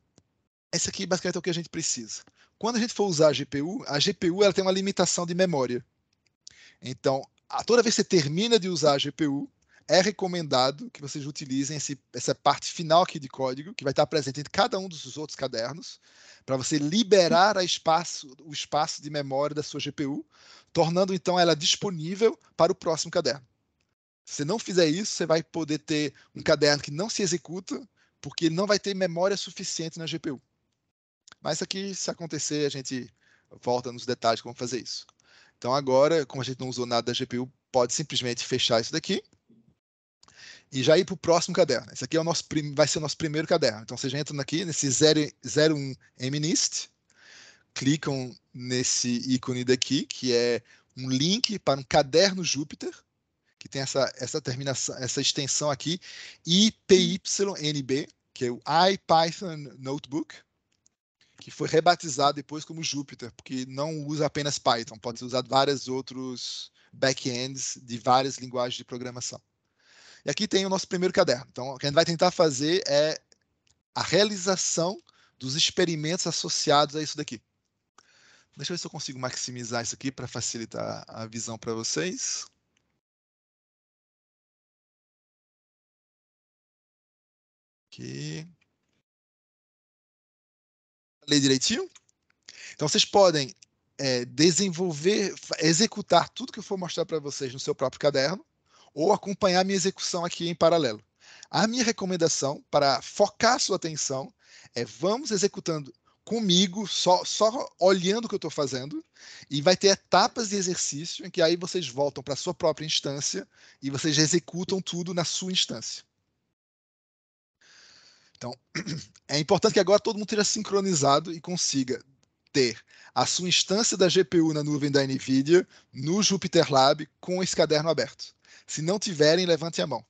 Esse aqui basicamente é o que a gente precisa. Quando a gente for usar a GPU, a GPU ela tem uma limitação de memória. Então, toda vez que você termina de usar a GPU, é recomendado que vocês utilizem esse, essa parte final aqui de código, que vai estar presente em cada um dos outros cadernos, para você liberar espaço, o espaço de memória da sua GPU, tornando então ela disponível para o próximo caderno. Se você não fizer isso, você vai poder ter um caderno que não se executa, porque não vai ter memória suficiente na GPU. Mas aqui, se acontecer, a gente volta nos detalhes como fazer isso. Então agora, como a gente não usou nada da GPU, pode simplesmente fechar isso daqui e já ir para o próximo caderno. Esse aqui é o nosso vai ser o nosso primeiro caderno. Então vocês entram aqui nesse 01 MNIST, clicam nesse ícone daqui, que é um link para um caderno Júpiter, que tem essa, essa terminação, essa extensão aqui, IPYNB, que é o IPython Notebook que foi rebatizado depois como Júpiter, porque não usa apenas Python, pode ser usado vários outros backends de várias linguagens de programação. E aqui tem o nosso primeiro caderno. Então, o que a gente vai tentar fazer é a realização dos experimentos associados a isso daqui. Deixa eu ver se eu consigo maximizar isso aqui para facilitar a visão para vocês. Aqui ler direitinho? Então vocês podem é, desenvolver, executar tudo que eu for mostrar para vocês no seu próprio caderno ou acompanhar minha execução aqui em paralelo. A minha recomendação para focar sua atenção é vamos executando comigo, só, só olhando o que eu estou fazendo, e vai ter etapas de exercício em que aí vocês voltam para a sua própria instância e vocês executam tudo na sua instância. Então, [CLEARS THROAT] é importante que agora todo mundo esteja sincronizado e consiga ter a sua instância da GPU na nuvem da NVIDIA no Jupyter Lab com esse caderno aberto. Se não tiverem, levante a mão.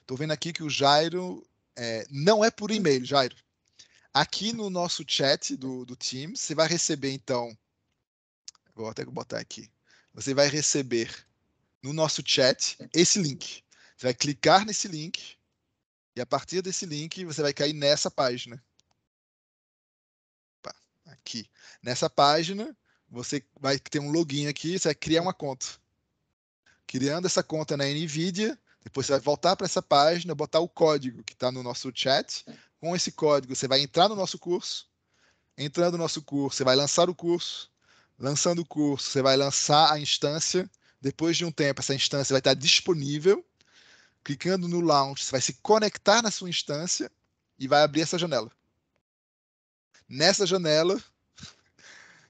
Estou vendo aqui que o Jairo é, não é por e-mail, Jairo. Aqui no nosso chat do, do Teams, você vai receber, então. Vou até botar aqui. Você vai receber no nosso chat esse link. Você vai clicar nesse link e a partir desse link, você vai cair nessa página. Opa, aqui. Nessa página, você vai ter um login aqui, você vai criar uma conta. Criando essa conta na NVIDIA, depois você vai voltar para essa página, botar o código que está no nosso chat. Com esse código, você vai entrar no nosso curso. Entrando no nosso curso, você vai lançar o curso. Lançando o curso, você vai lançar a instância. Depois de um tempo, essa instância vai estar disponível Clicando no launch, você vai se conectar na sua instância e vai abrir essa janela. Nessa janela, [LAUGHS]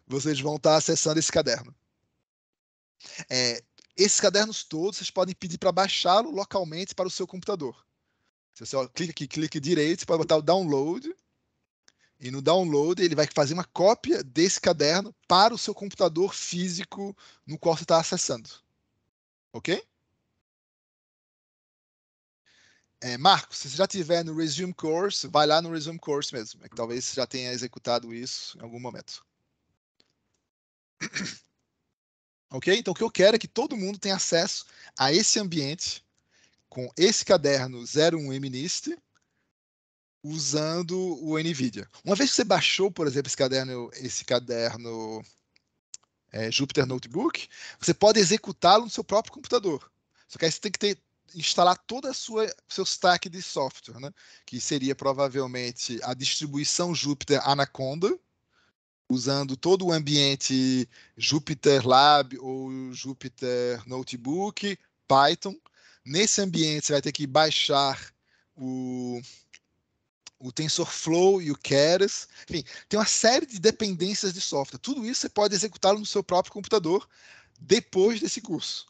vocês vão estar acessando esse caderno. É, esses cadernos todos vocês podem pedir para baixá-lo localmente para o seu computador. Se você ó, clica aqui, clique direito, você pode botar o download. E no download ele vai fazer uma cópia desse caderno para o seu computador físico no qual você está acessando. Ok? É, Marco, se você já tiver no Resume Course, vai lá no Resume Course mesmo. É que talvez você já tenha executado isso em algum momento. [CLEARS THROAT] ok? Então, o que eu quero é que todo mundo tenha acesso a esse ambiente com esse caderno 01 MNIST usando o NVIDIA. Uma vez que você baixou, por exemplo, esse caderno, esse caderno é, Jupyter Notebook, você pode executá-lo no seu próprio computador. Só que aí você tem que ter instalar todo o seu stack de software, né? que seria provavelmente a distribuição Jupyter Anaconda, usando todo o ambiente Jupyter Lab ou Jupyter Notebook, Python. Nesse ambiente, você vai ter que baixar o, o TensorFlow e o Keras. Enfim, tem uma série de dependências de software. Tudo isso você pode executar no seu próprio computador depois desse curso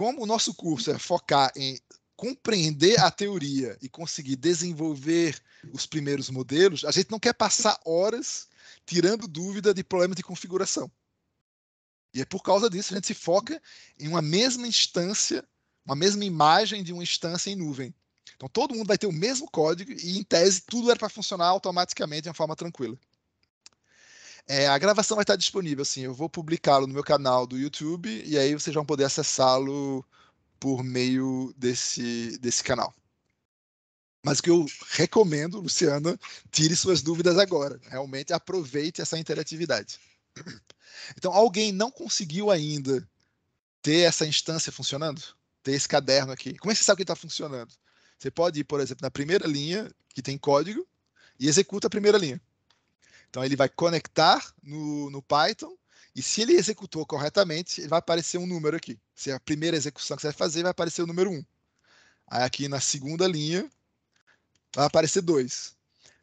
como o nosso curso é focar em compreender a teoria e conseguir desenvolver os primeiros modelos, a gente não quer passar horas tirando dúvida de problemas de configuração. E é por causa disso a gente se foca em uma mesma instância, uma mesma imagem de uma instância em nuvem. Então todo mundo vai ter o mesmo código e, em tese, tudo era para funcionar automaticamente de uma forma tranquila. É, a gravação vai estar disponível, assim, eu vou publicá-lo no meu canal do YouTube e aí vocês vão poder acessá-lo por meio desse, desse canal. Mas o que eu recomendo, Luciana, tire suas dúvidas agora. Realmente aproveite essa interatividade. [CLEARS THROAT] Então, alguém não conseguiu ainda ter essa instância funcionando? Ter esse caderno aqui. Como é que você sabe que está funcionando? Você pode ir, por exemplo, na primeira linha, que tem código, e executa a primeira linha. Então ele vai conectar no, no Python e se ele executou corretamente, ele vai aparecer um número aqui. Se é a primeira execução que você vai fazer, vai aparecer o número 1. Aí aqui na segunda linha vai aparecer 2.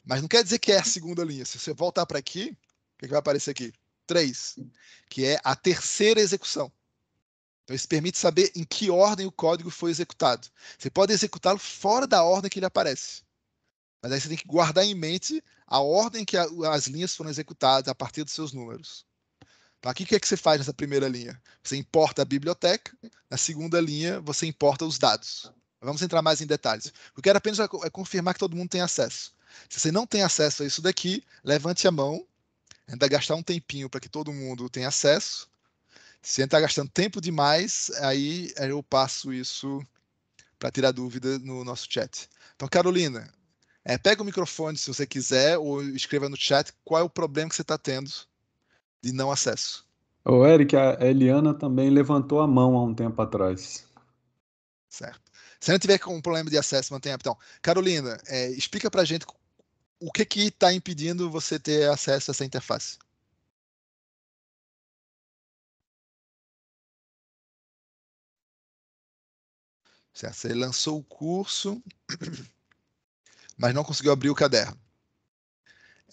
Mas não quer dizer que é a segunda linha. Se você voltar para aqui, o que, que vai aparecer aqui? 3, que é a terceira execução. Então, isso permite saber em que ordem o código foi executado. Você pode executá-lo fora da ordem que ele aparece. Mas aí você tem que guardar em mente a ordem que as linhas foram executadas a partir dos seus números. Tá? O que é que você faz nessa primeira linha? Você importa a biblioteca, na segunda linha você importa os dados. Vamos entrar mais em detalhes. Eu quero apenas é confirmar que todo mundo tem acesso. Se você não tem acesso a isso daqui, levante a mão. Ainda gastar um tempinho para que todo mundo tenha acesso. Se está gastando tempo demais, aí eu passo isso para tirar dúvida no nosso chat. Então, Carolina, é, pega o microfone se você quiser ou escreva no chat qual é o problema que você está tendo de não acesso. O Eric, a Eliana também levantou a mão há um tempo atrás. Certo. Se não tiver com problema de acesso, mantenha. Então, Carolina, é, explica a gente o que que está impedindo você ter acesso a essa interface. Certo, você lançou o curso mas não conseguiu abrir o caderno.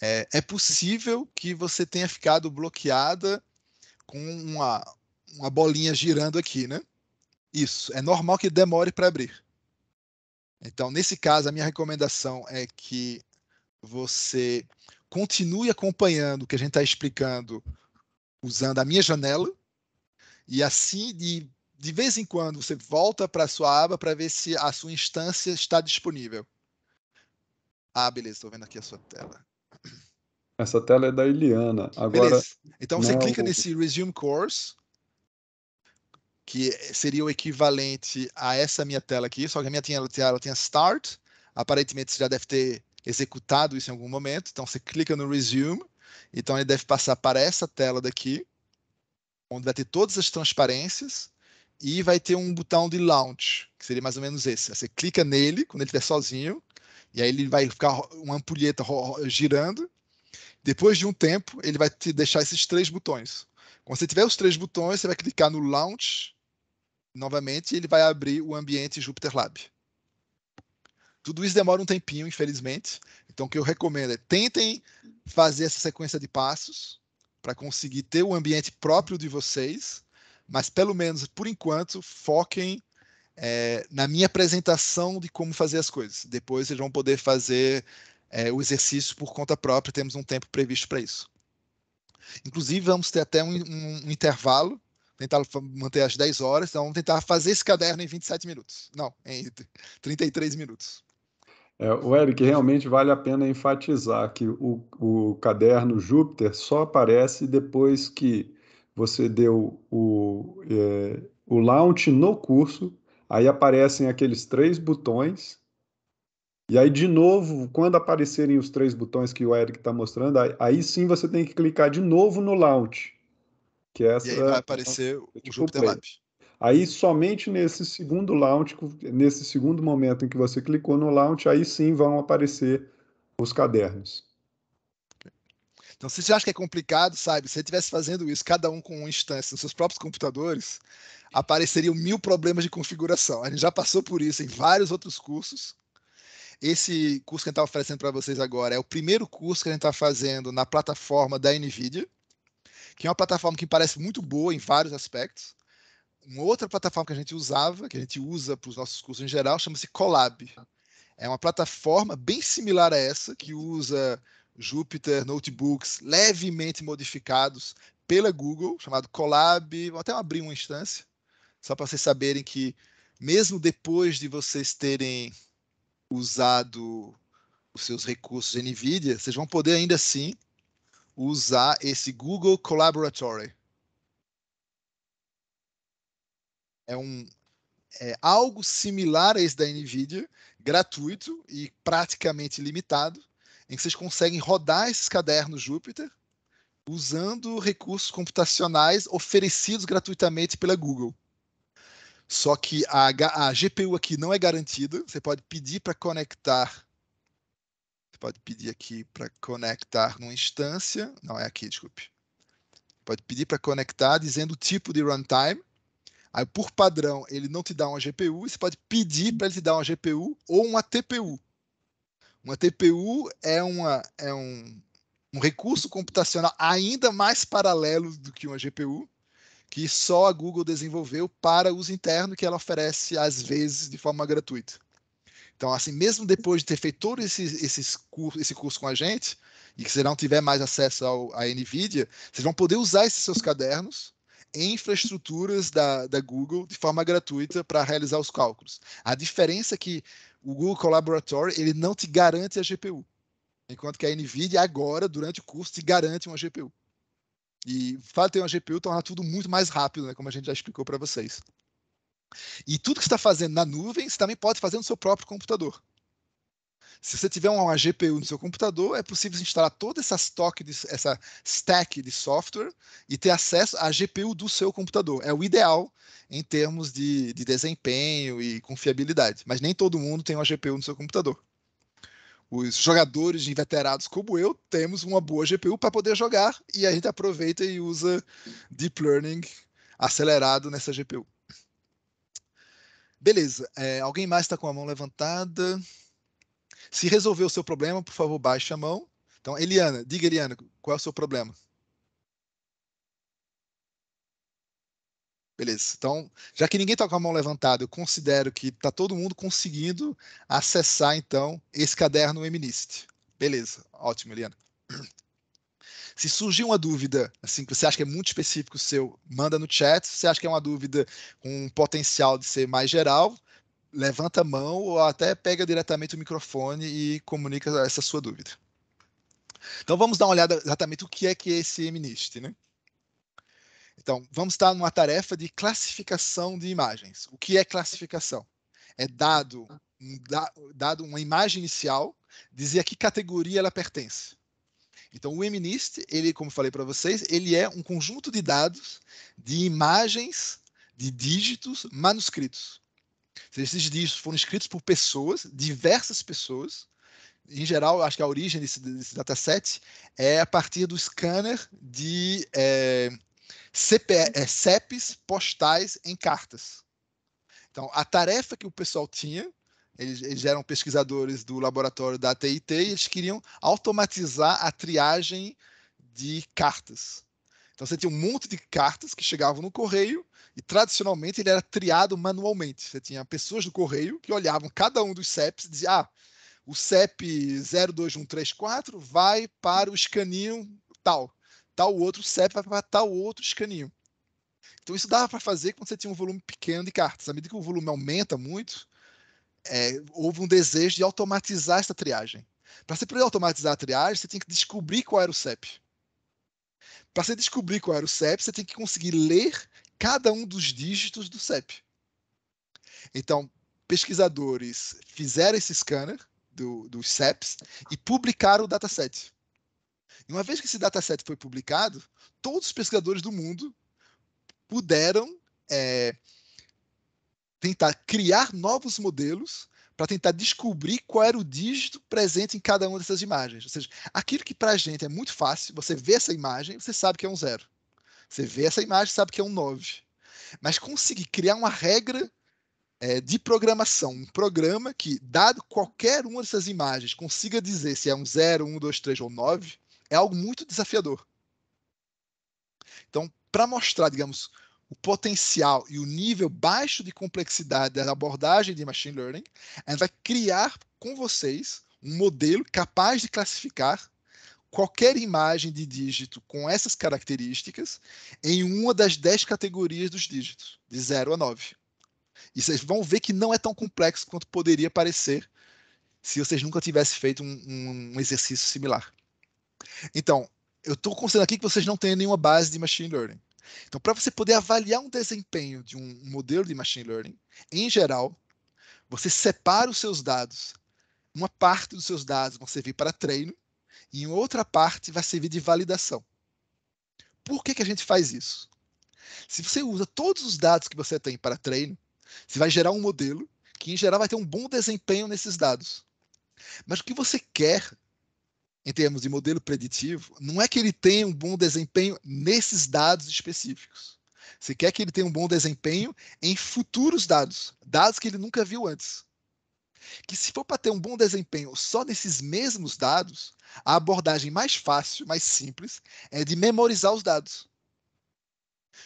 É, é possível que você tenha ficado bloqueada com uma, uma bolinha girando aqui, né? Isso. É normal que demore para abrir. Então, nesse caso, a minha recomendação é que você continue acompanhando o que a gente está explicando usando a minha janela e assim de, de vez em quando você volta para a sua aba para ver se a sua instância está disponível. Ah, beleza, estou vendo aqui a sua tela. Essa tela é da Eliana. Agora, beleza. Então você é clica o... nesse Resume Course, que seria o equivalente a essa minha tela aqui, só que a minha tinha, ela tinha Start, aparentemente você já deve ter executado isso em algum momento, então você clica no Resume, então ele deve passar para essa tela daqui, onde vai ter todas as transparências, e vai ter um botão de Launch, que seria mais ou menos esse. Você clica nele, quando ele estiver sozinho, e aí ele vai ficar uma ampulheta girando. Depois de um tempo, ele vai te deixar esses três botões. Quando você tiver os três botões, você vai clicar no Launch novamente e ele vai abrir o ambiente Jupyter Lab. Tudo isso demora um tempinho, infelizmente. Então, o que eu recomendo é tentem fazer essa sequência de passos para conseguir ter o ambiente próprio de vocês, mas pelo menos por enquanto foquem é, na minha apresentação de como fazer as coisas. Depois vocês vão poder fazer é, o exercício por conta própria, temos um tempo previsto para isso. Inclusive, vamos ter até um, um, um, intervalo, tentar manter as 10 horas, então vamos tentar fazer esse caderno em 27 minutos. Não, em 33 minutos. É, o Eric, realmente vale a pena enfatizar que o, o caderno Júpiter só aparece depois que você deu o, é, o launch no curso Aí aparecem aqueles três botões. E aí, de novo, quando aparecerem os três botões que o Eric está mostrando, aí, aí, sim você tem que clicar de novo no Launch. Que é essa, e aí vai aparecer então, o Jupyter Lab. Aí somente nesse segundo launch, nesse segundo momento em que você clicou no launch, aí sim vão aparecer os cadernos. Então, se você acha que é complicado, sabe? Se você estivesse fazendo isso, cada um com uma instância nos seus próprios computadores, apareceriam mil problemas de configuração. A gente já passou por isso em vários outros cursos. Esse curso que a gente está oferecendo para vocês agora é o primeiro curso que a gente está fazendo na plataforma da NVIDIA, que é uma plataforma que parece muito boa em vários aspectos. Uma outra plataforma que a gente usava, que a gente usa para os nossos cursos em geral, chama-se Colab. É uma plataforma bem similar a essa, que usa Jupyter Notebooks levemente modificados pela Google, chamado Colab. Vou até abrir uma instância, só para vocês saberem que, mesmo depois de vocês terem usado os seus recursos NVIDIA, vocês vão poder ainda assim usar esse Google Collaboratory. É um é algo similar a esse da NVIDIA, gratuito e praticamente limitado, em que vocês conseguem rodar esses cadernos Júpiter usando recursos computacionais oferecidos gratuitamente pela Google. Só que a, a GPU aqui não é garantida. Você pode pedir para conectar. Você pode pedir aqui para conectar numa instância. Não, é aqui, desculpe. Pode pedir para conectar dizendo o tipo de runtime. Aí, por padrão, ele não te dá uma GPU. Você pode pedir para ele te dar uma GPU ou uma TPU. Uma TPU é, uma, é um, um recurso computacional ainda mais paralelo do que uma GPU, que só a Google desenvolveu para uso interno, que ela oferece às vezes de forma gratuita. Então, assim, mesmo depois de ter feito todo esse, esse, curso, esse curso com a gente, e que você não tiver mais acesso ao, à NVIDIA, vocês vão poder usar esses seus cadernos em infraestruturas da, da Google de forma gratuita para realizar os cálculos. A diferença é que o Google Collaboratory ele não te garante a GPU. Enquanto que a NVIDIA agora, durante o curso, te garante uma GPU. E para ter uma GPU torna tudo muito mais rápido, né, como a gente já explicou para vocês. E tudo que está fazendo na nuvem, você também pode fazer no seu próprio computador. Se você tiver uma GPU no seu computador, é possível instalar toda essa, de, essa stack de software e ter acesso à GPU do seu computador. É o ideal em termos de, de desempenho e confiabilidade. Mas nem todo mundo tem uma GPU no seu computador. Os jogadores inveterados como eu temos uma boa GPU para poder jogar e a gente aproveita e usa deep learning acelerado nessa GPU. Beleza. É, alguém mais está com a mão levantada? Se resolveu o seu problema, por favor, baixe a mão. Então, Eliana, diga, Eliana, qual é o seu problema? Beleza. Então, já que ninguém está com a mão levantada, eu considero que está todo mundo conseguindo acessar, então, esse caderno MNIST. Beleza. Ótimo, Eliana. [CLEARS THROAT] Se surgir uma dúvida, assim, que você acha que é muito específico seu, manda no chat. Se você acha que é uma dúvida com um potencial de ser mais geral, levanta a mão ou até pega diretamente o microfone e comunica essa sua dúvida. Então vamos dar uma olhada exatamente o que é que é esse MNIST, né? Então, vamos estar numa tarefa de classificação de imagens. O que é classificação? É dado, um, da, dado uma imagem inicial, dizer a que categoria ela pertence. Então, o MNIST, ele, como falei para vocês, ele é um conjunto de dados de imagens de dígitos manuscritos. Esses livros foram escritos por pessoas, diversas pessoas. Em geral, acho que a origem desse, desse dataset é a partir do scanner de é, CP, é, CEPs postais em cartas. Então, a tarefa que o pessoal tinha, eles, eles eram pesquisadores do laboratório da TIT e eles queriam automatizar a triagem de cartas. Então você tinha um monte de cartas que chegavam no correio e tradicionalmente ele era triado manualmente. Você tinha pessoas do correio que olhavam cada um dos CEPs e diziam: ah, o CEP 02134 vai para o escaninho tal, tal outro CEP vai para tal outro escaninho. Então isso dava para fazer quando você tinha um volume pequeno de cartas. À medida que o volume aumenta muito, é, houve um desejo de automatizar essa triagem. Para você poder automatizar a triagem, você tinha que descobrir qual era o CEP. Para você descobrir qual era o CEP, você tem que conseguir ler cada um dos dígitos do CEP. Então, pesquisadores fizeram esse scanner do, dos CEPs e publicaram o dataset. E uma vez que esse dataset foi publicado, todos os pesquisadores do mundo puderam é, tentar criar novos modelos para tentar descobrir qual era o dígito presente em cada uma dessas imagens. Ou seja, aquilo que para a gente é muito fácil, você vê essa imagem, você sabe que é um zero. Você vê essa imagem, sabe que é um 9. Mas conseguir criar uma regra é, de programação, um programa que, dado qualquer uma dessas imagens, consiga dizer se é um 0, 1, 2, 3 ou 9, é algo muito desafiador. Então, para mostrar, digamos, o potencial e o nível baixo de complexidade da abordagem de machine learning, a gente vai criar com vocês um modelo capaz de classificar qualquer imagem de dígito com essas características em uma das dez categorias dos dígitos, de 0 a 9. E vocês vão ver que não é tão complexo quanto poderia parecer se vocês nunca tivessem feito um, um exercício similar. Então, eu estou considerando aqui que vocês não têm nenhuma base de machine learning. Então, para você poder avaliar um desempenho de um modelo de machine learning, em geral, você separa os seus dados. Uma parte dos seus dados vão servir para treino e outra parte vai servir de validação. Por que, que a gente faz isso? Se você usa todos os dados que você tem para treino, você vai gerar um modelo que, em geral, vai ter um bom desempenho nesses dados. Mas o que você quer em termos de modelo preditivo, não é que ele tenha um bom desempenho nesses dados específicos. Você quer que ele tenha um bom desempenho em futuros dados, dados que ele nunca viu antes. Que se for para ter um bom desempenho só nesses mesmos dados, a abordagem mais fácil, mais simples, é de memorizar os dados.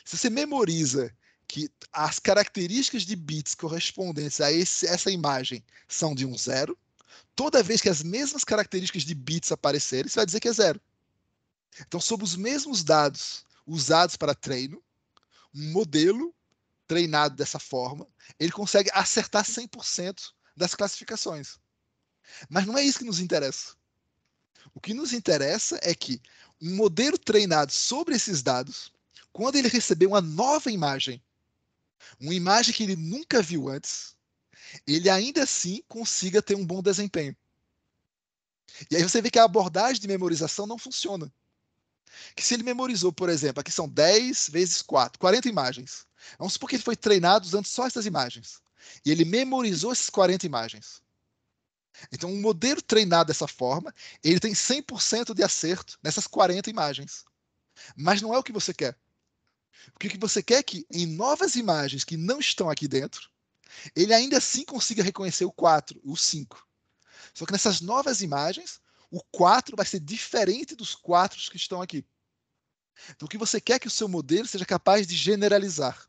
Se você memoriza que as características de bits correspondentes a esse, essa imagem são de um zero, Toda vez que as mesmas características de bits aparecerem, você vai dizer que é zero. Então, sob os mesmos dados usados para treino, um modelo treinado dessa forma, ele consegue acertar 100% das classificações. Mas não é isso que nos interessa. O que nos interessa é que um modelo treinado sobre esses dados, quando ele receber uma nova imagem, uma imagem que ele nunca viu antes, ele ainda assim consiga ter um bom desempenho. E aí você vê que a abordagem de memorização não funciona. Que se ele memorizou, por exemplo, aqui são 10 vezes 4, 40 imagens. Vamos supor que ele foi treinado usando só essas imagens. E ele memorizou essas 40 imagens. Então, um modelo treinado dessa forma, ele tem 100% de acerto nessas 40 imagens. Mas não é o que você quer. O que você quer é que, em novas imagens que não estão aqui dentro, ele ainda assim consiga reconhecer o 4, o 5. Só que nessas novas imagens, o 4 vai ser diferente dos 4 que estão aqui. Então, o que você quer que o seu modelo seja capaz de generalizar?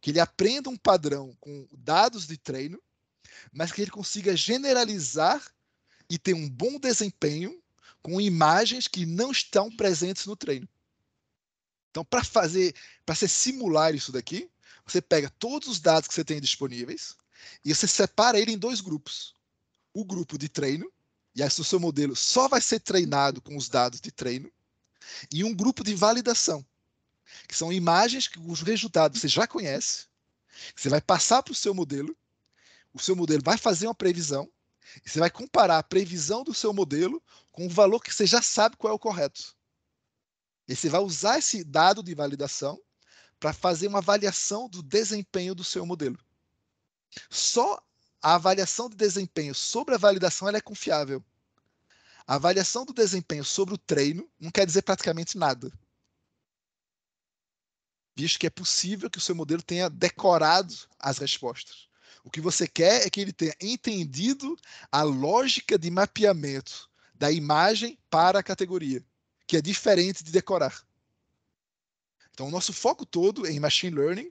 Que ele aprenda um padrão com dados de treino, mas que ele consiga generalizar e ter um bom desempenho com imagens que não estão presentes no treino. Então, para fazer, para se simular isso daqui, você pega todos os dados que você tem disponíveis e você separa ele em dois grupos. O grupo de treino, e aí o seu modelo só vai ser treinado com os dados de treino, e um grupo de validação, que são imagens que os resultados você já conhece, você vai passar para o seu modelo, o seu modelo vai fazer uma previsão, e você vai comparar a previsão do seu modelo com o valor que você já sabe qual é o correto. E você vai usar esse dado de validação para fazer uma avaliação do desempenho do seu modelo. Só a avaliação de desempenho sobre a validação é confiável. A avaliação do desempenho sobre o treino não quer dizer praticamente nada. Visto que é possível que o seu modelo tenha decorado as respostas. O que você quer é que ele tenha entendido a lógica de mapeamento da imagem para a categoria, que é diferente de decorar. Então, o nosso foco todo em machine learning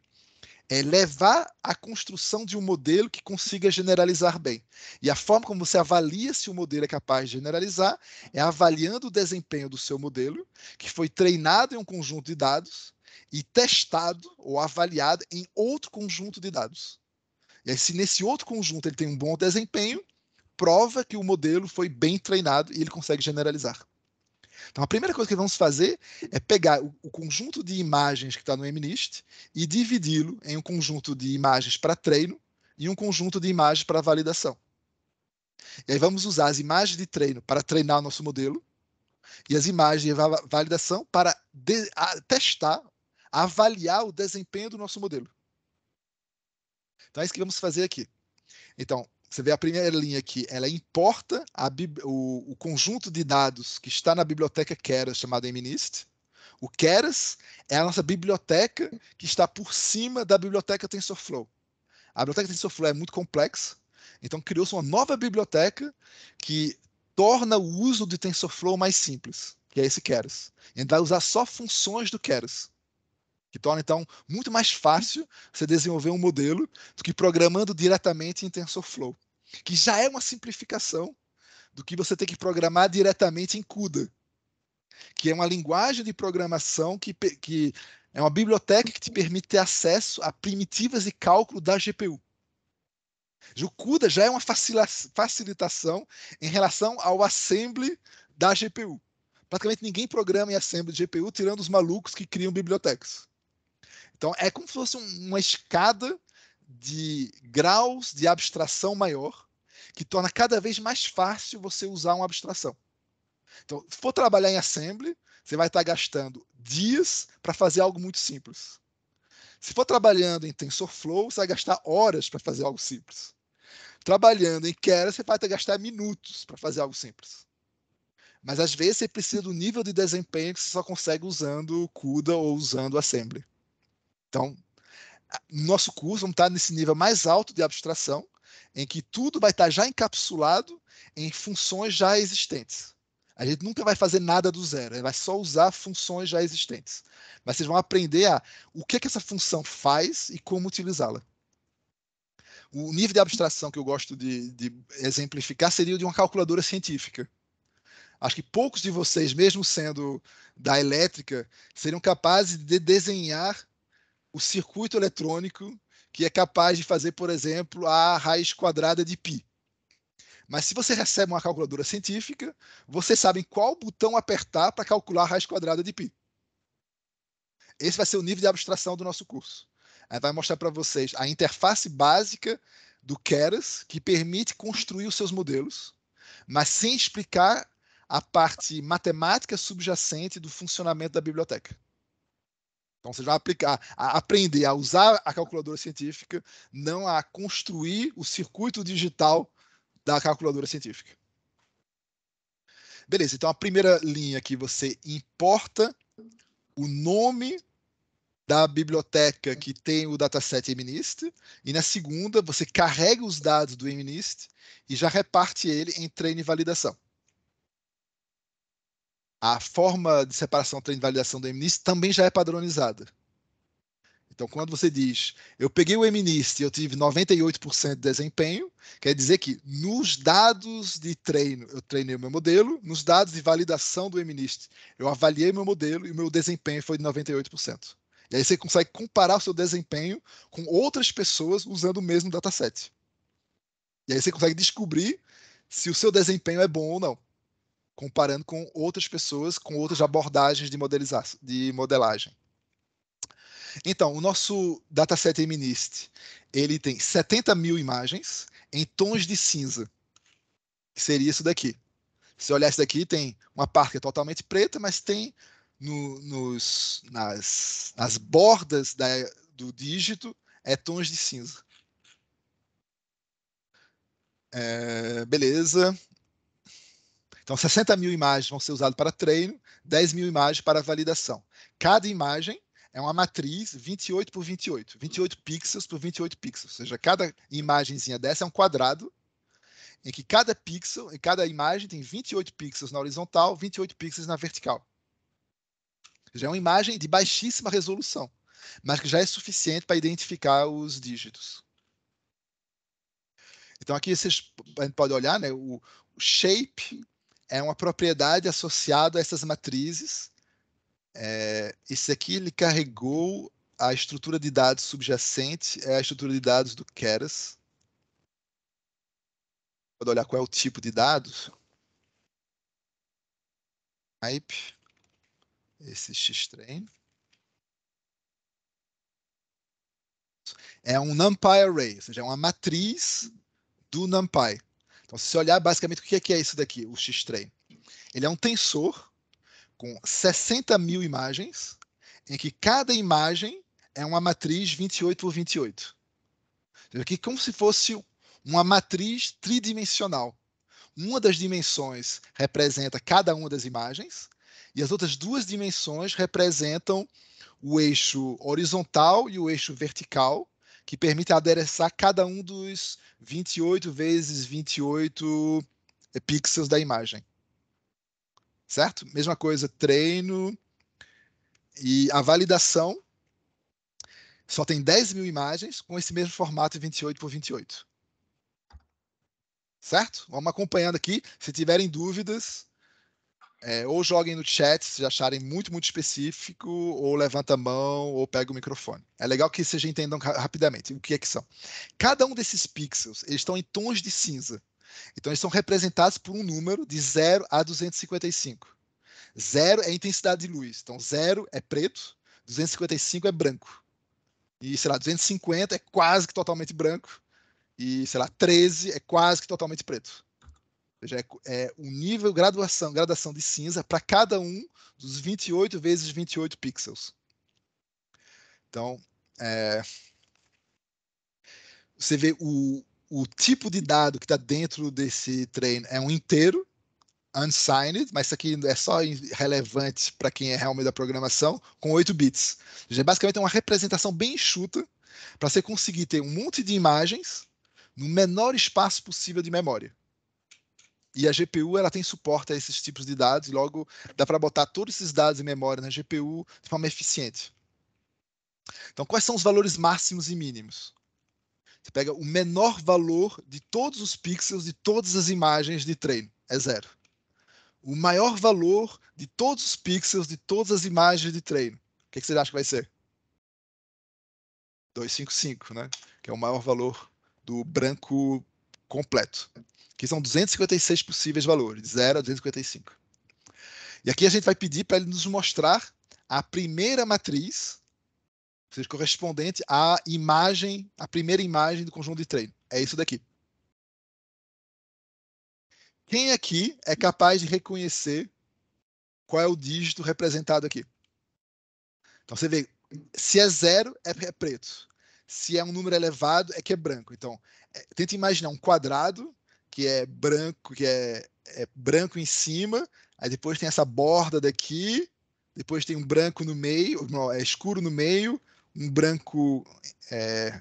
é levar a construção de um modelo que consiga generalizar bem. E a forma como você avalia se o modelo é capaz de generalizar é avaliando o desempenho do seu modelo, que foi treinado em um conjunto de dados e testado ou avaliado em outro conjunto de dados. E aí, se nesse outro conjunto ele tem um bom desempenho, prova que o modelo foi bem treinado e ele consegue generalizar. Então a primeira coisa que vamos fazer é pegar o, o conjunto de imagens que está no MNIST e dividi-lo em um conjunto de imagens para treino e um conjunto de imagens para validação. E aí vamos usar as imagens de treino para treinar o nosso modelo e as imagens de validação para de, a, testar, avaliar o desempenho do nosso modelo. Então é isso que vamos fazer aqui. Então, você vê a primeira linha aqui, ela importa o, o, conjunto de dados que está na biblioteca Keras, chamada MNIST. O Keras é a nossa biblioteca que está por cima da biblioteca TensorFlow. A biblioteca TensorFlow é muito complexa, então criou-se uma nova biblioteca que torna o uso de TensorFlow mais simples, que é esse Keras. A gente vai usar só funções do Keras que torna então muito mais fácil você desenvolver um modelo do que programando diretamente em TensorFlow, que já é uma simplificação do que você tem que programar diretamente em CUDA, que é uma linguagem de programação que, que é uma biblioteca que te permite ter acesso a primitivas de cálculo da GPU. O CUDA já é uma facilitação em relação ao assembly da GPU. Praticamente ninguém programa em assembly de GPU, tirando os malucos que criam bibliotecas. Então é como se fosse uma escada de graus de abstração maior que torna cada vez mais fácil você usar uma abstração. Então, se for trabalhar em assembly, você vai estar gastando dias para fazer algo muito simples. Se for trabalhando em TensorFlow, você vai gastar horas para fazer algo simples. Trabalhando em Keras, você vai estar gastar minutos para fazer algo simples. Mas às vezes você precisa do nível de desempenho que você só consegue usando CUDA ou usando Assembly. Então, nosso curso vamos tá estar nesse nível mais alto de abstração, em que tudo vai estar tá já encapsulado em funções já existentes. A gente nunca vai fazer nada do zero, vai só usar funções já existentes. Mas vocês vão aprender a o que, é que essa função faz e como utilizá-la. O nível de abstração que eu gosto de, de exemplificar seria o de uma calculadora científica. Acho que poucos de vocês, mesmo sendo da elétrica, seriam capazes de desenhar o circuito eletrônico que é capaz de fazer, por exemplo, a raiz quadrada de π. Mas se você recebe uma calculadora científica, você sabe qual botão apertar para calcular a raiz quadrada de π. Esse vai ser o nível de abstração do nosso curso. Aí vai mostrar para vocês a interface básica do Keras, que permite construir os seus modelos, mas sem explicar a parte matemática subjacente do funcionamento da biblioteca. Então você vai aplicar, a aprender a usar a calculadora científica, não a construir o circuito digital da calculadora científica. Beleza, então a primeira linha aqui você importa o nome da biblioteca que tem o dataset MNIST, e na segunda você carrega os dados do MNIST e já reparte ele em treino e validação a forma de separação, treino e validação do MNIST também já é padronizada. Então, quando você diz, eu peguei o MNIST e eu tive 98% de desempenho, quer dizer que nos dados de treino eu treinei o meu modelo, nos dados de validação do MNIST eu avaliei meu modelo e o meu desempenho foi de 98%. E aí você consegue comparar o seu desempenho com outras pessoas usando o mesmo dataset. E aí você consegue descobrir se o seu desempenho é bom ou não comparando com outras pessoas, com outras abordagens de, modelizar, de modelagem. Então, o nosso dataset MNIST, ele tem 70 mil imagens em tons de cinza, que seria isso daqui. Se olhar isso daqui, tem uma parte que é totalmente preta, mas tem no, nos, nas, nas bordas da, do dígito é tons de cinza. É, beleza. Então, 60 mil imagens vão ser usadas para treino, 10 mil imagens para validação. Cada imagem é uma matriz 28 por 28, 28 pixels por 28 pixels. Ou seja, cada imagenzinha dessa é um quadrado em que cada pixel, em cada imagem tem 28 pixels na horizontal, 28 pixels na vertical. Já é uma imagem de baixíssima resolução, mas que já é suficiente para identificar os dígitos. Então aqui vocês podem olhar, né, o shape é uma propriedade associada a essas matrizes. É, esse aqui ele carregou a estrutura de dados subjacente, é a estrutura de dados do Keras. Pode olhar qual é o tipo de dados. Type, esse xtrain. É um NumPy array, ou seja, é uma matriz do NumPy. Então, se você olhar basicamente o que é, que é isso daqui, o X-Tray. Ele é um tensor com 60 mil imagens, em que cada imagem é uma matriz 28 por 28. Então, aqui como se fosse uma matriz tridimensional. Uma das dimensões representa cada uma das imagens, e as outras duas dimensões representam o eixo horizontal e o eixo vertical que permite adereçar cada um dos 28 vezes 28 eh, pixels da imagem. Certo? Mesma coisa, treino e a validação só tem 10 mil imagens com esse mesmo formato 28 por 28. Certo? Vamos acompanhando aqui. Se tiverem dúvidas, é, ou joguem no chat se acharem muito, muito específico, ou levanta a mão, ou pega o microfone. É legal que vocês entendam rapidamente o que é que são. Cada um desses pixels, eles estão em tons de cinza. Então, eles são representados por um número de 0 a 255. 0 é intensidade de luz. Então, 0 é preto, 255 é branco. E, sei lá, 250 é quase que totalmente branco. E, sei lá, 13 é quase que totalmente preto. Já é, é um nível, graduação, gradação de cinza para cada um dos 28 vezes 28 pixels. Então, é, você vê o, o tipo de dado que está dentro desse treino é um inteiro, unsigned, mas isso aqui é só relevante para quem é realmente da programação, com 8 bits. Já basicamente é uma representação bem enxuta para você conseguir ter um monte de imagens no menor espaço possível de memória. E a GPU ela tem suporte a esses tipos de dados, logo dá para botar todos esses dados em memória na GPU de forma eficiente. Então, quais são os valores máximos e mínimos? Você pega o menor valor de todos os pixels de todas as imagens de treino, é zero. O maior valor de todos os pixels de todas as imagens de treino, o que, que você acha que vai ser? 255, né? Que é o maior valor do branco completo que são 256 possíveis valores, 0 a 255. E aqui a gente vai pedir para ele nos mostrar a primeira matriz, ou seja, correspondente à imagem, a primeira imagem do conjunto de treino. É isso daqui. Quem aqui é capaz de reconhecer qual é o dígito representado aqui? Então você vê, se é zero, é, é preto. Se é um número elevado, é que é branco. Então, é, tenta imaginar um quadrado que é branco, que é, é branco em cima, aí depois tem essa borda daqui, depois tem um branco no meio, não, é escuro no meio, um branco é,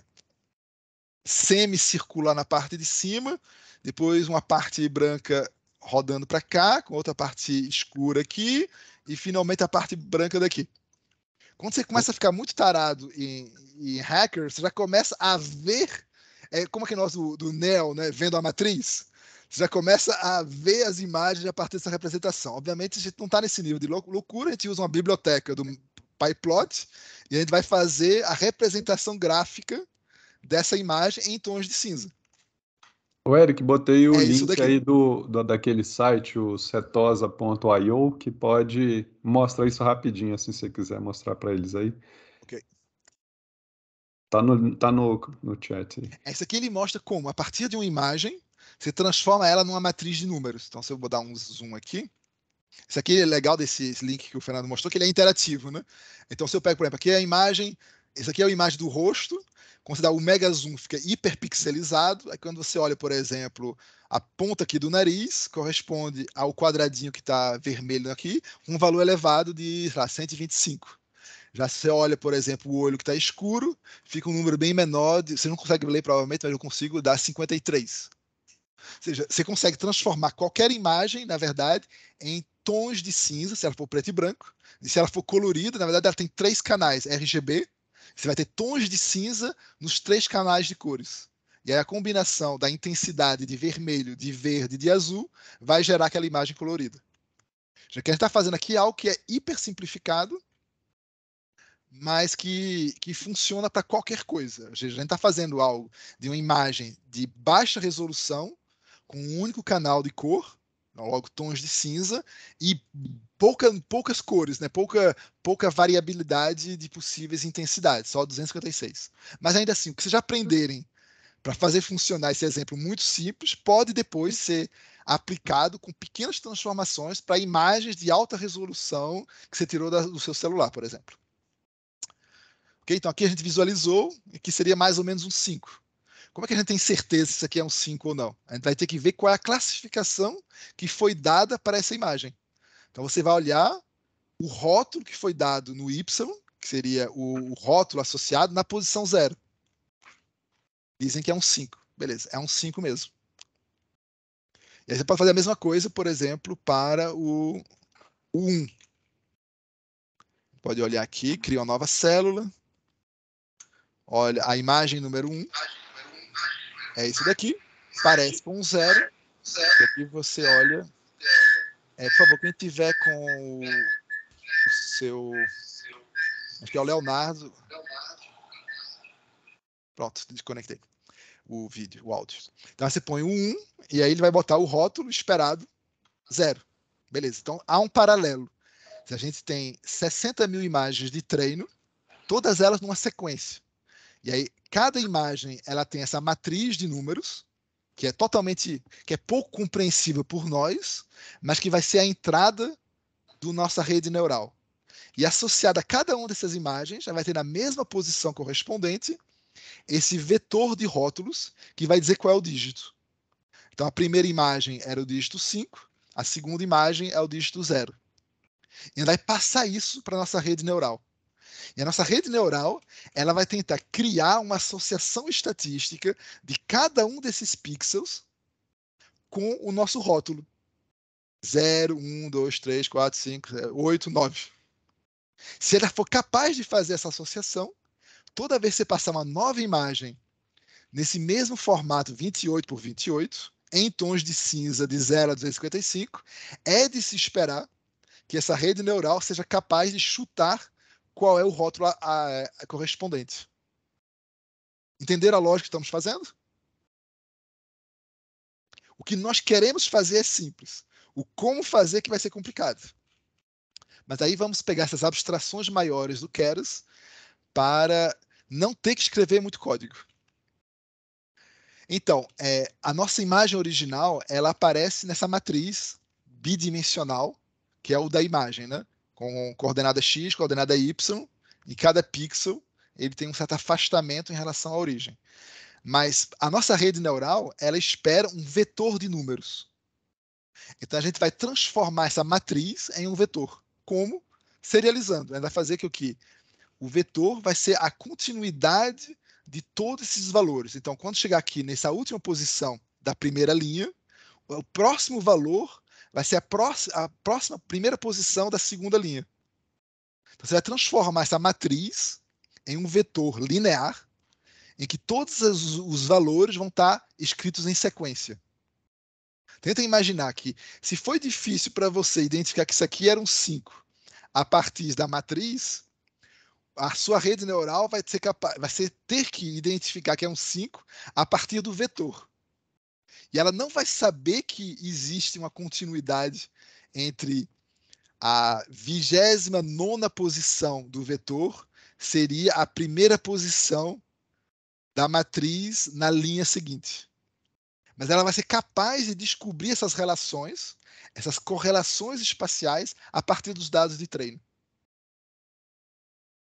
semicircular na parte de cima, depois uma parte branca rodando para cá, com outra parte escura aqui, e finalmente a parte branca daqui. Quando você começa a ficar muito tarado em, em hackers, você já começa a ver é como aquele é é nosso do, do Neo, né, vendo a matriz, você já começa a ver as imagens a partir dessa representação. Obviamente, a gente não está nesse nível de loucura, a gente usa uma biblioteca do PyPlot e a gente vai fazer a representação gráfica dessa imagem em tons de cinza. O Eric, botei o é link aí do, do, daquele site, o setosa.io, que pode mostrar isso rapidinho, assim, se você quiser mostrar para eles aí. Tá no, tá no, no chat. Essa aqui ele mostra como, a partir de uma imagem, você transforma ela numa matriz de números. Então, se eu vou dar um zoom aqui. Isso aqui é legal desse link que o Fernando mostrou, que ele é interativo, né? Então, se eu pego, por exemplo, aqui é a imagem. Isso aqui é a imagem do rosto. Quando você dá o mega zoom, fica hiperpixelizado. Aí, quando você olha, por exemplo, a ponta aqui do nariz, corresponde ao quadradinho que está vermelho aqui, um valor elevado de, sei lá, 125. Já se você olha, por exemplo, o olho que está escuro, fica um número bem menor, de, você não consegue ler provavelmente, mas eu consigo dar 53. Ou seja, você consegue transformar qualquer imagem, na verdade, em tons de cinza, se ela for preto e branco. E se ela for colorida, na verdade, ela tem três canais RGB. Você vai ter tons de cinza nos três canais de cores. E aí a combinação da intensidade de vermelho, de verde e de azul vai gerar aquela imagem colorida. Já que a gente está fazendo aqui algo que é hiper simplificado, mas que, que funciona para qualquer coisa. A gente está fazendo algo de uma imagem de baixa resolução, com um único canal de cor, logo tons de cinza, e pouca, poucas cores, né? pouca, pouca variabilidade de possíveis intensidades, só 256. Mas ainda assim, o que vocês já aprenderem para fazer funcionar esse exemplo muito simples, pode depois ser aplicado com pequenas transformações para imagens de alta resolução que você tirou da, do seu celular, por exemplo. Ok? Então aqui a gente visualizou que seria mais ou menos um 5. Como é que a gente tem certeza se isso aqui é um 5 ou não? A gente vai ter que ver qual é a classificação que foi dada para essa imagem. Então você vai olhar o rótulo que foi dado no Y, que seria o, o rótulo associado, na posição 0. Dizem que é um 5. Beleza, é um 5 mesmo. E aí você pode fazer a mesma coisa, por exemplo, para o, o 1. Um. Pode olhar aqui, cria uma nova célula. Olha, a imagem número 1 um é isso daqui, parece com um zero. E aqui você olha. É, por favor, quem tiver com o, o seu. Acho que é o Leonardo. Pronto, desconectei o vídeo, o áudio. Então você põe o 1 e aí ele vai botar o rótulo esperado zero. Beleza, então há um paralelo. Se a gente tem 60 mil imagens de treino, todas elas numa sequência. E aí cada imagem ela tem essa matriz de números que é totalmente, que é pouco compreensível por nós, mas que vai ser a entrada do nossa rede neural. E associada a cada uma dessas imagens, ela vai ter na mesma posição correspondente esse vetor de rótulos que vai dizer qual é o dígito. Então a primeira imagem era o dígito 5, a segunda imagem é o dígito 0. E vai passar isso para a nossa rede neural. E a nossa rede neural, ela vai tentar criar uma associação estatística de cada um desses pixels com o nosso rótulo. 0, 1, 2, 3, 4, 5, 8, 9. Se ela for capaz de fazer essa associação, toda vez que você passar uma nova imagem nesse mesmo formato 28 por 28, em tons de cinza de 0 a 255, é de se esperar que essa rede neural seja capaz de chutar qual é o rótulo a, a, a correspondente. Entender a lógica que estamos fazendo? O que nós queremos fazer é simples. O como fazer que vai ser complicado. Mas aí vamos pegar essas abstrações maiores do Keras para não ter que escrever muito código. Então, é, a nossa imagem original ela aparece nessa matriz bidimensional, que é o da imagem, né? com coordenada x, coordenada y, e cada pixel ele tem um certo afastamento em relação à origem. Mas a nossa rede neural, ela espera um vetor de números. Então a gente vai transformar essa matriz em um vetor. Como? Serializando. A gente vai fazer que o que? O vetor vai ser a continuidade de todos esses valores. Então, quando chegar aqui nessa última posição da primeira linha, o próximo valor vai ser a próxima, a próxima primeira posição da segunda linha. Então, você vai transformar essa matriz em um vetor linear em que todos os, os valores vão estar tá escritos em sequência. Tenta imaginar que, se foi difícil para você identificar que isso aqui era um 5 a partir da matriz, a sua rede neural vai ser, capaz, vai ser ter que identificar que é um 5 a partir do vetor. E ela não vai saber que existe uma continuidade entre a 29 posição do vetor seria a primeira posição da matriz na linha seguinte. Mas ela vai ser capaz de descobrir essas relações, essas correlações espaciais, a partir dos dados de treino.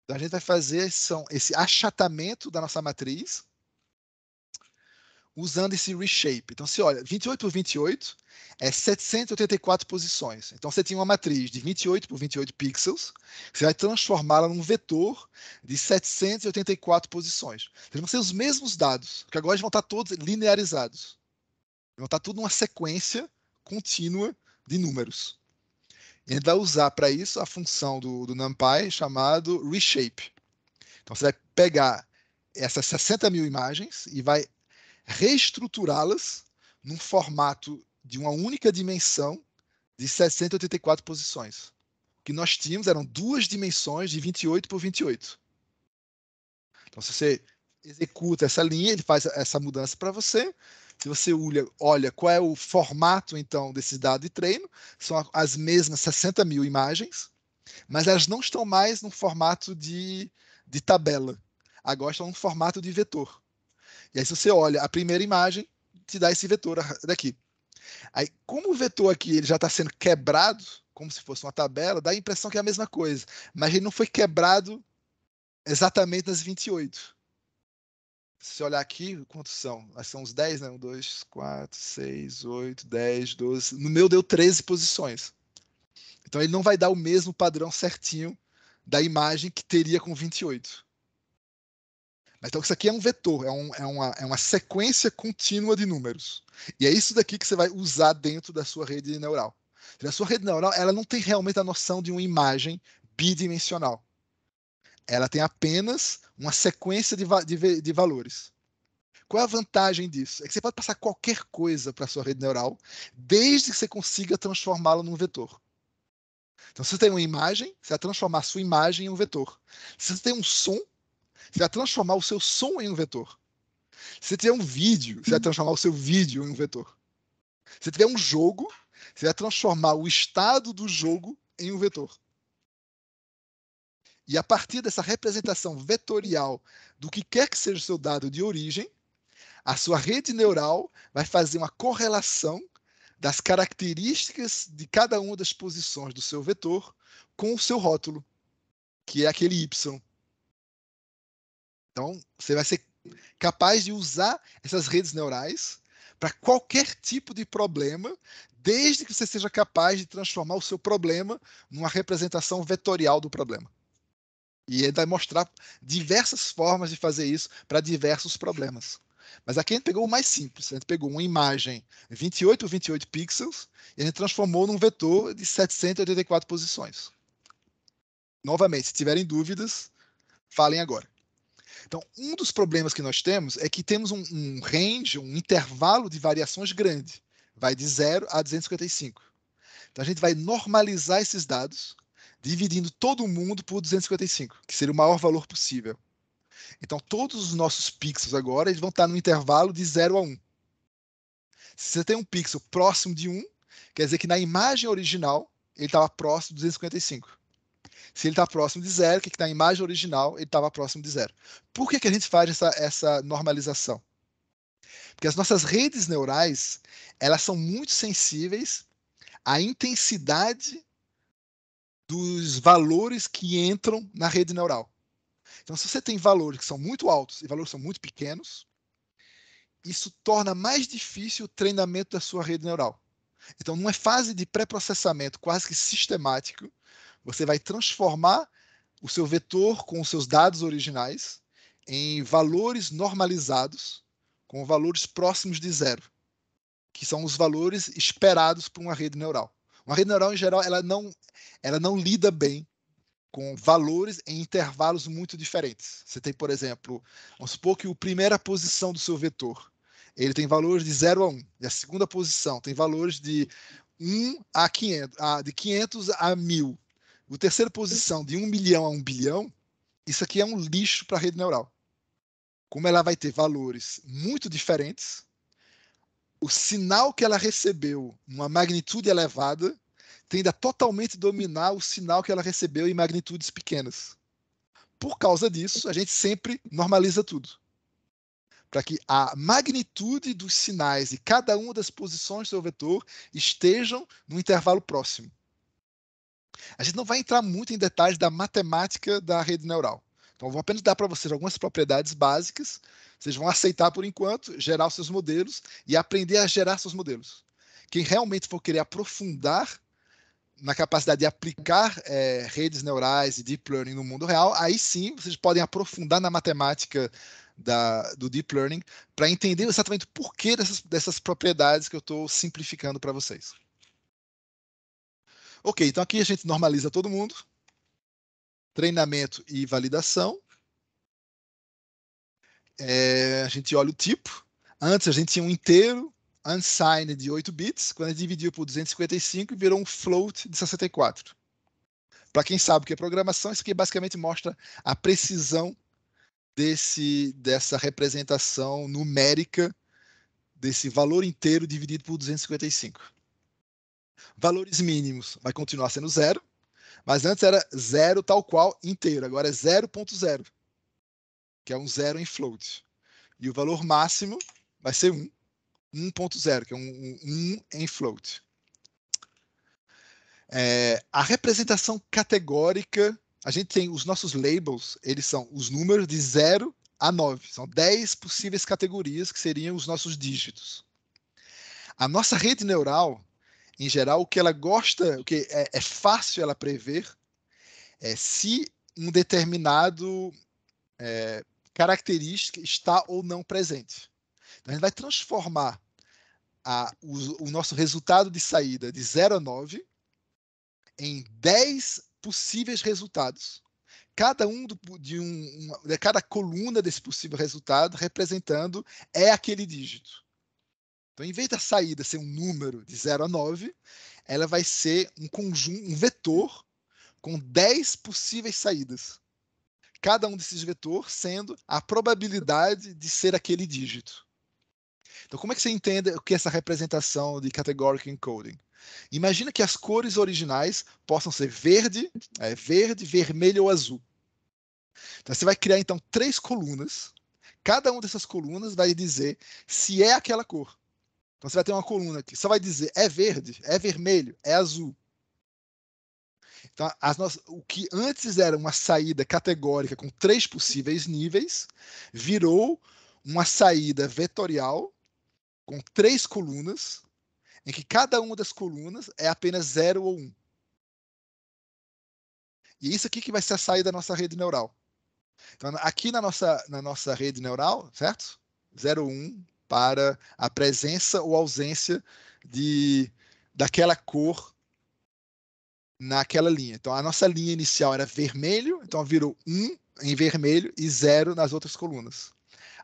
Então a gente vai fazer são esse achatamento da nossa matriz usando esse reshape. Então, se olha, 28 por 28 é 784 posições. Então, você tinha uma matriz de 28 por 28 pixels, você vai transformá-la num vetor de 784 posições. Então, vão ser os mesmos dados, que agora vão estar todos linearizados. Vão estar tudo numa sequência contínua de números. E a gente vai usar para isso a função do, do NumPy chamado reshape. Então, você vai pegar essas 60 mil imagens e vai reestruturá-las num formato de uma única dimensão de 684 posições. O que nós tínhamos eram duas dimensões de 28 por 28. Então, se você executa essa linha, ele faz essa mudança para você. Se você olha, olha qual é o formato, então, desse dado de treino, são as mesmas 60 mil imagens, mas elas não estão mais no formato de, de tabela. Agora estão no formato de vetor. E aí, se você olha a primeira imagem, te dá esse vetor daqui. Aí, como o vetor aqui ele já está sendo quebrado, como se fosse uma tabela, dá a impressão que é a mesma coisa, mas ele não foi quebrado exatamente nas 28. Se você olhar aqui, quantos são? São uns 10, né? 1, 2, 4, 6, 8, 10, 12. No meu deu 13 posições. Então ele não vai dar o mesmo padrão certinho da imagem que teria com 28. Então, isso aqui é um vetor, é, um, é, uma, é uma sequência contínua de números. E é isso daqui que você vai usar dentro da sua rede neural. A sua rede neural ela não tem realmente a noção de uma imagem bidimensional. Ela tem apenas uma sequência de, de, de valores. Qual é a vantagem disso? É que você pode passar qualquer coisa para a sua rede neural, desde que você consiga transformá-la num vetor. Então, se você tem uma imagem, você vai transformar a sua imagem em um vetor. Se você tem um som, você vai transformar o seu som em um vetor. Se você tiver um vídeo, você vai transformar o seu vídeo em um vetor. Se tiver um jogo, você vai transformar o estado do jogo em um vetor. E a partir dessa representação vetorial do que quer que seja o seu dado de origem, a sua rede neural vai fazer uma correlação das características de cada uma das posições do seu vetor com o seu rótulo, que é aquele Y. Então, você vai ser capaz de usar essas redes neurais para qualquer tipo de problema, desde que você seja capaz de transformar o seu problema numa representação vetorial do problema. E é ele vai mostrar diversas formas de fazer isso para diversos problemas. Mas aqui a gente pegou o mais simples. A gente pegou uma imagem 28 28 pixels e a gente transformou num vetor de 784 posições. Novamente, se tiverem dúvidas, falem agora. Então, um dos problemas que nós temos é que temos um, um range, um intervalo de variações grande. Vai de 0 a 255. Então, a gente vai normalizar esses dados, dividindo todo mundo por 255, que seria o maior valor possível. Então, todos os nossos pixels agora eles vão estar no intervalo de 0 a 1. Se você tem um pixel próximo de 1, quer dizer que na imagem original ele estava próximo de 255. Se ele está próximo de zero, que tá na imagem original ele estava próximo de zero. Por que, que a gente faz essa, essa normalização? Porque as nossas redes neurais elas são muito sensíveis à intensidade dos valores que entram na rede neural. Então, se você tem valores que são muito altos e valores que são muito pequenos, isso torna mais difícil o treinamento da sua rede neural. Então, numa fase de pré-processamento quase que sistemático, você vai transformar o seu vetor com os seus dados originais em valores normalizados com valores próximos de zero, que são os valores esperados por uma rede neural. Uma rede neural em geral ela não ela não lida bem com valores em intervalos muito diferentes. Você tem, por exemplo, vamos supor que a primeira posição do seu vetor ele tem valores de 0 a 1. E a segunda posição tem valores de 1 a 500, a, de 500 a 1000. O terceira posição, de um milhão a um bilhão, isso aqui é um lixo para a rede neural. Como ela vai ter valores muito diferentes, o sinal que ela recebeu numa magnitude elevada tende a totalmente dominar o sinal que ela recebeu em magnitudes pequenas. Por causa disso, a gente sempre normaliza tudo. Para que a magnitude dos sinais e cada uma das posições do vetor estejam no intervalo próximo. A gente não vai entrar muito em detalhes da matemática da rede neural. Então, vou apenas dar para vocês algumas propriedades básicas. Vocês vão aceitar por enquanto, gerar os seus modelos e aprender a gerar seus modelos. Quem realmente for querer aprofundar na capacidade de aplicar é, redes neurais e deep learning no mundo real, aí sim vocês podem aprofundar na matemática da, do deep learning para entender exatamente o porquê dessas, dessas propriedades que eu estou simplificando para vocês. Ok, então aqui a gente normaliza todo mundo. Treinamento e validação. É, a gente olha o tipo. Antes a gente tinha um inteiro, unsigned de 8 bits. Quando a gente dividiu por 255, virou um float de 64. Para quem sabe o que é programação, isso aqui basicamente mostra a precisão desse, dessa representação numérica desse valor inteiro dividido por 255. Valores mínimos vai continuar sendo zero, mas antes era zero tal qual inteiro, agora é 0.0, que é um zero em float. E o valor máximo vai ser 1, 1.0, que é um, um 1 em float. É, a representação categórica, a gente tem os nossos labels, eles são os números de 0 a 9, são 10 possíveis categorias que seriam os nossos dígitos. A nossa rede neural, em geral, o que ela gosta, o que é, é fácil ela prever é se um determinado é, característica está ou não presente. Então, a gente vai transformar a, o, o nosso resultado de saída de 0 a 9 em 10 possíveis resultados. Cada um do, de um, uma, de cada coluna desse possível resultado representando é aquele dígito. Então, em vez da saída ser um número de 0 a 9, ela vai ser um conjunto, um vetor com 10 possíveis saídas. Cada um desses vetores sendo a probabilidade de ser aquele dígito. Então, como é que você entende o que é essa representação de categorical encoding? Imagina que as cores originais possam ser verde, é, verde, vermelho ou azul. Então, você vai criar então três colunas. Cada uma dessas colunas vai dizer se é aquela cor. Então você vai ter uma coluna que só vai dizer é verde, é vermelho, é azul. Então, nossas, o que antes era uma saída categórica com três possíveis níveis, virou uma saída vetorial com três colunas, em que cada uma das colunas é apenas 0 ou 1. Um. E é isso aqui que vai ser a saída da nossa rede neural. Então, aqui na nossa, na nossa rede neural, certo? 0, 1, um, para a presença ou ausência de daquela cor naquela linha. Então a nossa linha inicial era vermelho, então virou 1 em vermelho e 0 nas outras colunas.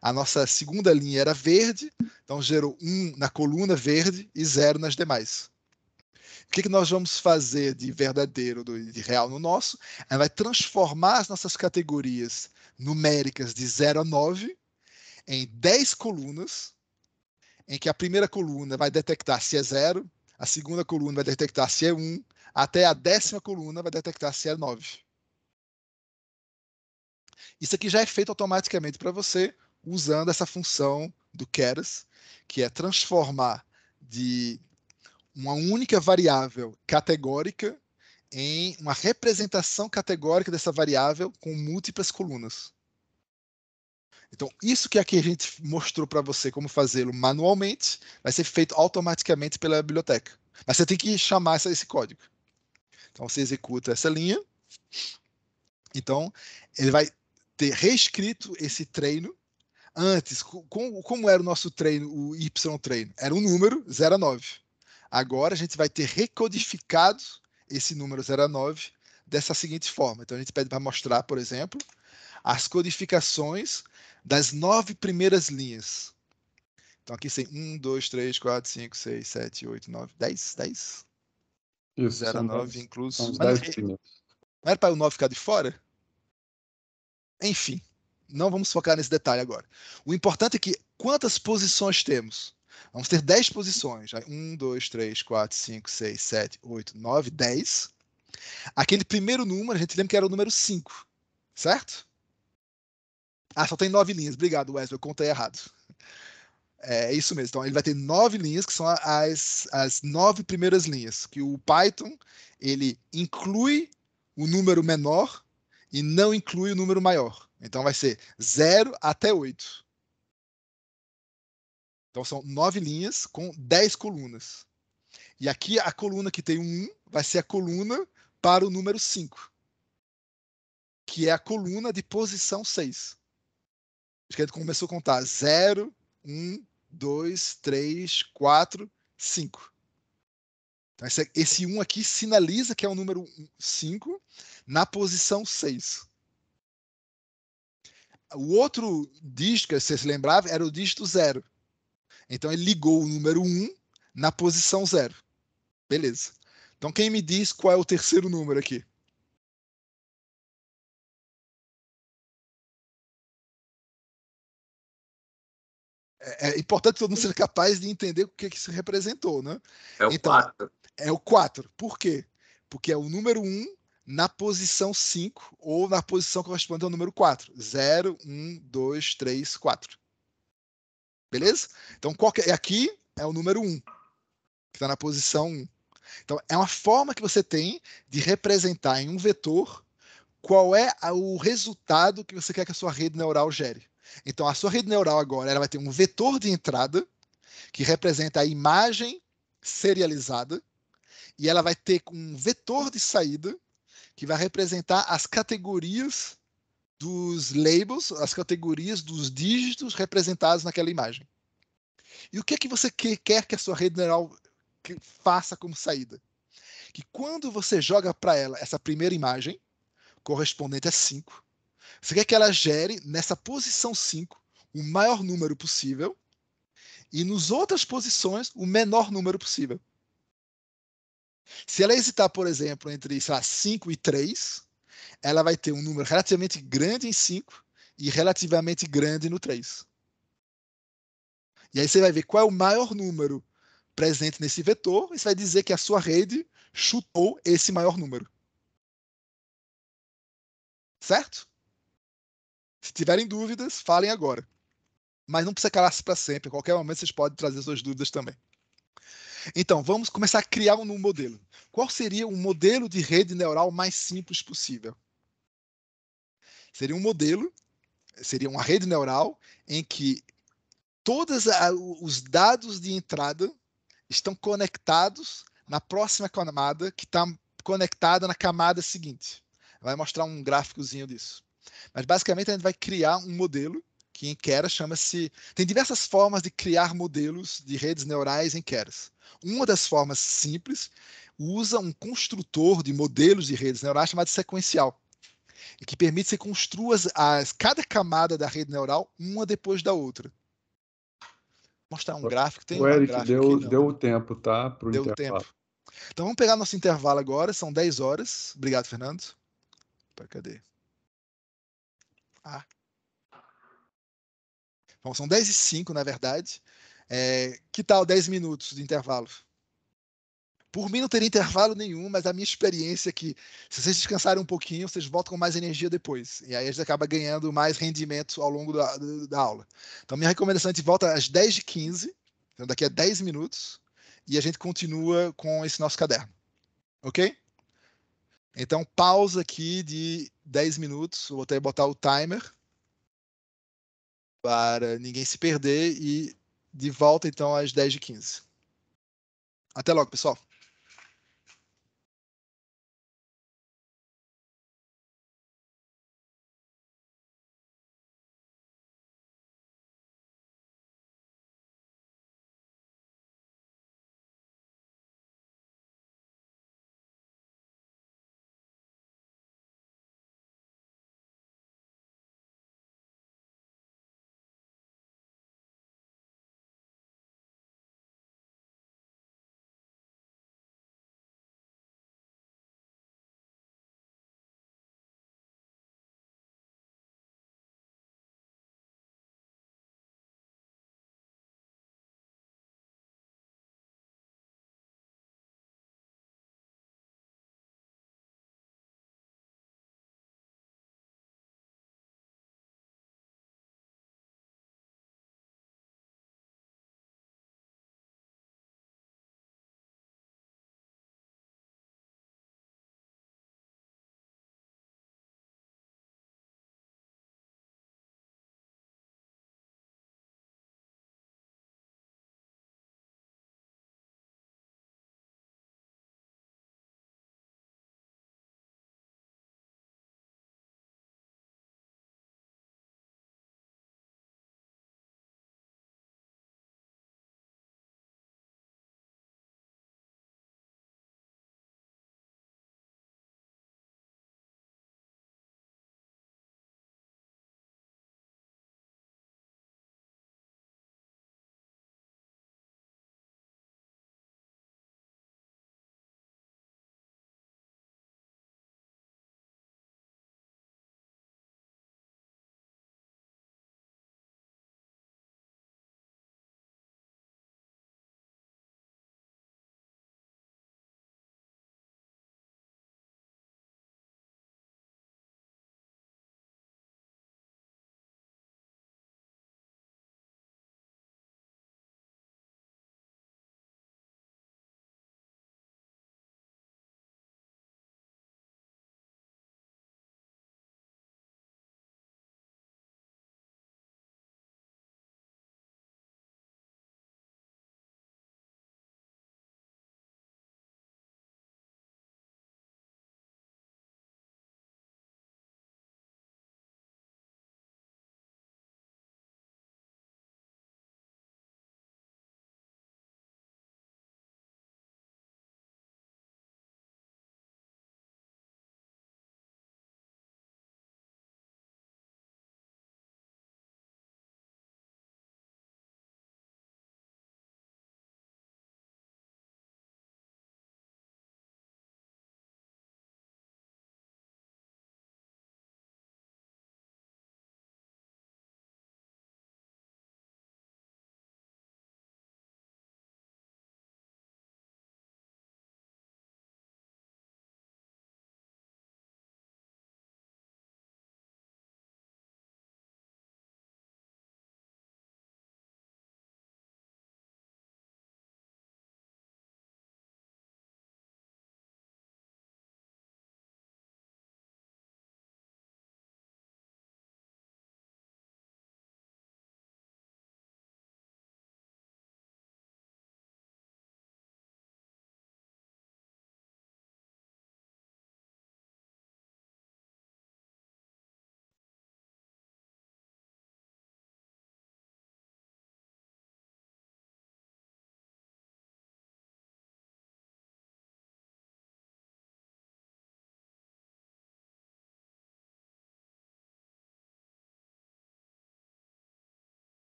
A nossa segunda linha era verde, então gerou 1 na coluna verde e 0 nas demais. O que, que nós vamos fazer de verdadeiro, de real no nosso? A gente vai transformar as nossas categorias numéricas de 0 a 9 em 10 colunas, em que a primeira coluna vai detectar se é 0, a segunda coluna vai detectar se é 1, um, até a décima coluna vai detectar se é 9. Isso aqui já é feito automaticamente para você usando essa função do Keras, que é transformar de uma única variável categórica em uma representação categórica dessa variável com múltiplas colunas. Então, isso que aqui a gente mostrou para você como fazê-lo manualmente, vai ser feito automaticamente pela biblioteca. Mas você tem que chamar essa, esse código. Então, você executa essa linha. Então, ele vai ter reescrito esse treino. Antes, com, como era o nosso treino, o Y treino? Era um número 09. Agora, a gente vai ter recodificado esse número 09 dessa seguinte forma. Então, a gente pede para mostrar, por exemplo, as codificações das nove primeiras linhas. Então aqui tem 1, 2, 3, 4, 5, 6, 7, 8, 9, 10, 10. Isso. 0 nove, 9, incluso. São 10 primeiros. Não era para o 9 ficar de fora? Enfim, não vamos focar nesse detalhe agora. O importante é que quantas posições temos? Vamos ter 10 posições. 1, 2, 3, 4, 5, 6, 7, 8, 9, 10. Aquele primeiro número, a gente lembra que era o número 5, certo? Ah, só tem nove linhas. Obrigado, Wesley. Eu contei errado. É, é isso mesmo. Então, ele vai ter nove linhas, que são as, as nove primeiras linhas. Que o Python ele inclui o número menor e não inclui o número maior. Então, vai ser zero até oito. Então, são nove linhas com dez colunas. E aqui, a coluna que tem um vai ser a coluna para o número cinco, que é a coluna de posição 6. Acho que ele começou a contar 0, 1, 2, 3, 4, 5. Esse 1 aqui sinaliza que é o número 5 na posição 6. O outro dígito, se você se lembrava, era o dígito 0. Então ele ligou o número 1 na posição 0. Beleza. Então quem me diz qual é o terceiro número aqui? É, é importante que todo mundo seja capaz de entender o que, que isso representou, né? É o então, 4. É o 4. Por quê? Porque é o número 1 na posição 5 ou na posição correspondente ao número 4. 0, 1, 2, 3, 4. Beleza? Então, qualquer... É? aqui é o número 1, que está na posição 1. Então, é uma forma que você tem de representar em um vetor qual é o resultado que você quer que a sua rede neural gere. Então a sua rede neural agora ela vai ter um vetor de entrada que representa a imagem serializada e ela vai ter um vetor de saída que vai representar as categorias dos labels, as categorias dos dígitos representados naquela imagem. E o que é que você quer que a sua rede neural faça como saída? Que quando você joga para ela essa primeira imagem, correspondente a 5, você quer que ela gere nessa posição 5 o maior número possível e nas outras posições o menor número possível. Se ela hesitar, por exemplo, entre 5 e 3, ela vai ter um número relativamente grande em 5 e relativamente grande no 3. E aí você vai ver qual é o maior número presente nesse vetor e você vai dizer que a sua rede chutou esse maior número. Certo? Se tiverem dúvidas, falem agora. Mas não precisa calar-se para sempre. A qualquer momento vocês podem trazer suas dúvidas também. Então, vamos começar a criar um novo modelo. Qual seria o modelo de rede neural mais simples possível? Seria um modelo, seria uma rede neural em que todos os dados de entrada estão conectados na próxima camada que está conectada na camada seguinte. Vai mostrar um gráficozinho disso. Mas basicamente a gente vai criar um modelo que em Keras chama-se. Tem diversas formas de criar modelos de redes neurais em Keras. Uma das formas simples usa um construtor de modelos de redes neurais chamado sequencial, e que permite que você construa as, cada camada da rede neural uma depois da outra. Vou mostrar um gráfico. Tem o Eric, deu, aqui, deu né? o tempo, tá? Pro deu o tempo. Então vamos pegar nosso intervalo agora, são 10 horas. Obrigado, Fernando. cadê? Ah. Bom, são 10 e 5, na verdade. É, que tal 10 minutos de intervalo? Por mim não teria intervalo nenhum, mas a minha experiência é que se vocês descansarem um pouquinho, vocês voltam com mais energia depois. E aí a gente acaba ganhando mais rendimento ao longo da, da aula. Então minha recomendação é a gente volta às 10 h 15, então daqui a 10 minutos, e a gente continua com esse nosso caderno. Ok? Então pausa aqui de 10 minutos, vou até botar o timer para ninguém se perder e de volta então às 10 h 15. Até logo, pessoal.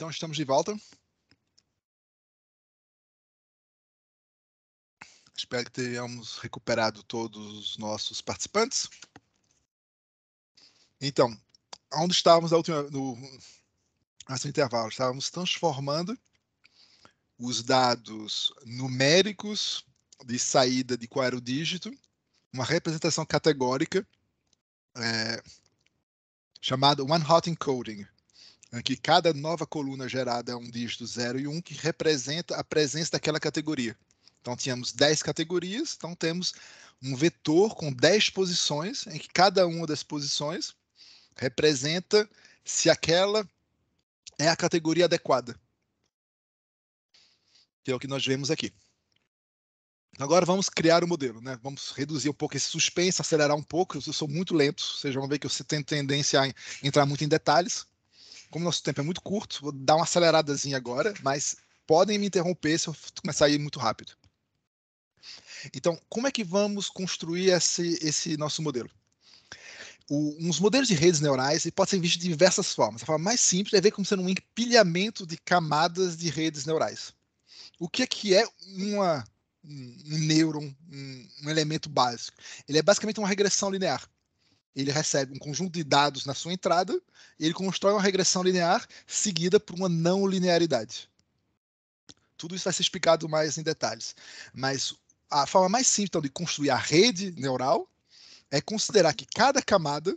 Então estamos de volta. Espero que tenhamos recuperado todos os nossos participantes. Então, onde estávamos na última, no, nesse intervalo? Estávamos transformando os dados numéricos de saída de qual era o dígito, uma representação categórica é, chamada One-Hot Encoding, em que cada nova coluna gerada é um dígito 0 e 1 um, que representa a presença daquela categoria. Então, tínhamos 10 categorias, então temos um vetor com 10 posições, em que cada uma das posições representa se aquela é a categoria adequada. Que é o que nós vemos aqui. Agora vamos criar o um modelo, né? Vamos reduzir um pouco esse suspense, acelerar um pouco. Eu sou muito lento, vocês vão ver que eu tenho tendência a entrar muito em detalhes como nosso tempo é muito curto, vou dar uma aceleradazinha agora, mas podem me interromper se eu começar a ir muito rápido. Então, como é que vamos construir esse, esse nosso modelo? O, uns modelos de redes neurais podem ser vistos de diversas formas. A forma mais simples é ver como sendo um empilhamento de camadas de redes neurais. O que é que é uma, um, um um, um elemento básico? Ele é basicamente uma regressão linear. Ele recebe um conjunto de dados na sua entrada e ele constrói uma regressão linear seguida por uma não linearidade. Tudo isso vai ser explicado mais em detalhes. Mas a forma mais simples então, de construir a rede neural é considerar que cada camada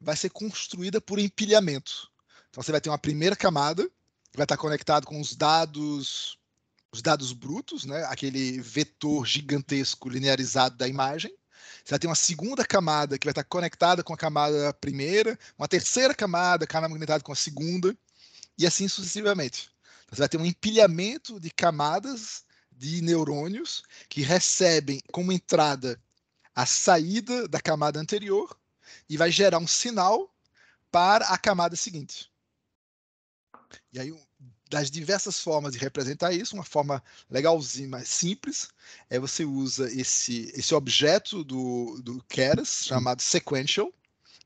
vai ser construída por empilhamento. Então você vai ter uma primeira camada que vai estar conectado com os dados, os dados brutos, né? Aquele vetor gigantesco linearizado da imagem. Você vai ter uma segunda camada que vai estar conectada com a camada primeira, uma terceira camada conectada é com a segunda, e assim sucessivamente. Então, você vai ter um empilhamento de camadas de neurônios que recebem como entrada a saída da camada anterior e vai gerar um sinal para a camada seguinte. E aí, das diversas formas de representar isso, uma forma legalzinha, mais simples, é você usa esse, esse objeto do, do Keras, chamado sequential,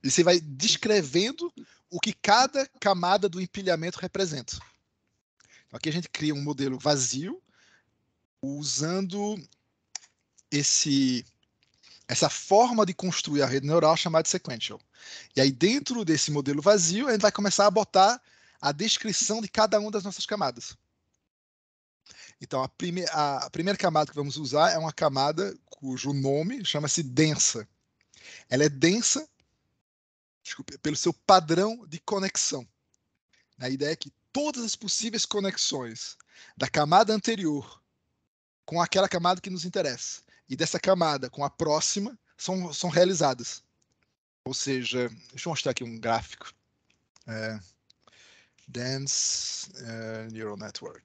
e você vai descrevendo o que cada camada do empilhamento representa. Então, aqui a gente cria um modelo vazio, usando esse essa forma de construir a rede neural chamada sequential. E aí, dentro desse modelo vazio, a gente vai começar a botar a descrição de cada uma das nossas camadas. Então, a, prime a primeira camada que vamos usar é uma camada cujo nome chama-se densa. Ela é densa pelo seu padrão de conexão. A ideia é que todas as possíveis conexões da camada anterior com aquela camada que nos interessa e dessa camada com a próxima são, são realizadas. Ou seja, deixa eu mostrar aqui um gráfico. É, dense eh, neural network.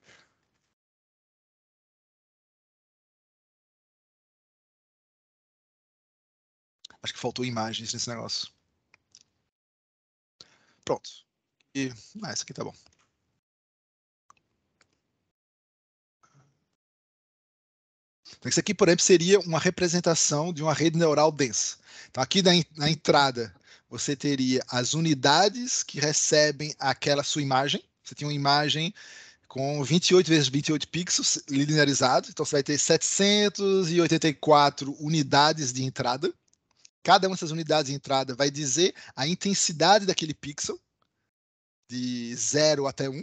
Acho que faltou imagens nesse negócio. Pronto. E ah, essa aqui tá bom. Então, isso aqui, por exemplo, seria uma representação de uma rede neural densa. Então, aqui na, na entrada você teria as unidades que recebem aquela sua imagem. Você tem uma imagem com 28 vezes 28 pixels linearizado, então você vai ter 784 unidades de entrada. Cada uma dessas unidades de entrada vai dizer a intensidade daquele pixel, de 0 até 1. Um.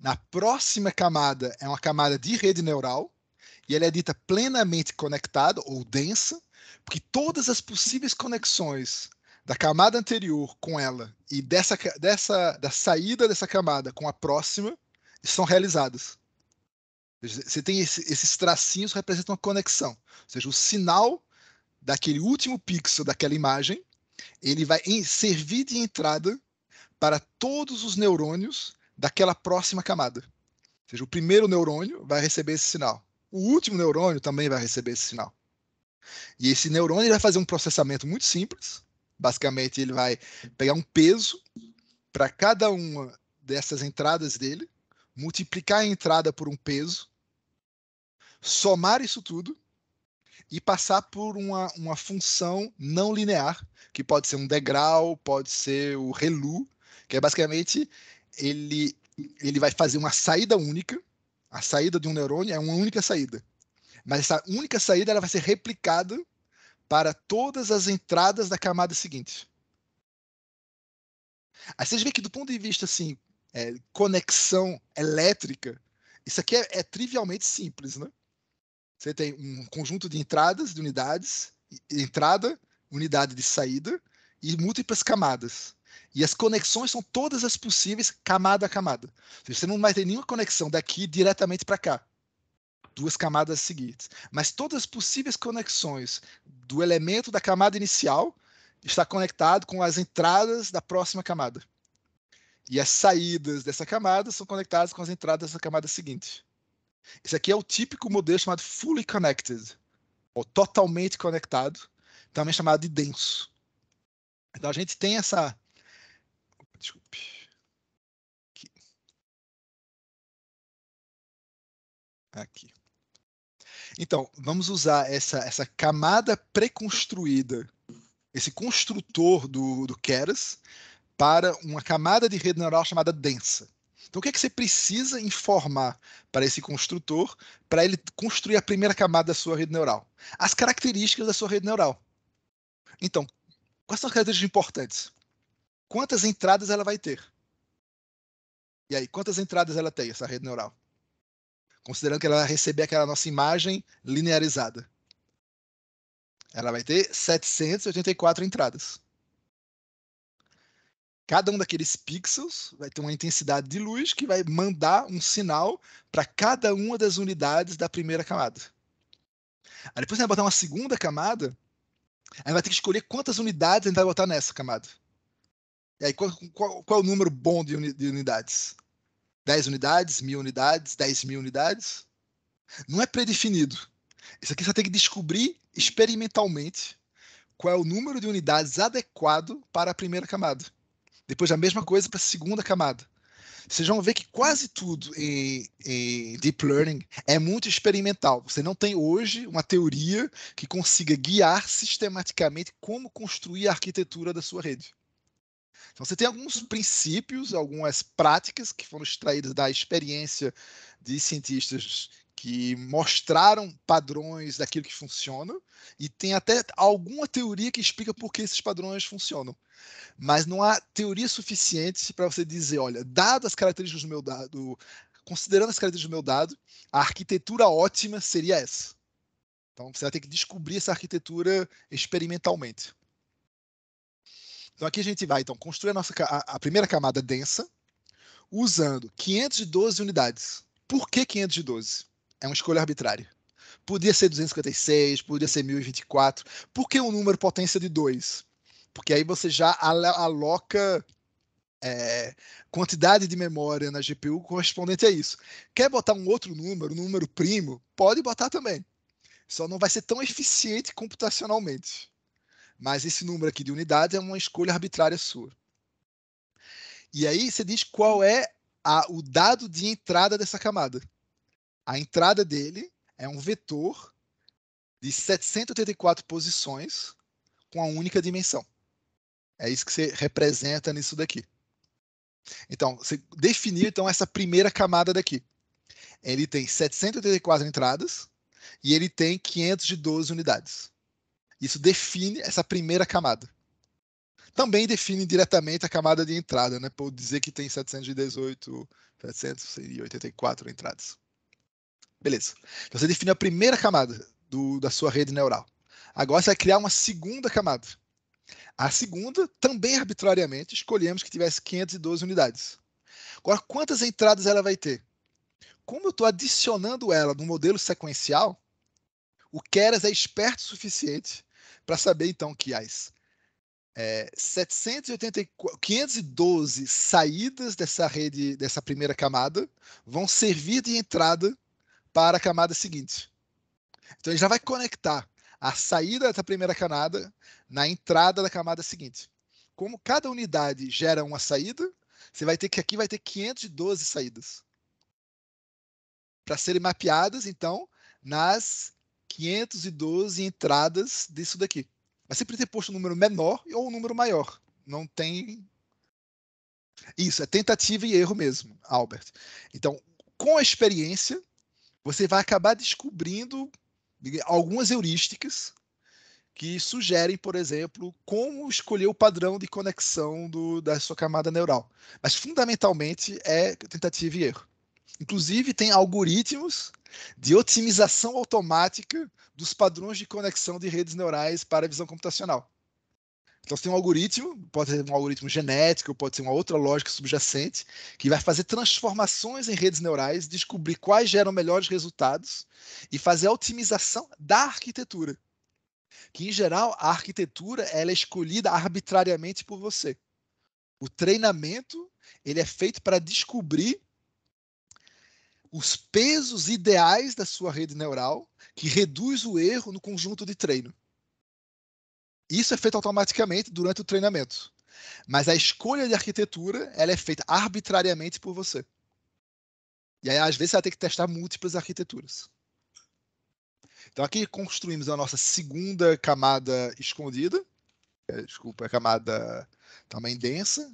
Na próxima camada é uma camada de rede neural, e ela é dita plenamente conectada ou densa, porque todas as possíveis conexões da camada anterior com ela e dessa, dessa da saída dessa camada com a próxima são realizadas. Você tem esse, esses tracinhos que representam uma conexão, ou seja, o sinal daquele último pixel daquela imagem, ele vai em, servir de entrada para todos os neurônios daquela próxima camada. Ou seja, o primeiro neurônio vai receber esse sinal. O último neurônio também vai receber esse sinal. E esse neurônio vai fazer um processamento muito simples, Basicamente, ele vai pegar um peso para cada uma dessas entradas dele, multiplicar a entrada por um peso, somar isso tudo e passar por uma, uma função não linear, que pode ser um degrau, pode ser o relu, que é basicamente ele, ele vai fazer uma saída única. A saída de um neurônio é uma única saída. Mas essa única saída ela vai ser replicada para todas as entradas da camada seguinte. Aí vocês veem que do ponto de vista assim, é, conexão elétrica, isso aqui é, é, trivialmente simples, né? Você tem um conjunto de entradas, de unidades, entrada, unidade de saída e múltiplas camadas. E as conexões são todas as possíveis, camada a camada. Você não vai ter nenhuma conexão daqui diretamente para cá duas camadas seguintes. Mas todas as possíveis conexões do elemento da camada inicial está conectado com as entradas da próxima camada. E as saídas dessa camada são conectadas com as entradas da camada seguinte. Esse aqui é o típico modelo chamado fully connected, ou totalmente conectado, também chamado de denso. Então a gente tem essa. Desculpe. Aqui. Aqui. Então, vamos usar essa, essa camada preconstruída, esse construtor do, do Keras, para uma camada de rede neural chamada densa. Então, o que é que você precisa informar para esse construtor para ele construir a primeira camada da sua rede neural? As características da sua rede neural. Então, quais são as características importantes? Quantas entradas ela vai ter? E aí, quantas entradas ela tem, essa rede neural? considerando que ela vai receber aquela nossa imagem linearizada. Ela vai ter 784 entradas. Cada um daqueles pixels vai ter uma intensidade de luz que vai mandar um sinal para cada uma das unidades da primeira camada. Aí depois a gente vai botar uma segunda camada, a gente vai ter que escolher quantas unidades a gente vai botar nessa camada. E aí, qual, qual, qual é o número bom de, uni, de unidades? 10 unidades, mil unidades, 10 mil unidades. Não é predefinido. Isso aqui você tem que descobrir experimentalmente qual é o número de unidades adequado para a primeira camada. Depois a mesma coisa para a segunda camada. Vocês vão ver que quase tudo em, em, Deep Learning é muito experimental. Você não tem hoje uma teoria que consiga guiar sistematicamente como construir a arquitetura da sua rede. Então, você tem alguns princípios, algumas práticas que foram extraídas da experiência de cientistas que mostraram padrões daquilo que funciona e tem até alguma teoria que explica por que esses padrões funcionam. Mas não há teoria suficiente para você dizer, olha, dadas as características do meu dado, considerando as características do meu dado, a arquitetura ótima seria essa. Então você vai ter que descobrir essa arquitetura experimentalmente. Então aqui a gente vai então construir a nossa a, a primeira camada densa usando 512 unidades. Por que 512? É uma escolha arbitrária. Podia ser 256, podia ser 1024. Por que um número potência de 2? Porque aí você já aloca é, quantidade de memória na GPU correspondente a isso. Quer botar um outro número, um número primo? Pode botar também. Só não vai ser tão eficiente computacionalmente. Mas esse número aqui de unidades é uma escolha arbitrária sua. E aí você diz qual é a, o dado de entrada dessa camada. A entrada dele é um vetor de 784 posições com a única dimensão. É isso que você representa nisso daqui. Então, você definiu então essa primeira camada daqui. Ele tem 784 entradas e ele tem 512 unidades. Isso define essa primeira camada. Também define diretamente a camada de entrada, né? Por dizer que tem 718, 784 entradas. Beleza. Então você define a primeira camada do, da sua rede neural. Agora você vai criar uma segunda camada. A segunda, também arbitrariamente, escolhemos que tivesse 512 unidades. Agora, quantas entradas ela vai ter? Como eu estou adicionando ela no modelo sequencial, o Keras é esperto o suficiente para saber, então, que as é, 784, 512 saídas dessa rede, dessa primeira camada, vão servir de entrada para a camada seguinte. Então ele já vai conectar a saída da primeira camada na entrada da camada seguinte. Como cada unidade gera uma saída, você vai ter que aqui vai ter 512 saídas para serem mapeadas então nas 512 entradas disso daqui. Vai sempre ter posto um número menor ou um número maior. Não tem. Isso, é tentativa e erro mesmo, Albert. Então, com a experiência, você vai acabar descobrindo algumas heurísticas que sugerem, por exemplo, como escolher o padrão de conexão do, da sua camada neural. Mas, fundamentalmente, é tentativa e erro. Inclusive, tem algoritmos de otimização automática dos padrões de conexão de redes neurais para a visão computacional. Então, você tem um algoritmo, pode ser um algoritmo genético, pode ser uma outra lógica subjacente, que vai fazer transformações em redes neurais, descobrir quais geram melhores resultados e fazer a otimização da arquitetura. Que, em geral, a arquitetura ela é escolhida arbitrariamente por você. O treinamento ele é feito para descobrir os pesos ideais da sua rede neural, que reduz o erro no conjunto de treino. Isso é feito automaticamente durante o treinamento. Mas a escolha de arquitetura ela é feita arbitrariamente por você. E aí, às vezes, você vai ter que testar múltiplas arquiteturas. Então, aqui construímos a nossa segunda camada escondida. É, desculpa, a camada também densa.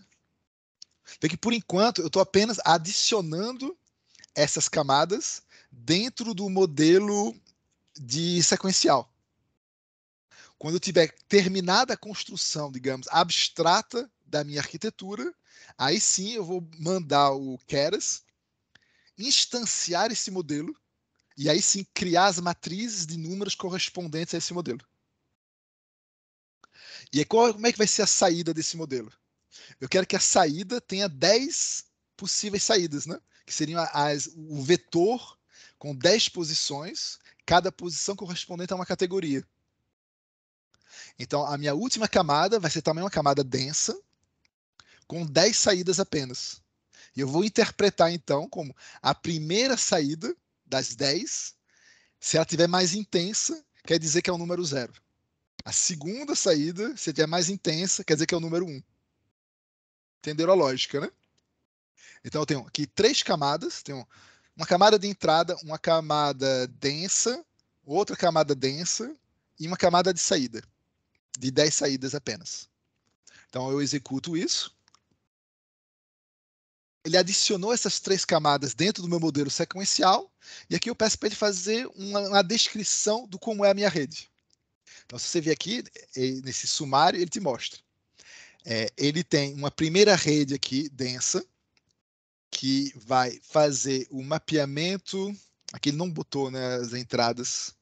Vê que por enquanto, eu estou apenas adicionando essas camadas dentro do modelo de sequencial. Quando eu tiver terminada a construção, digamos, abstrata da minha arquitetura, aí sim eu vou mandar o Keras instanciar esse modelo e aí sim criar as matrizes de números correspondentes a esse modelo. E aí, qual, como é que vai ser a saída desse modelo? Eu quero que a saída tenha 10 possíveis saídas, né? que seriam as, o vetor com 10 posições, cada posição correspondente a uma categoria. Então, a minha última camada vai ser também uma camada densa, com 10 saídas apenas. E eu vou interpretar, então, como a primeira saída das 10, se ela tiver mais intensa, quer dizer que é o número zero. A segunda saída, se tiver mais intensa, quer dizer que é o número Um. Entenderam a lógica, né? Então eu tenho aqui três camadas, tenho uma camada de entrada, uma camada densa, outra camada densa e uma camada de saída, de 10 saídas apenas. Então eu executo isso. Ele adicionou essas três camadas dentro do meu modelo sequencial, e aqui eu peço para ele fazer uma, uma descrição do como é a minha rede. Então, se você vier aqui, nesse sumário, ele te mostra. É, ele tem uma primeira rede aqui densa, que vai fazer o mapeamento. Aqui ele não botou né, as entradas.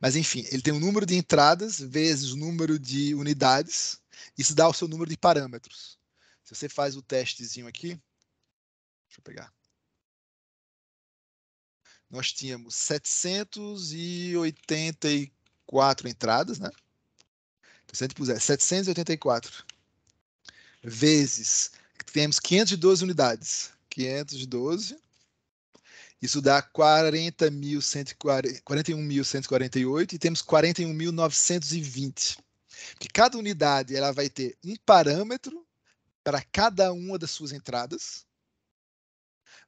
Mas enfim, ele tem o um número de entradas vezes o número de unidades. Isso dá o seu número de parâmetros. Se você faz o testezinho aqui, deixa eu pegar. Nós tínhamos 784 entradas, né? Então, se a gente puser 784 vezes, temos 512 unidades, 512. Isso dá 41.148 e temos 41.920. Que cada unidade ela vai ter um parâmetro para cada uma das suas entradas,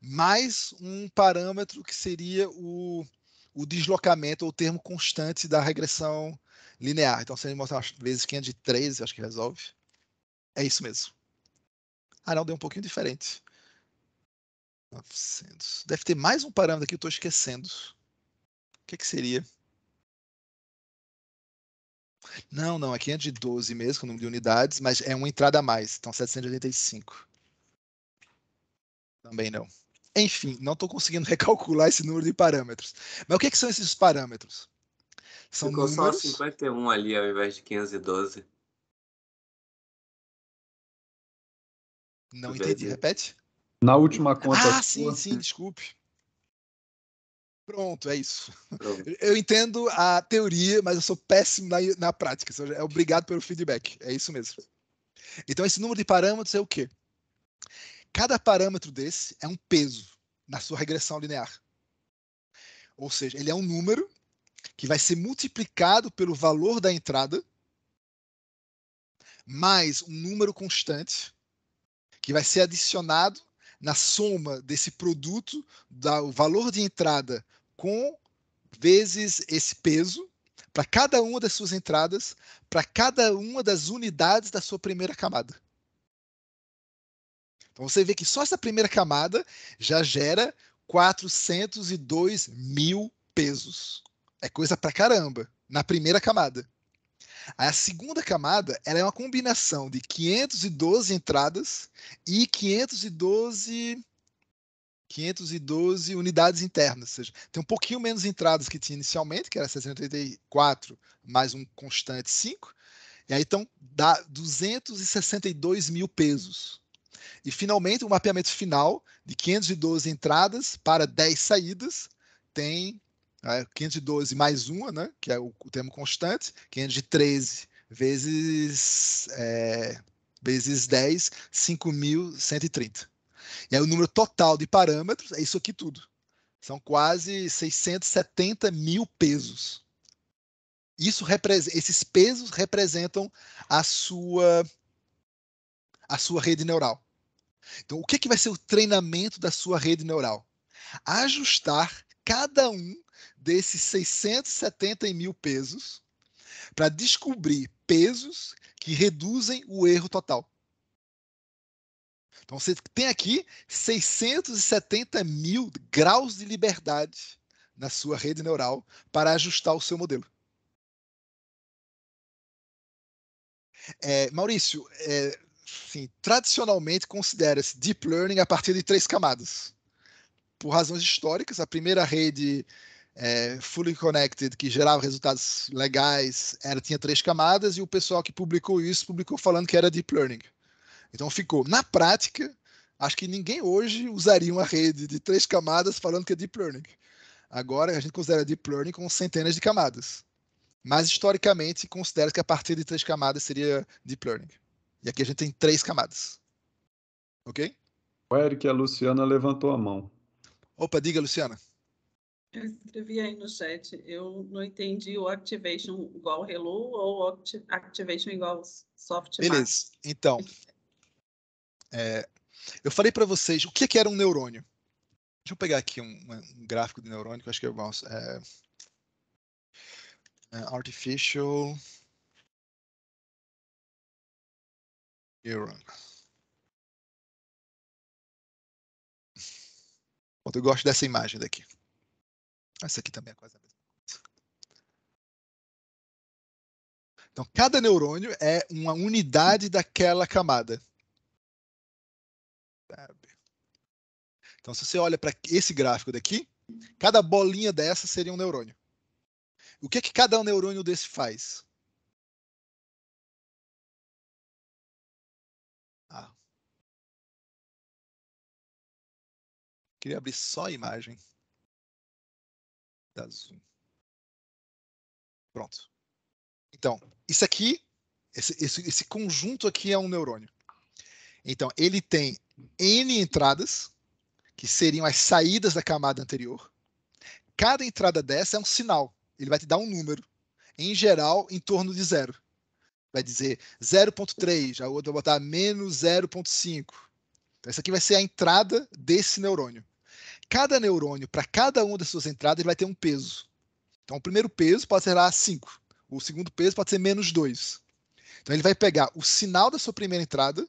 mais um parâmetro que seria o, o deslocamento ou o termo constante da regressão linear. Então, se ele mostrar vezes 513, acho que resolve. É isso mesmo. Ah, não, deu um pouquinho diferente. 900. Deve ter mais um parâmetro que eu estou esquecendo. O que, é que seria? Não, não, é 512 mesmo, é o número de unidades, mas é uma entrada a mais, então 785. Também não. Enfim, não estou conseguindo [LAUGHS] recalcular esse número de parâmetros. Mas o que, é que são esses parâmetros? São Ficou números... só 51 ali ao invés de 512. Não entendi, repete. Na última conta. Ah, sim, sim, desculpe. Pronto, é isso. Pronto. [LAUGHS] Eu entendo a teoria, mas eu sou péssimo na, na prática. É obrigado pelo feedback. É isso mesmo. Então, esse número de parâmetros é o quê? Cada parâmetro desse é um peso na sua regressão linear. Ou seja, ele é um número que vai ser multiplicado pelo valor da entrada mais um número constante que vai ser adicionado na soma desse produto, da, o valor de entrada com vezes esse peso, para cada uma das suas entradas, para cada uma das unidades da sua primeira camada. Então você vê que só essa primeira camada já gera 402 mil pesos. É coisa para caramba, na primeira camada. Aí a segunda camada ela é uma combinação de 512 entradas e 512 512 unidades internas, ou seja, tem um pouquinho menos entradas que tinha inicialmente, que era 684 mais um constante 5, e aí então dá 262 mil pesos. E finalmente o um mapeamento final de 512 entradas para 10 saídas tem 512 ah, é mais uma, né? que é o, o termo constante, 513 vezes, é, vezes 10, 5.130. E aí o número total de parâmetros é isso aqui tudo. São quase 670 mil pesos. Isso esses pesos representam a sua a sua rede neural. Então, o que, que vai ser o treinamento da sua rede neural? Ajustar cada um desses 670 mil pesos para descobrir pesos que reduzem o erro total. Então você tem aqui 670 mil graus de liberdade na sua rede neural para ajustar o seu modelo. É, Maurício, é, tradicionalmente considera-se deep learning a partir de três camadas. Por razões históricas, a primeira rede é, Fully Connected, que gerava resultados legais, era, tinha três camadas, e o pessoal que publicou isso publicou falando que era Deep Learning. Então ficou. Na prática, acho que ninguém hoje usaria uma rede de três camadas falando que é Deep Learning. Agora a gente considera Deep Learning com centenas de camadas. Mas historicamente considera que a partir de três camadas seria Deep Learning. E aqui a gente tem três camadas. Ok? O Eric e a Luciana levantou a mão. Opa, diga, Luciana. Eu escrevi aí no chat, eu não entendi o Activation igual Hello ou Activation igual Soft. Beleza, então. É, eu falei para vocês o que, que, era um neurônio. Deixa eu pegar aqui um, um gráfico de neurônio, que eu acho que é o nosso. É, é artificial Neuron. Eu gosto dessa imagem daqui. Essa aqui também é quase a mesma coisa. Então, cada neurônio é uma unidade daquela camada. Então, se você olha para esse gráfico daqui, cada bolinha dessa seria um neurônio. O que, é que cada neurônio desse faz? Ah. Queria abrir só a imagem zoom. Pronto. Então, isso aqui, esse, esse, esse conjunto aqui é um neurônio. Então, ele tem N entradas, que seriam as saídas da camada anterior. Cada entrada dessa é um sinal. Ele vai te dar um número. Em geral, em torno de zero. Vai dizer 0.3, a outra vai botar menos 0.5. Então, essa aqui vai ser a entrada desse neurônio cada neurônio, para cada uma das suas entradas, ele vai ter um peso. Então, o primeiro peso pode ser lá 5. O segundo peso pode ser menos 2. Então, ele vai pegar o sinal da sua primeira entrada,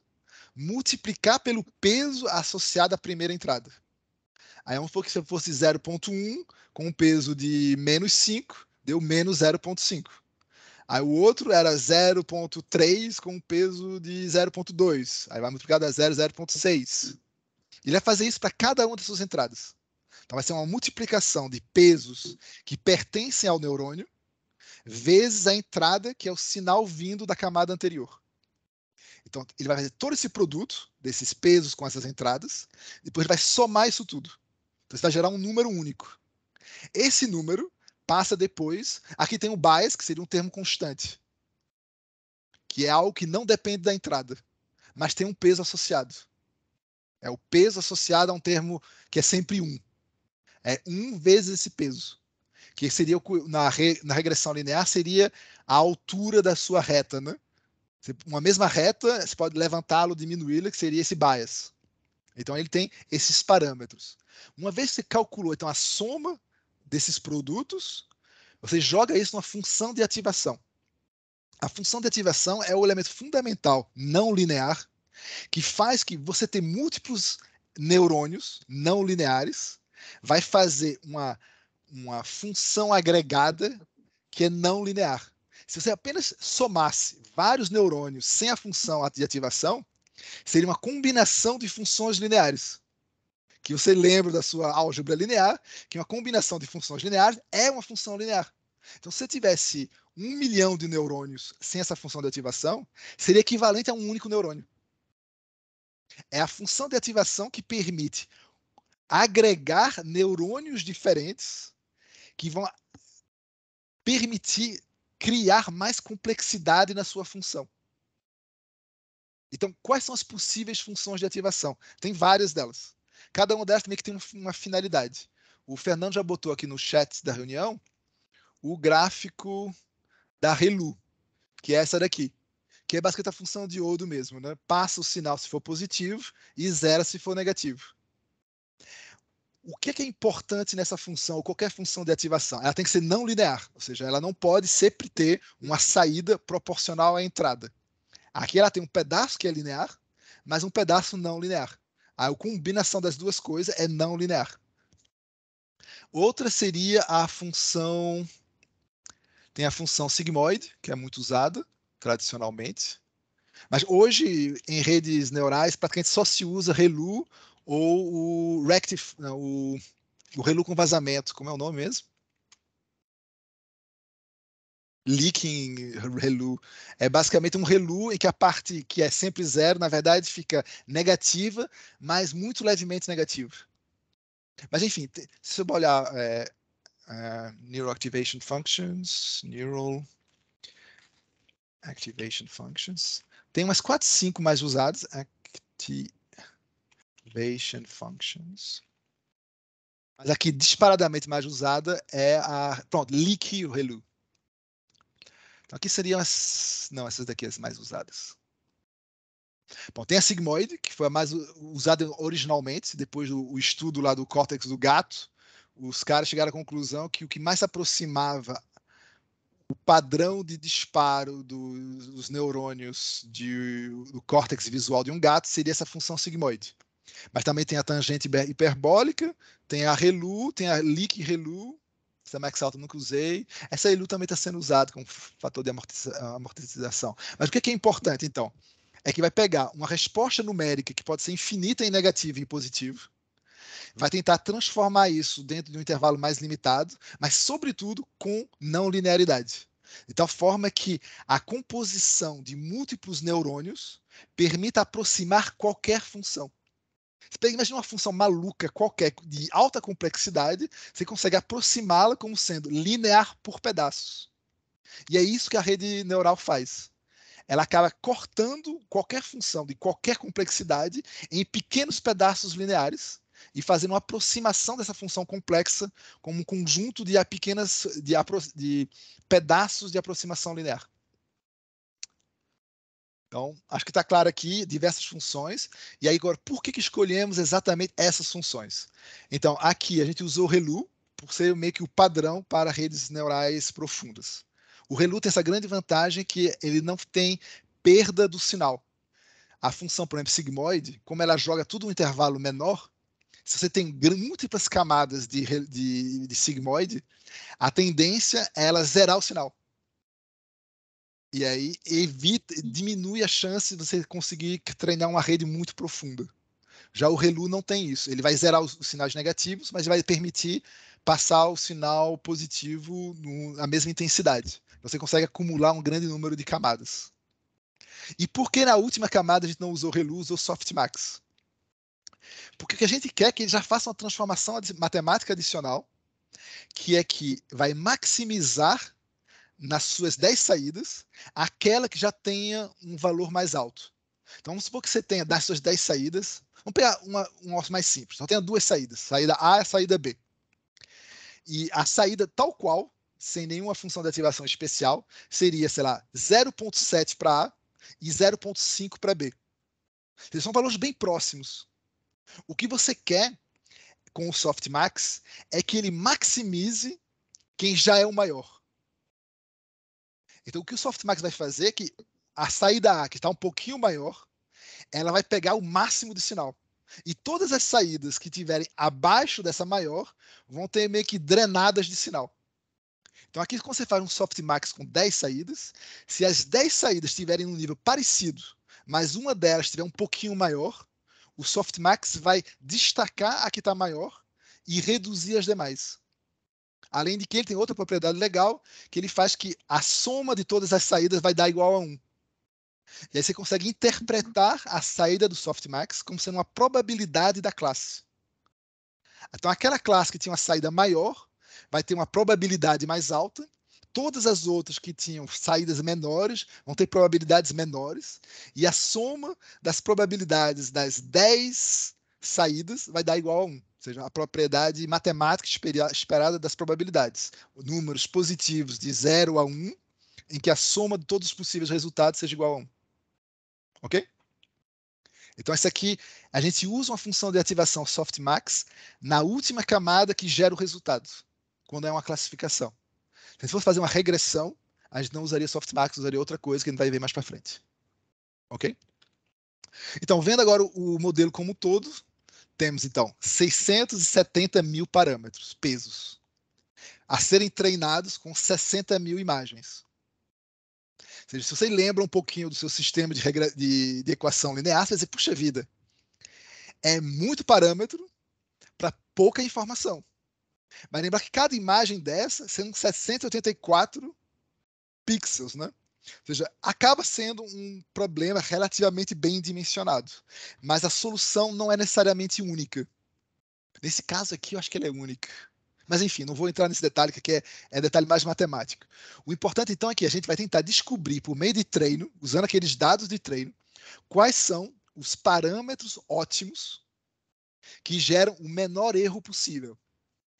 multiplicar pelo peso associado à primeira entrada. Aí vamos supor que se fosse 0.1 com um peso de menos 5, deu menos 0.5. Aí o outro era 0.3 com um peso de 0.2. Aí vai multiplicar da 0,0,6. Ele vai fazer isso para cada uma das suas entradas. Então vai ser uma multiplicação de pesos que pertencem ao neurônio vezes a entrada, que é o sinal vindo da camada anterior. Então, ele vai fazer todo esse produto desses pesos com essas entradas, depois ele vai somar isso tudo. Então, isso vai gerar um número único. Esse número passa depois. Aqui tem o bias, que seria um termo constante, que é algo que não depende da entrada, mas tem um peso associado. É o peso associado a um termo que é sempre 1. Um. É 1 um vezes esse peso. Que seria, na, re, na regressão linear, seria a altura da sua reta, né? Uma mesma reta, você pode levantá-lo, diminuí-la, que seria esse bias. Então ele tem esses parâmetros. Uma vez que você calculou então a soma desses produtos, você joga isso numa função de ativação. A função de ativação é o elemento fundamental não linear que faz que você ter múltiplos neurônios não lineares vai fazer uma, uma função agregada que é não linear. Se você apenas somasse vários neurônios sem a função de ativação, seria uma combinação de funções lineares. Que você lembra da sua álgebra linear, que uma combinação de funções lineares é uma função linear. Então, se você tivesse um milhão de neurônios sem essa função de ativação, seria equivalente a um único neurônio. É a função de ativação que permite agregar neurônios diferentes que vão permitir criar mais complexidade na sua função. Então, quais são as possíveis funções de ativação? Tem várias delas. Cada uma delas também que tem uma finalidade. O Fernando já botou aqui no chat da reunião o gráfico da ReLU, que é essa daqui que é basicamente a função de ouro mesmo, né? Passa o sinal se for positivo e zera se for negativo. O que é, que é importante nessa função, ou qualquer função de ativação? Ela tem que ser não linear, ou seja, ela não pode sempre ter uma saída proporcional à entrada. Aqui ela tem um pedaço que é linear, mas um pedaço não linear. A combinação das duas coisas é não linear. Outra seria a função. Tem a função sigmoide, que é muito usada, tradicionalmente. Mas hoje, em redes neurais, praticamente só se usa ReLU ou o Rectif, o, o ReLU com vazamento, como é o nome mesmo? leaking relu. É basicamente um relu em que a parte que é sempre zero, na verdade, fica negativa, mas muito levemente negativa. Mas, enfim, se você olhar é, é, Neural Activation Functions, Neural Activation Functions. Tem umas 4, 5 mais usadas. Activation Functions. Mas aqui, disparadamente mais usada é a... Pronto, leak o relu. Então aqui seriam as... Não, essas daqui as mais usadas. Bom, tem a sigmoide, que foi a mais usada originalmente, depois do estudo lá do córtex do gato, os caras chegaram à conclusão que o que mais se aproximava o padrão de disparo do, dos neurônios de, do córtex visual de um gato seria essa função sigmoide. Mas também tem a tangente hiperbólica, tem a relu, tem a leak relu, essa max eu nunca usei. Essa relu também está sendo usada como fator de amortização. Mas o que é, que é importante, então? É que vai pegar uma resposta numérica que pode ser infinita em negativo e positivo, vai tentar transformar isso dentro de um intervalo mais limitado, mas, sobretudo, com não linearidade. De então, tal forma que a composição de múltiplos neurônios permita aproximar qualquer função. Você imagina uma função maluca qualquer, de alta complexidade, você consegue aproximá-la como sendo linear por pedaços. E é isso que a rede neural faz. Ela acaba cortando qualquer função de qualquer complexidade em pequenos pedaços lineares, e fazendo uma aproximação dessa função complexa como um conjunto de pequenas de, de pedaços de aproximação linear. Então, acho que está claro aqui diversas funções. E aí, agora, por que, que escolhemos exatamente essas funções? Então, aqui a gente usou o ReLU por ser meio que o padrão para redes neurais profundas. O ReLU tem essa grande vantagem que ele não tem perda do sinal. A função, por exemplo, sigmoide, como ela joga tudo um intervalo menor, se você tem múltiplas camadas de, de, de sigmoide, a tendência é ela zerar o sinal. E aí evita, diminui a chance de você conseguir treinar uma rede muito profunda. Já o relu não tem isso. Ele vai zerar os, os sinais negativos, mas vai permitir passar o sinal positivo na mesma intensidade. Você consegue acumular um grande número de camadas. E por que na última camada a gente não usou relu, usou softmax? Porque o que a gente quer é que ele já faça uma transformação matemática adicional, que é que vai maximizar nas suas 10 saídas aquela que já tenha um valor mais alto. Então vamos supor que você tenha das suas 10 saídas, vamos pegar uma, um osso mais simples, só então, tenha duas saídas, saída A e saída B. E a saída tal qual, sem nenhuma função de ativação especial, seria, sei lá, 0.7 para A e 0.5 para B. Eles são valores bem próximos. O que você quer com o Softmax é que ele maximize quem já é o maior. Então, o que o Softmax vai fazer é que a saída A, que está um pouquinho maior, ela vai pegar o máximo de sinal. E todas as saídas que tiverem abaixo dessa maior vão ter meio que drenadas de sinal. Então, aqui, quando você faz um softmax com 10 saídas, se as 10 saídas tiverem um nível parecido, mas uma delas tiver um pouquinho maior, o softmax vai destacar a que está maior e reduzir as demais. Além de que ele tem outra propriedade legal, que ele faz que a soma de todas as saídas vai dar igual a 1. E aí você consegue interpretar a saída do softmax como sendo uma probabilidade da classe. Então aquela classe que tinha uma saída maior vai ter uma probabilidade mais alta todas as outras que tinham saídas menores vão ter probabilidades menores, e a soma das probabilidades das 10 saídas vai dar igual a 1, ou seja, a propriedade matemática esperada das probabilidades. Números positivos de 0 a 1, em que a soma de todos os possíveis resultados seja igual a 1. Ok? Então, essa aqui, a gente usa uma função de ativação softmax na última camada que gera o resultado, quando é uma classificação. Se fosse fazer uma regressão, a gente não usaria softmax, usaria outra coisa que a gente vai ver mais para frente. Ok? Então, vendo agora o modelo como um todo, temos então 670 mil parâmetros, pesos, a serem treinados com 60 mil imagens. Ou seja, se você lembra um pouquinho do seu sistema de, regra... de, de equação linear, você vai dizer, puxa vida, é muito parâmetro para pouca informação. Mas lembrar que cada imagem dessa são 684 pixels, né? Ou seja, acaba sendo um problema relativamente bem dimensionado. Mas a solução não é necessariamente única. Nesse caso aqui, eu acho que ela é única. Mas enfim, não vou entrar nesse detalhe, que é, é detalhe mais matemático. O importante, então, é que a gente vai tentar descobrir, por meio de treino, usando aqueles dados de treino, quais são os parâmetros ótimos que geram o menor erro possível.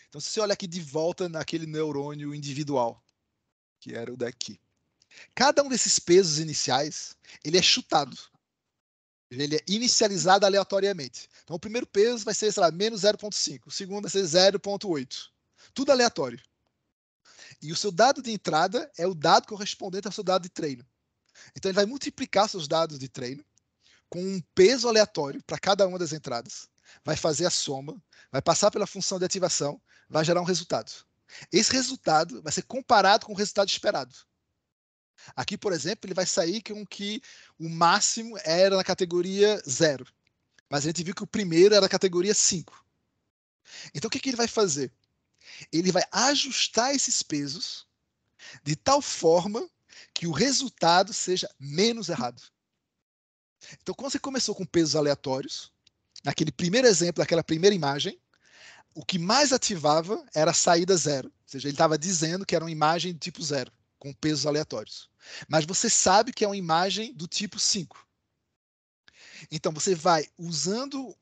Então, se você olha aqui de volta naquele neurônio individual, que era o daqui. Cada um desses pesos iniciais, ele é chutado. Ele é inicializado aleatoriamente. Então, o primeiro peso vai ser, sei lá, menos 0,5. O segundo vai ser 0,8. Tudo aleatório. E o seu dado de entrada é o dado correspondente ao seu dado de treino. Então, ele vai multiplicar seus dados de treino com um peso aleatório para cada uma das entradas vai fazer a soma, vai passar pela função de ativação, vai gerar um resultado. Esse resultado vai ser comparado com o resultado esperado. Aqui, por exemplo, ele vai sair com que o máximo era na categoria 0. Mas a gente viu que o primeiro era na categoria 5. Então, o que, que ele vai fazer? Ele vai ajustar esses pesos de tal forma que o resultado seja menos errado. Então, quando você começou com pesos aleatórios, naquele primeiro exemplo, naquela primeira imagem, o que mais ativava era a saída zero. Ou seja, ele estava dizendo que era uma imagem do tipo zero, com pesos aleatórios. Mas você sabe que é uma imagem do tipo 5. Então você vai usando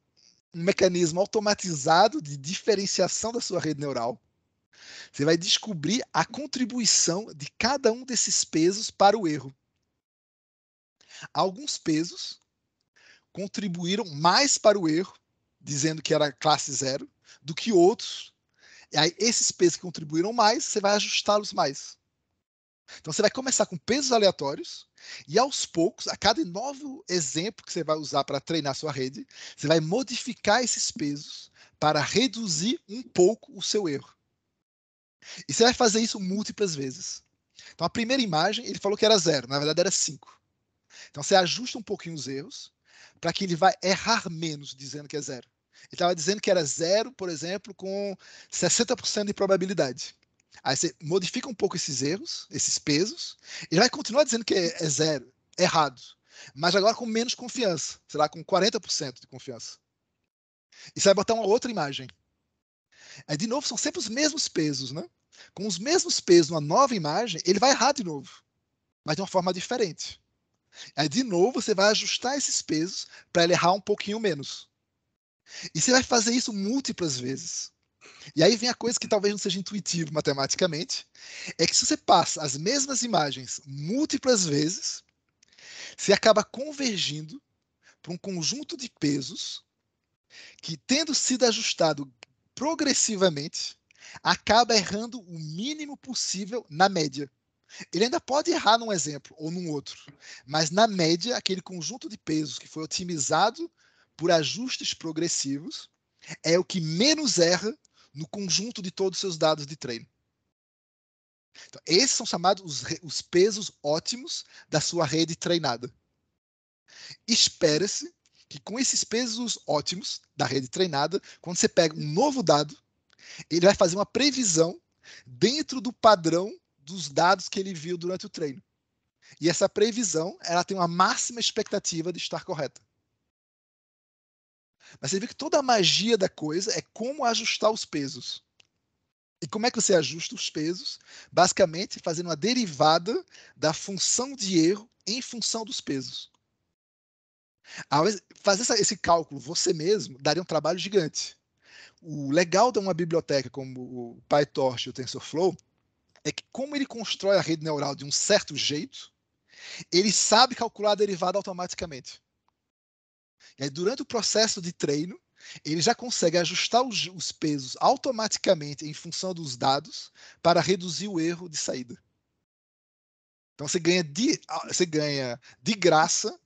um mecanismo automatizado de diferenciação da sua rede neural. Você vai descobrir a contribuição de cada um desses pesos para o erro. Alguns pesos contribuíram mais para o erro, dizendo que era classe zero, do que outros. E aí, esses pesos que contribuíram mais, você vai ajustá-los mais. Então, você vai começar com pesos aleatórios e, aos poucos, a cada novo exemplo que você vai usar para treinar sua rede, você vai modificar esses pesos para reduzir um pouco o seu erro. E você vai fazer isso múltiplas vezes. Então, a primeira imagem, ele falou que era zero, na verdade era cinco. Então, você ajusta um pouquinho os erros para que ele vai errar menos dizendo que é zero. Ele estava dizendo que era zero, por exemplo, com 60% de probabilidade. Aí você modifica um pouco esses erros, esses pesos, e vai continuar dizendo que é, é zero, errado. Mas agora com menos confiança, sei lá, com 40% de confiança. E você vai botar uma outra imagem. Aí, de novo, são sempre os mesmos pesos, né? Com os mesmos pesos, uma nova imagem, ele vai errar de novo, mas de uma forma diferente. Aí, de novo, você vai ajustar esses pesos para ele errar um pouquinho menos. E você vai fazer isso múltiplas vezes. E aí vem a coisa que talvez não seja intuitiva matematicamente, é que se você passa as mesmas imagens múltiplas vezes, você acaba convergindo para um conjunto de pesos que, tendo sido ajustado progressivamente, acaba errando o mínimo possível na média. Ele ainda pode errar num exemplo ou num outro, mas na média, aquele conjunto de pesos que foi otimizado por ajustes progressivos é o que menos erra no conjunto de todos os seus dados de treino. Então, esses são chamados os, os pesos ótimos da sua rede treinada. Espera-se que com esses pesos ótimos da rede treinada, quando você pega um novo dado, ele vai fazer uma previsão dentro do padrão dos dados que ele viu durante o treino. E essa previsão, ela tem uma máxima expectativa de estar correta. Mas você vê que toda a magia da coisa é como ajustar os pesos. E como é que você ajusta os pesos? Basicamente fazendo uma derivada da função de erro em função dos pesos. Fazer esse cálculo você mesmo daria um trabalho gigante. O legal de uma biblioteca como o PyTorch e o TensorFlow é que, como ele constrói a rede neural de um certo jeito, ele sabe calcular a derivada automaticamente. E aí, durante o processo de treino, ele já consegue ajustar os, os pesos automaticamente em função dos dados para reduzir o erro de saída. Então você ganha de, você ganha de graça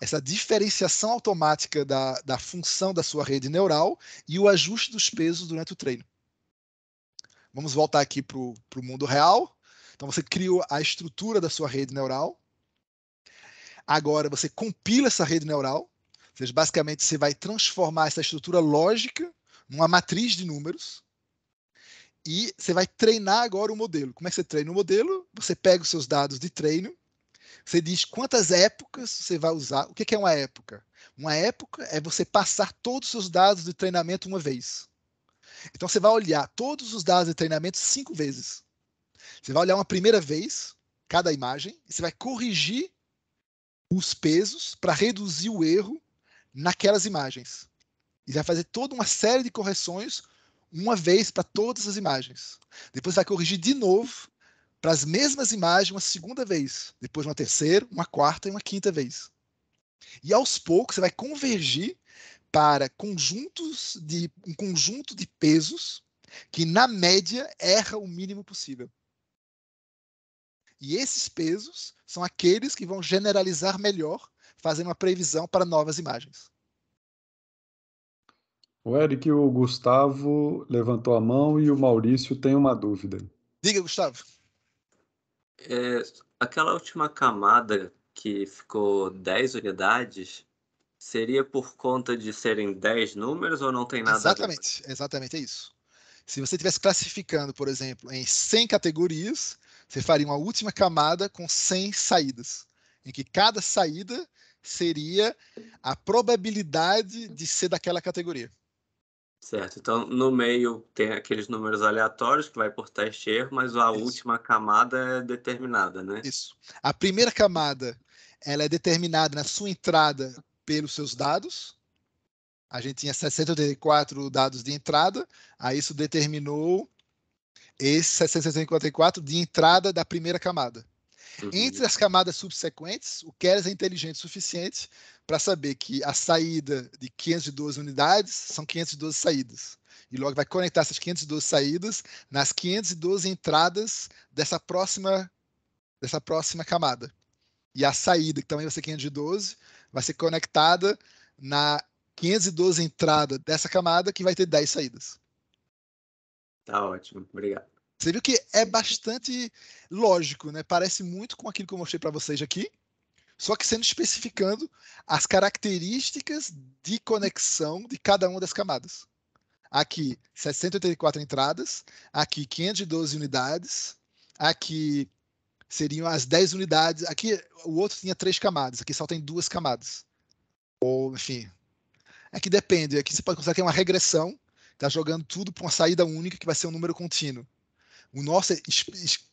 essa diferenciação automática da, da função da sua rede neural e o ajuste dos pesos durante o treino. Vamos voltar aqui para o mundo real. Então você cria a estrutura da sua rede neural. Agora você compila essa rede neural. Ou seja, basicamente você vai transformar essa estrutura lógica numa matriz de números. E você vai treinar agora o modelo. Como é que você treina o modelo? Você pega os seus dados de treino você diz quantas épocas você vai usar. O que é uma época? Uma época é você passar todos os seus dados de treinamento uma vez. Então você vai olhar todos os dados de treinamento cinco vezes. Você vai olhar uma primeira vez cada imagem e você vai corrigir os pesos para reduzir o erro naquelas imagens. E vai fazer toda uma série de correções uma vez para todas as imagens. Depois vai corrigir de novo para as mesmas imagens uma segunda vez, depois uma terceira, uma quarta e uma quinta vez. E aos poucos você vai convergir para conjuntos de um conjunto de pesos que na média erra o mínimo possível. E esses pesos são aqueles que vão generalizar melhor, fazendo uma previsão para novas imagens. O Eric, o Gustavo levantou a mão e o Maurício tem uma dúvida. Diga, Gustavo. É, aquela última camada que ficou 10 unidades, Seria por conta de serem 10 números ou não tem nada exatamente, a ver? Exatamente, é isso. Se você estivesse classificando, por exemplo, em 100 categorias, você faria uma última camada com 100 saídas, em que cada saída seria a probabilidade de ser daquela categoria. Certo. Então, no meio tem aqueles números aleatórios que vai por teste erro, mas a Isso. última camada é determinada, né? Isso. A primeira camada, ela é determinada na sua entrada pelos seus dados. A gente tinha 684 dados de entrada, aí isso determinou esse 654 de entrada da primeira camada. Uhum. Entre as camadas subsequentes, o Keras é inteligente o suficiente para saber que a saída de 512 unidades são 512 saídas. E logo vai conectar essas 512 saídas nas 512 entradas dessa próxima, dessa próxima camada. E a saída, que também vai ser 512, vai ser conectada na 512 entrada dessa camada, que vai ter 10 saídas. Tá ótimo, obrigado. Você viu que é bastante lógico, né? Parece muito com aquilo que eu mostrei para vocês aqui, só que sendo especificando as características de conexão de cada uma das camadas. Aqui, 784 entradas, aqui 512 unidades, aqui seriam as 10 unidades. Aqui o outro tinha três camadas, aqui só tem duas camadas. Ou, enfim. Aqui é depende, aqui você pode considerar que é uma regressão, está jogando tudo para uma saída única que vai ser um número contínuo. O nosso é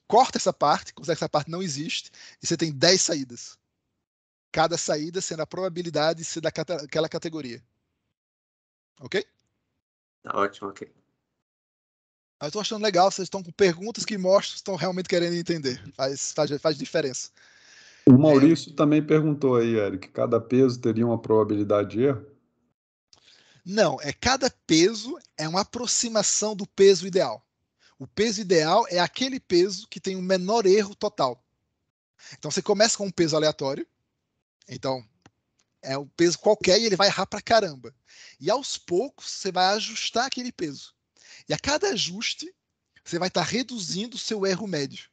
corta essa parte, considera que essa parte não existe, e você tem 10 saídas. Cada saída sendo a probabilidade de ser daquela categoria. Ok? Tá ótimo, ok. Mas estou achando legal, vocês estão com perguntas que mostram, estão realmente querendo entender. Faz, faz, faz diferença. O é, Maurício é... também perguntou aí, Eric, cada peso teria uma probabilidade de erro? Não, é cada peso é uma aproximação do peso ideal. O peso ideal é aquele peso que tem o menor erro total. Então você começa com um peso aleatório. Então é um peso qualquer e ele vai errar pra caramba. E aos poucos você vai ajustar aquele peso. E a cada ajuste, você vai estar reduzindo o seu erro médio.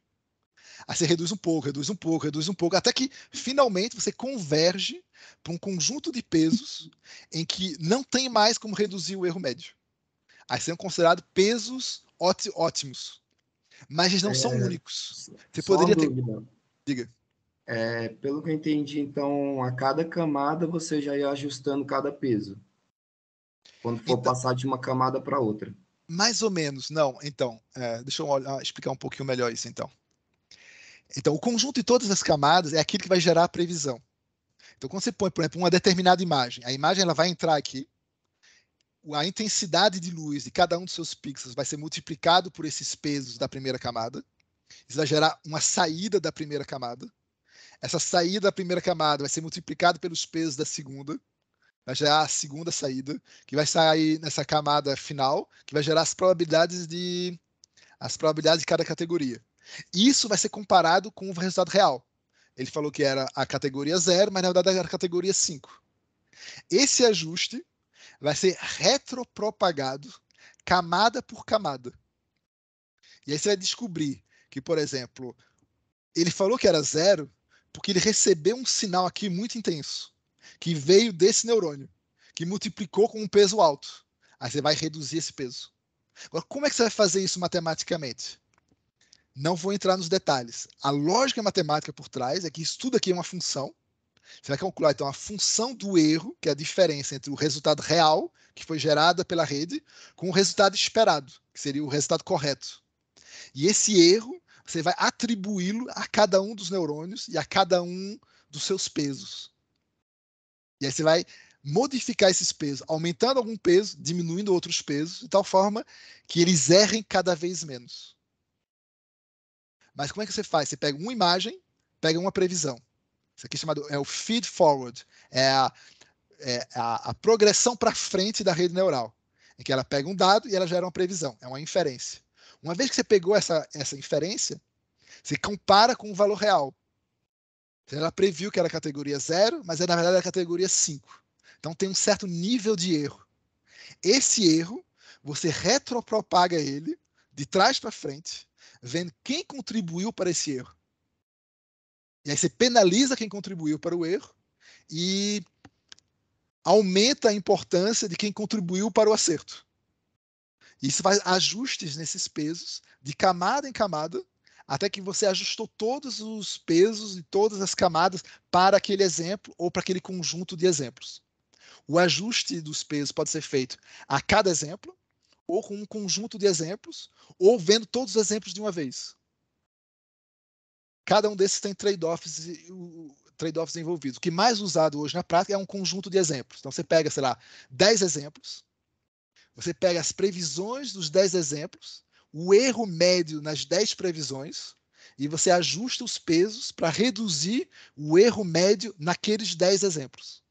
Aí você reduz um pouco, reduz um pouco, reduz um pouco, até que finalmente você converge para um conjunto de pesos em que não tem mais como reduzir o erro médio. Aí são considerados pesos ótimos. Mas eles não é, são únicos. Você poderia ter. Diga. É, pelo que eu entendi, então, a cada camada você já ia ajustando cada peso. Quando for então, passar de uma camada para outra. Mais ou menos, não. Então, é, deixa eu olhar, ah, explicar um pouquinho melhor isso, então. Então, o conjunto de todas as camadas é aquilo que vai gerar a previsão. Então, quando você põe, por exemplo, uma determinada imagem, a imagem ela vai entrar aqui, a intensidade de luz de cada um dos seus pixels vai ser multiplicado por esses pesos da primeira camada. Isso vai gerar uma saída da primeira camada. Essa saída da primeira camada vai ser multiplicada pelos pesos da segunda vai gerar a segunda saída, que vai sair nessa camada final, que vai gerar as probabilidades de as probabilidades de cada categoria. E isso vai ser comparado com o resultado real. Ele falou que era a categoria 0, mas na verdade era a categoria 5. Esse ajuste vai ser retropropagado camada por camada. E aí você vai descobrir que, por exemplo, ele falou que era zero porque ele recebeu um sinal aqui muito intenso que veio desse neurônio, que multiplicou com um peso alto. Aí você vai reduzir esse peso. Agora, como é que você vai fazer isso matematicamente? Não vou entrar nos detalhes. A lógica matemática por trás é que isso tudo aqui é uma função. Você vai calcular, então, a função do erro, que é a diferença entre o resultado real, que foi gerada pela rede, com o resultado esperado, que seria o resultado correto. E esse erro, você vai atribuí-lo a cada um dos neurônios e a cada um dos seus pesos. E aí você vai modificar esses pesos, aumentando algum peso, diminuindo outros pesos, de tal forma que eles errem cada vez menos. Mas como é que você faz? Você pega uma imagem, pega uma previsão. Isso aqui é chamado é o feed forward, é a, é a, a progressão para frente da rede neural, em é que ela pega um dado e ela gera uma previsão, é uma inferência. Uma vez que você pegou essa, essa inferência, você compara com o valor real. Então, ela previu que era categoria 0, mas é, na verdade era categoria 5. Então tem um certo nível de erro. Esse erro, você retropropaga ele de trás para frente, vendo quem contribuiu para esse erro. E aí você penaliza quem contribuiu para o erro e aumenta a importância de quem contribuiu para o acerto. Isso faz ajustes nesses pesos de camada em camada até que você ajustou todos os pesos e todas as camadas para aquele exemplo ou para aquele conjunto de exemplos. O ajuste dos pesos pode ser feito a cada exemplo, ou com um conjunto de exemplos, ou vendo todos os exemplos de uma vez. Cada um desses tem trade-offs trade envolvidos. O que mais usado hoje na prática é um conjunto de exemplos. Então você pega, sei lá, 10 exemplos, você pega as previsões dos 10 exemplos, o erro médio nas 10 previsões e você ajusta os pesos para reduzir o erro médio naqueles 10 exemplos.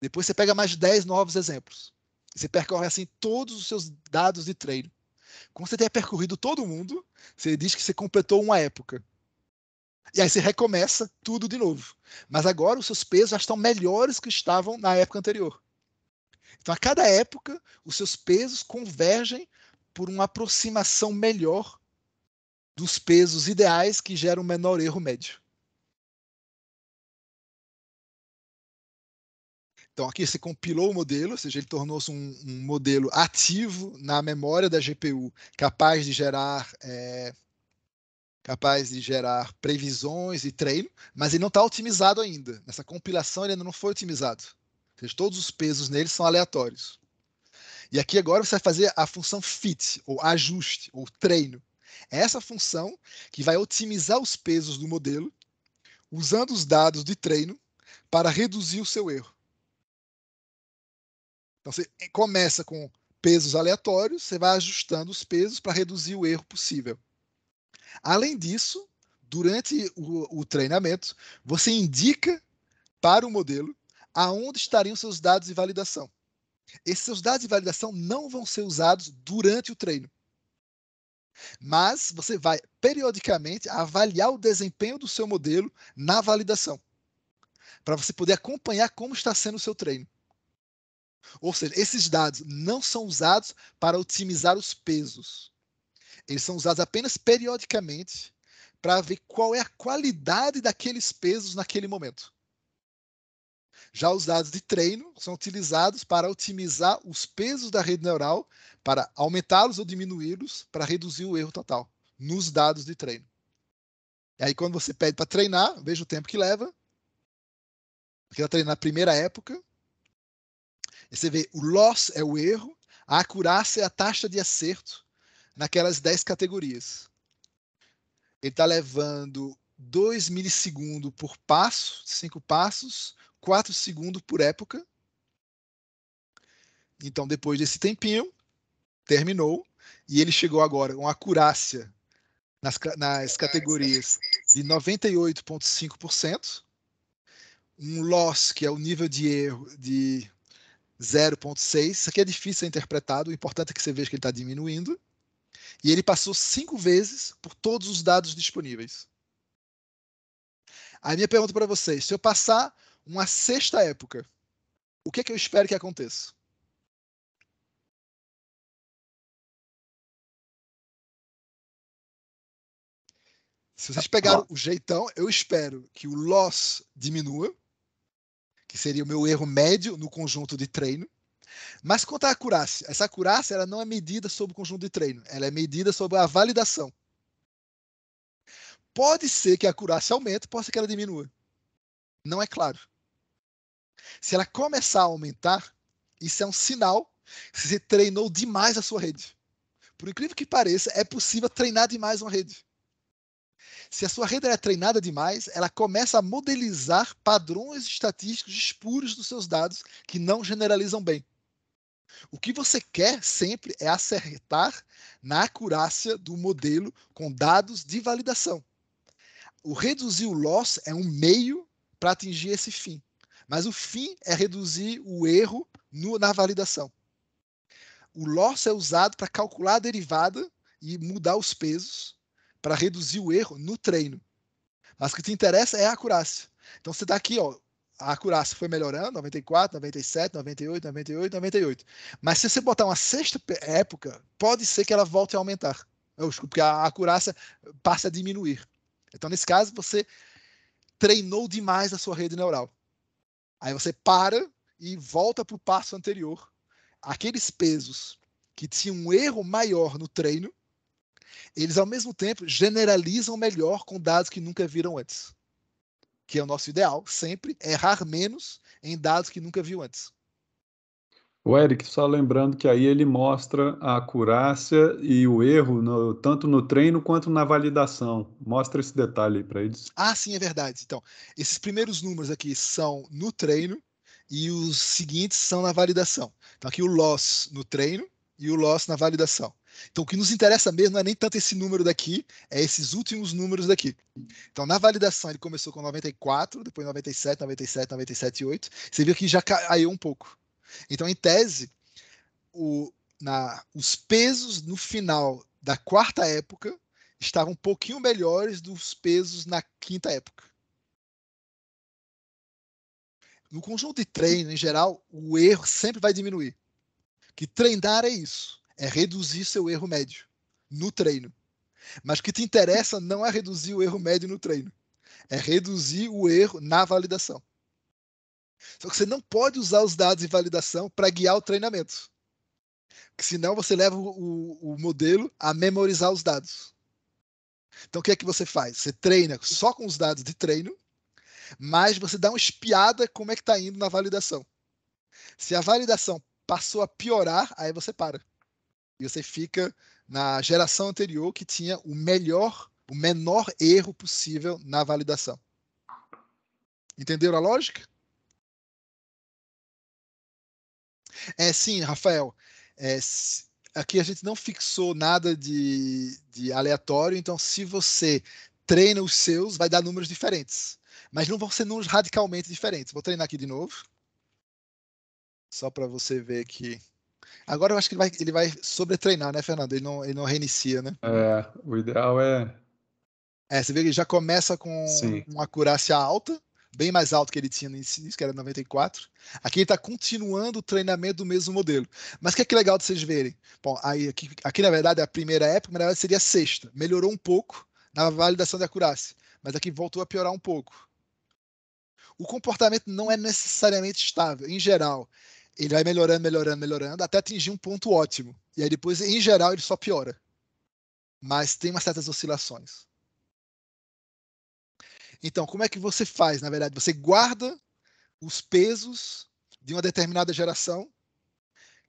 Depois você pega mais 10 novos exemplos. Você percorre assim todos os seus dados de treino. Quando você tiver percorrido todo mundo, você diz que você completou uma época. E aí você recomeça tudo de novo. Mas agora os seus pesos já estão melhores que estavam na época anterior. Então, a cada época, os seus pesos convergem por uma aproximação melhor dos pesos ideais que geram menor erro médio. Então, aqui se compilou o modelo, ou seja, ele tornou-se um, um, modelo ativo na memória da GPU, capaz de gerar é, capaz de gerar previsões e treino, mas ele não está otimizado ainda. Nessa compilação ele ainda não foi otimizado. Ou seja, todos os pesos nele são aleatórios. E aqui agora você vai fazer a função fit, ou ajuste, ou treino. É essa função que vai otimizar os pesos do modelo, usando os dados de treino para reduzir o seu erro. Então você começa com pesos aleatórios, você vai ajustando os pesos para reduzir o erro possível. Além disso, durante o, o, treinamento, você indica para o modelo aonde estariam seus dados de validação. Esses seus dados de validação não vão ser usados durante o treino. Mas você vai periodicamente avaliar o desempenho do seu modelo na validação, para você poder acompanhar como está sendo o seu treino. Ou seja, esses dados não são usados para otimizar os pesos. Eles são usados apenas periodicamente para ver qual é a qualidade daqueles pesos naquele momento. Já os dados de treino são utilizados para otimizar os pesos da rede neural, para aumentá-los ou diminuí-los, para reduzir o erro total nos dados de treino. E aí, quando você pede para treinar, veja o tempo que leva. Porque ela treina na primeira época. E você vê o loss é o erro, a acurácia é a taxa de acerto naquelas 10 categorias. Ele está levando 2 milissegundos por passo, 5 passos, 4 segundos por época. Então, depois desse tempinho, terminou. E ele chegou agora com acurácia nas, nas categorias de 98,5%, um loss, que é o nível de erro de 0,6. Isso aqui é difícil de interpretar, o importante é que você veja que ele está diminuindo. E ele passou cinco vezes por todos os dados disponíveis. A minha pergunta para vocês: se eu passar uma sexta época, o que é que eu espero que aconteça? Se vocês pegaram o jeitão, eu espero que o loss diminua, que seria o meu erro médio no conjunto de treino. Mas quanto à acurácia, essa acurácia ela não é medida sobre o conjunto de treino, ela é medida sobre a validação. Pode ser que a acurácia aumente, pode ser que ela diminua. Não é claro. Se ela começar a aumentar, isso é um sinal que você treinou demais a sua rede. Por incrível que pareça, é possível treinar demais uma rede. Se a sua rede é treinada demais, ela começa a modelizar padrões estatísticos espuros dos seus dados que não generalizam bem. O que você quer sempre é acertar na acurácia do modelo com dados de validação. O reduzir o loss é um meio para atingir esse fim. Mas o fim é reduzir o erro no, na validação. O loss é usado para calcular a derivada e mudar os pesos para reduzir o erro no treino. Mas o que te interessa é a acurácia. Então você está aqui, ó, a acurácia foi melhorando, 94, 97, 98, 98, 98. Mas se você botar uma sexta época, pode ser que ela volte a aumentar. Porque a acurácia passa a diminuir. Então, nesse caso, você treinou demais a sua rede neural. Aí você para e volta para o passo anterior. Aqueles pesos que tinham um erro maior no treino, eles ao mesmo tempo generalizam melhor com dados que nunca viram antes. Que é o nosso ideal, sempre errar menos em dados que nunca viu antes. O Eric, só lembrando que aí ele mostra a acurácia e o erro no, tanto no treino quanto na validação. Mostra esse detalhe aí para eles. Ah, sim, é verdade. Então, esses primeiros números aqui são no treino e os seguintes são na validação. Então, aqui o loss no treino e o loss na validação. Então, o que nos interessa mesmo não é nem tanto esse número daqui, é esses últimos números daqui. Então, na validação, ele começou com 94, depois 97, 97, 97 e 8. Você viu que já caiu um pouco. Então, em tese, o, na, os pesos no final da quarta época estavam um pouquinho melhores dos pesos na quinta época. No conjunto de treino, em geral, o erro sempre vai diminuir. Que treinar é isso, é reduzir seu erro médio no treino. Mas o que te interessa não é reduzir o erro médio no treino, é reduzir o erro na validação. Só que você não pode usar os dados de validação para guiar o treinamento. Porque senão você leva o, o modelo a memorizar os dados. Então o que é que você faz? Você treina só com os dados de treino, mas você dá uma espiada como é que está indo na validação. Se a validação passou a piorar, aí você para. E você fica na geração anterior que tinha o melhor, o menor erro possível na validação. Entenderam a lógica? É, sim, Rafael. É, aqui a gente não fixou nada de, de aleatório, então se você treina os seus, vai dar números diferentes. Mas não vão ser números radicalmente diferentes. Vou treinar aqui de novo. Só para você ver que. Agora eu acho que ele vai, ele vai sobretreinar, né, Fernando? Ele não, ele não reinicia, né? É, o ideal é. É, você vê que ele já começa com Sim. uma acurácia alta bem mais alto que ele tinha no início, que era 94. Aqui ele está continuando o treinamento do mesmo modelo. Mas o que é que legal de vocês verem? Bom, aí, aqui, aqui na verdade é a primeira época, mas na verdade seria a sexta. Melhorou um pouco na validação da acurácia, mas aqui voltou a piorar um pouco. O comportamento não é necessariamente estável, em geral. Ele vai melhorando, melhorando, melhorando, até atingir um ponto ótimo. E aí depois, em geral, ele só piora. Mas tem umas certas oscilações. Então, como é que você faz? Na verdade, você guarda os pesos de uma determinada geração,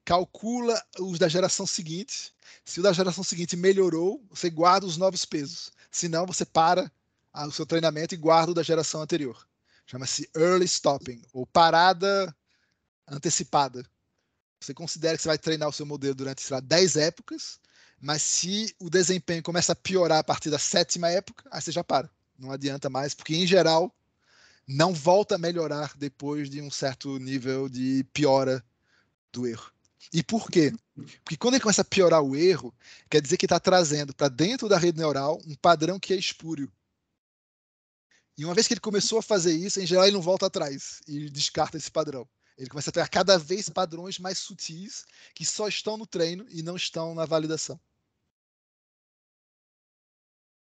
calcula os da geração seguinte. Se o da geração seguinte melhorou, você guarda os novos pesos. Se não, você para ah, o seu treinamento e guarda o da geração anterior. Chama-se early stopping, ou parada antecipada. Você considera que você vai treinar o seu modelo durante, sei lá, 10 épocas, mas se o desempenho começa a piorar a partir da sétima época, aí você já para. Não adianta mais, porque em geral não volta a melhorar depois de um certo nível de piora do erro. E por quê? Porque quando ele começa a piorar o erro, quer dizer que está trazendo para dentro da rede neural um padrão que é espúrio. E uma vez que ele começou a fazer isso, em geral ele não volta atrás e descarta esse padrão. Ele começa a ter cada vez padrões mais sutis que só estão no treino e não estão na validação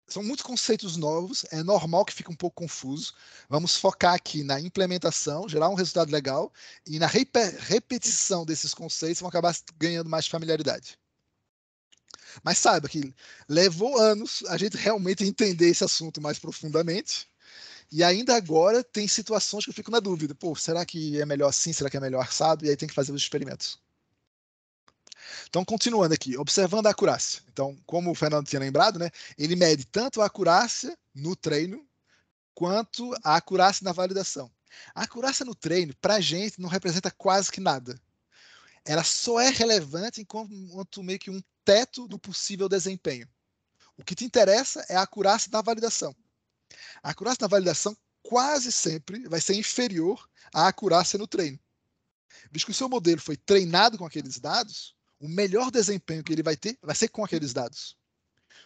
são muitos conceitos novos, é normal que fique um pouco confuso. Vamos focar aqui na implementação, gerar um resultado legal e na repetição desses conceitos vão acabar ganhando mais familiaridade. Mas saiba que levou anos a gente realmente entender esse assunto mais profundamente. E ainda agora tem situações que eu fico na dúvida. Pô, será que é melhor assim? Será que é melhor assado? E aí tem que fazer os experimentos. Então, continuando aqui, observando a acurácia. Então, como o Fernando tinha lembrado, né, ele mede tanto a acurácia no treino quanto a acurácia na validação. A acurácia no treino, para a gente, não representa quase que nada. Ela só é relevante enquanto meio que um teto do possível desempenho. O que te interessa é a acurácia da validação. A acurácia da validação quase sempre vai ser inferior à acurácia no treino. Visto que o seu modelo foi treinado com aqueles dados, o melhor desempenho que ele vai ter vai ser com aqueles dados.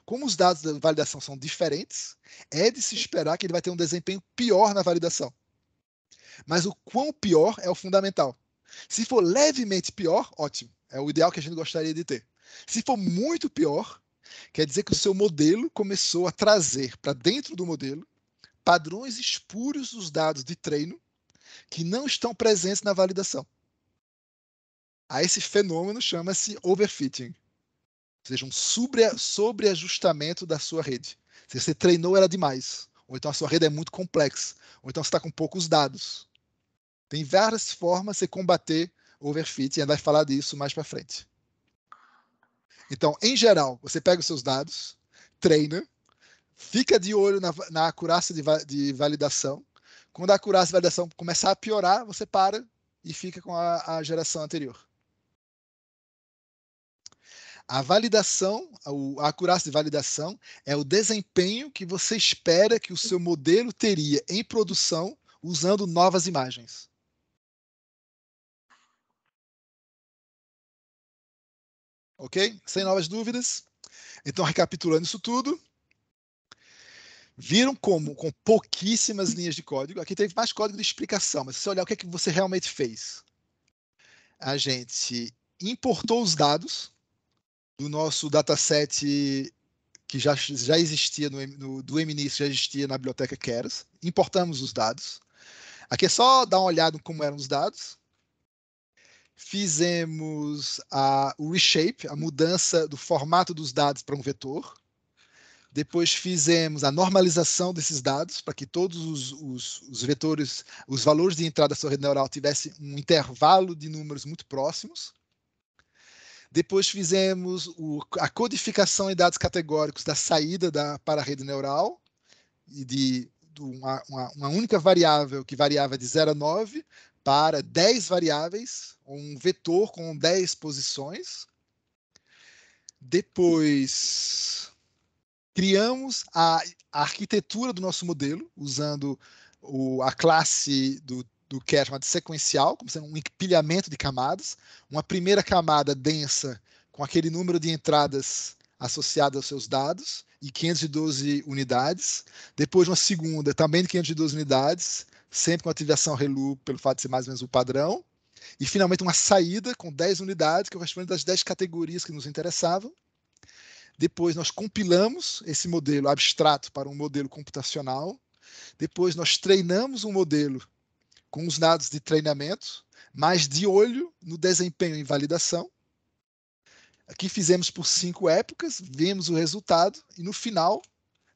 Como os dados da validação são diferentes, é de se esperar que ele vai ter um desempenho pior na validação. Mas o quão pior é o fundamental. Se for levemente pior, ótimo, é o ideal que a gente gostaria de ter. Se for muito pior, quer dizer que o seu modelo começou a trazer para dentro do modelo padrões espúrios dos dados de treino que não estão presentes na validação. A esse fenômeno chama-se overfitting, ou seja, um sobre, sobreajustamento da sua rede. Se você treinou ela demais, ou então a sua rede é muito complexa, ou então você está com poucos dados. Tem várias formas de combater overfitting, e a gente vai falar disso mais para frente. Então, em geral, você pega os seus dados, treina, fica de olho na, na acurácia de, de, validação. Quando a acurácia de validação começar a piorar, você para e fica com a, a geração anterior. A validação, a acurácia de validação é o desempenho que você espera que o seu modelo teria em produção usando novas imagens. Ok? Sem novas dúvidas? Então, recapitulando isso tudo, viram como, com pouquíssimas linhas de código, aqui teve mais código de explicação, mas se você olhar o que, é que você realmente fez, a gente importou os dados, do nosso dataset que já, já existia no, no do MNIS, já existia na biblioteca Keras. Importamos os dados. Aqui é só dar uma olhada como eram os dados. Fizemos a, o reshape, a mudança do formato dos dados para um vetor. Depois fizemos a normalização desses dados para que todos os, os, os, vetores, os valores de entrada da sua rede neural tivessem um intervalo de números muito próximos. Depois fizemos o, a codificação em dados categóricos da saída da, para a rede neural, e de, de uma, uma, uma, única variável que variava de 0 a 9 para 10 variáveis, um vetor com 10 posições. Depois criamos a, a arquitetura do nosso modelo usando o, a classe do do que é chamado sequencial, como sendo um empilhamento de camadas. Uma primeira camada densa com aquele número de entradas associadas aos seus dados e 512 unidades. Depois uma segunda, também de 512 unidades, sempre com ativação ReLU pelo fato de ser mais ou menos o padrão. E finalmente uma saída com 10 unidades, que corresponde é às 10 categorias que nos interessavam. Depois nós compilamos esse modelo abstrato para um modelo computacional. Depois nós treinamos um modelo com os dados de treinamento, mas de olho no desempenho e validação. Aqui fizemos por cinco épocas, vimos o resultado e no final,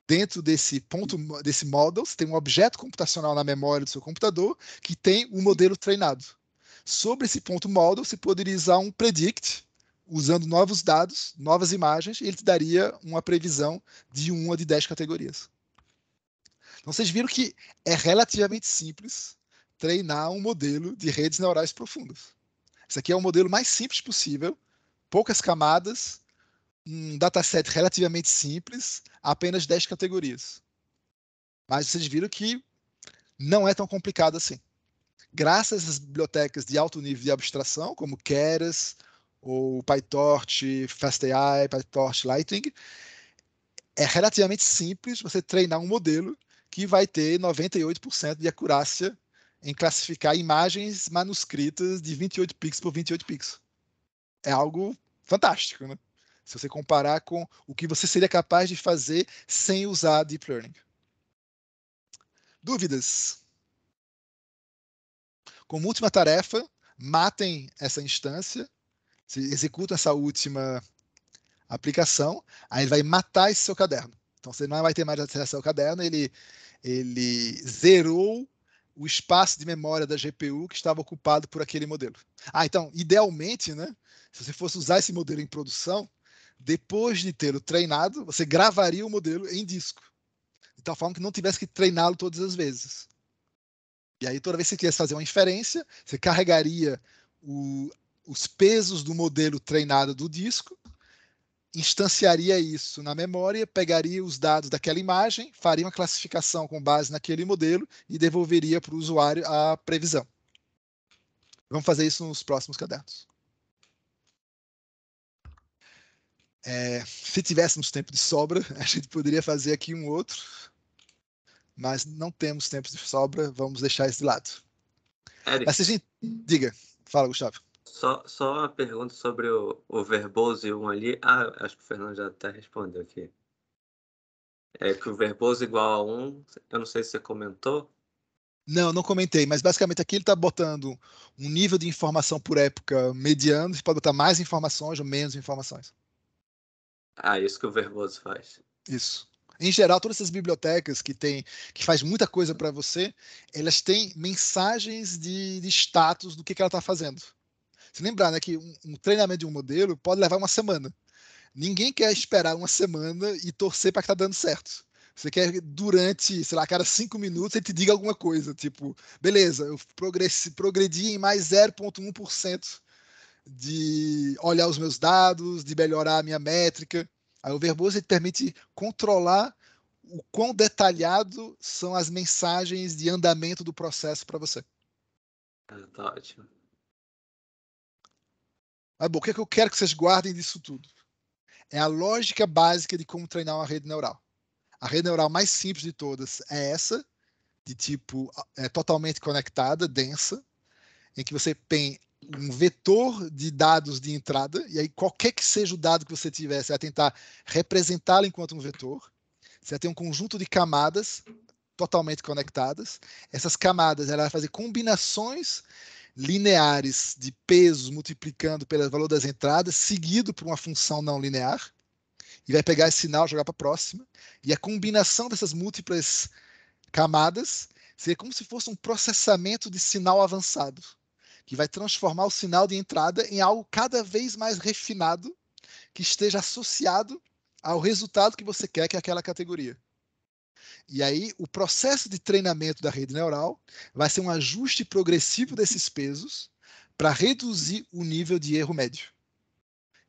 dentro desse ponto, desse model, você tem um objeto computacional na memória do seu computador que tem o um modelo treinado. Sobre esse ponto model, você poderia usar um predict, usando novos dados, novas imagens, e ele te daria uma previsão de uma de dez categorias. Então vocês viram que é relativamente simples treinar um modelo de redes neurais profundas. Isso aqui é o modelo mais simples possível, poucas camadas, um dataset relativamente simples, apenas 10 categorias. Mas vocês viram que não é tão complicado assim. Graças às bibliotecas de alto nível de abstração, como Keras, ou PyTorch, FastAI, PyTorch Lightning, é relativamente simples você treinar um modelo que vai ter 98% de acurácia em classificar imagens manuscritas de 28 pixels por 28 pixels. É algo fantástico, né? Se você comparar com o que você seria capaz de fazer sem usar deep learning. Dúvidas? Como última tarefa, matem essa instância, executam essa última aplicação, aí ele vai matar esse seu caderno. Então você não vai ter mais acesso ao caderno, ele, ele zerou o espaço de memória da GPU que estava ocupado por aquele modelo. Ah, então, idealmente, né, se você fosse usar esse modelo em produção, depois de tê-lo treinado, você gravaria o modelo em disco, de tal forma que não tivesse que treiná-lo todas as vezes. E aí, toda vez que você quisesse fazer uma inferência, você carregaria o, os pesos do modelo treinado do disco instanciaria isso na memória, pegaria os dados daquela imagem, faria uma classificação com base naquele modelo e devolveria para o usuário a previsão. Vamos fazer isso nos próximos cadernos. É, se tivéssemos tempo de sobra, [LAUGHS] a gente poderia fazer aqui um outro, mas não temos tempo de sobra, vamos deixar isso de lado. Eric, mas se a gente... Diga, fala, Gustavo. Só, só uma pergunta sobre o, o Verboso e um ali. Ah, acho que o Fernando já até respondeu aqui. É que o Verboso igual a um, eu não sei se você comentou. Não, não comentei, mas basicamente aqui ele está botando um nível de informação por época mediano, você pode botar mais informações ou menos informações. Ah, isso que o Verboso faz. Isso em geral, todas essas bibliotecas que tem, que faz muita coisa para você, elas têm mensagens de, de, status do que, que ela está fazendo. Se lembrar, né, que um, um treinamento de um modelo pode levar uma semana. Ninguém quer esperar uma semana e torcer para que está dando certo. Você quer durante, sei lá, a cada cinco minutos ele te diga alguma coisa, tipo, beleza, eu progressi, progredi em mais 0,1% de olhar os meus dados, de melhorar a minha métrica. Aí o verboso ele permite controlar o quão detalhado são as mensagens de andamento do processo para você. tá, tá ótimo. Mas bom, o que, é que eu quero que vocês guardem disso tudo? É a lógica básica de como treinar uma rede neural. A rede neural mais simples de todas é essa, de tipo é, totalmente conectada, densa, em que você tem um vetor de dados de entrada, e aí qualquer que seja o dado que você tiver, você vai tentar representá-lo enquanto um vetor. Você vai ter um conjunto de camadas totalmente conectadas. Essas camadas ela vai fazer combinações lineares de pesos multiplicando pelo valor das entradas, seguido por uma função não linear, e vai pegar esse sinal, jogar para a próxima, e a combinação dessas múltiplas camadas seria como se fosse um processamento de sinal avançado, que vai transformar o sinal de entrada em algo cada vez mais refinado, que esteja associado ao resultado que você quer que é aquela categoria. E aí, o processo de treinamento da rede neural vai ser um ajuste progressivo desses pesos para reduzir o nível de erro médio.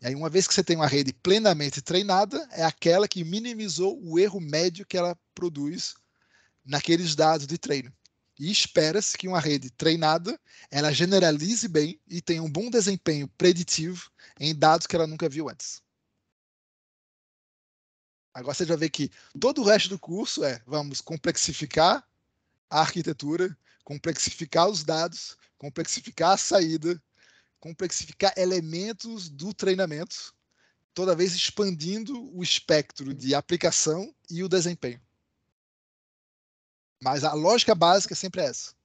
E aí, uma vez que você tem uma rede plenamente treinada, é aquela que minimizou o erro médio que ela produz naqueles dados de treino. E espera-se que uma rede treinada ela generalize bem e tenha um bom desempenho preditivo em dados que ela nunca viu antes. Agora você já vê que todo o resto do curso é vamos complexificar a arquitetura, complexificar os dados, complexificar a saída, complexificar elementos do treinamento, toda vez expandindo o espectro de aplicação e o desempenho. Mas a lógica básica sempre é essa.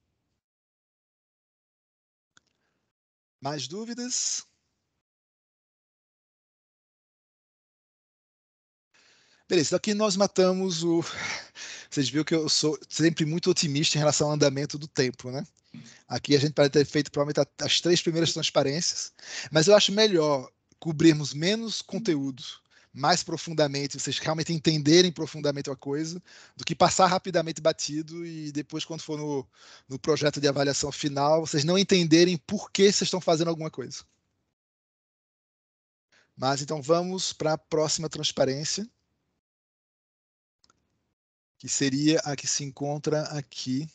Mais dúvidas? Beleza, então aqui nós matamos o. Vocês viram que eu sou sempre muito otimista em relação ao andamento do tempo, né? Aqui a gente pode ter feito provavelmente as três primeiras transparências, mas eu acho melhor cobrirmos menos conteúdo mais profundamente, vocês realmente entenderem profundamente a coisa, do que passar rapidamente batido e depois, quando for no, no projeto de avaliação final, vocês não entenderem por que vocês estão fazendo alguma coisa. Mas então vamos para a próxima transparência que seria a que se encontra aqui.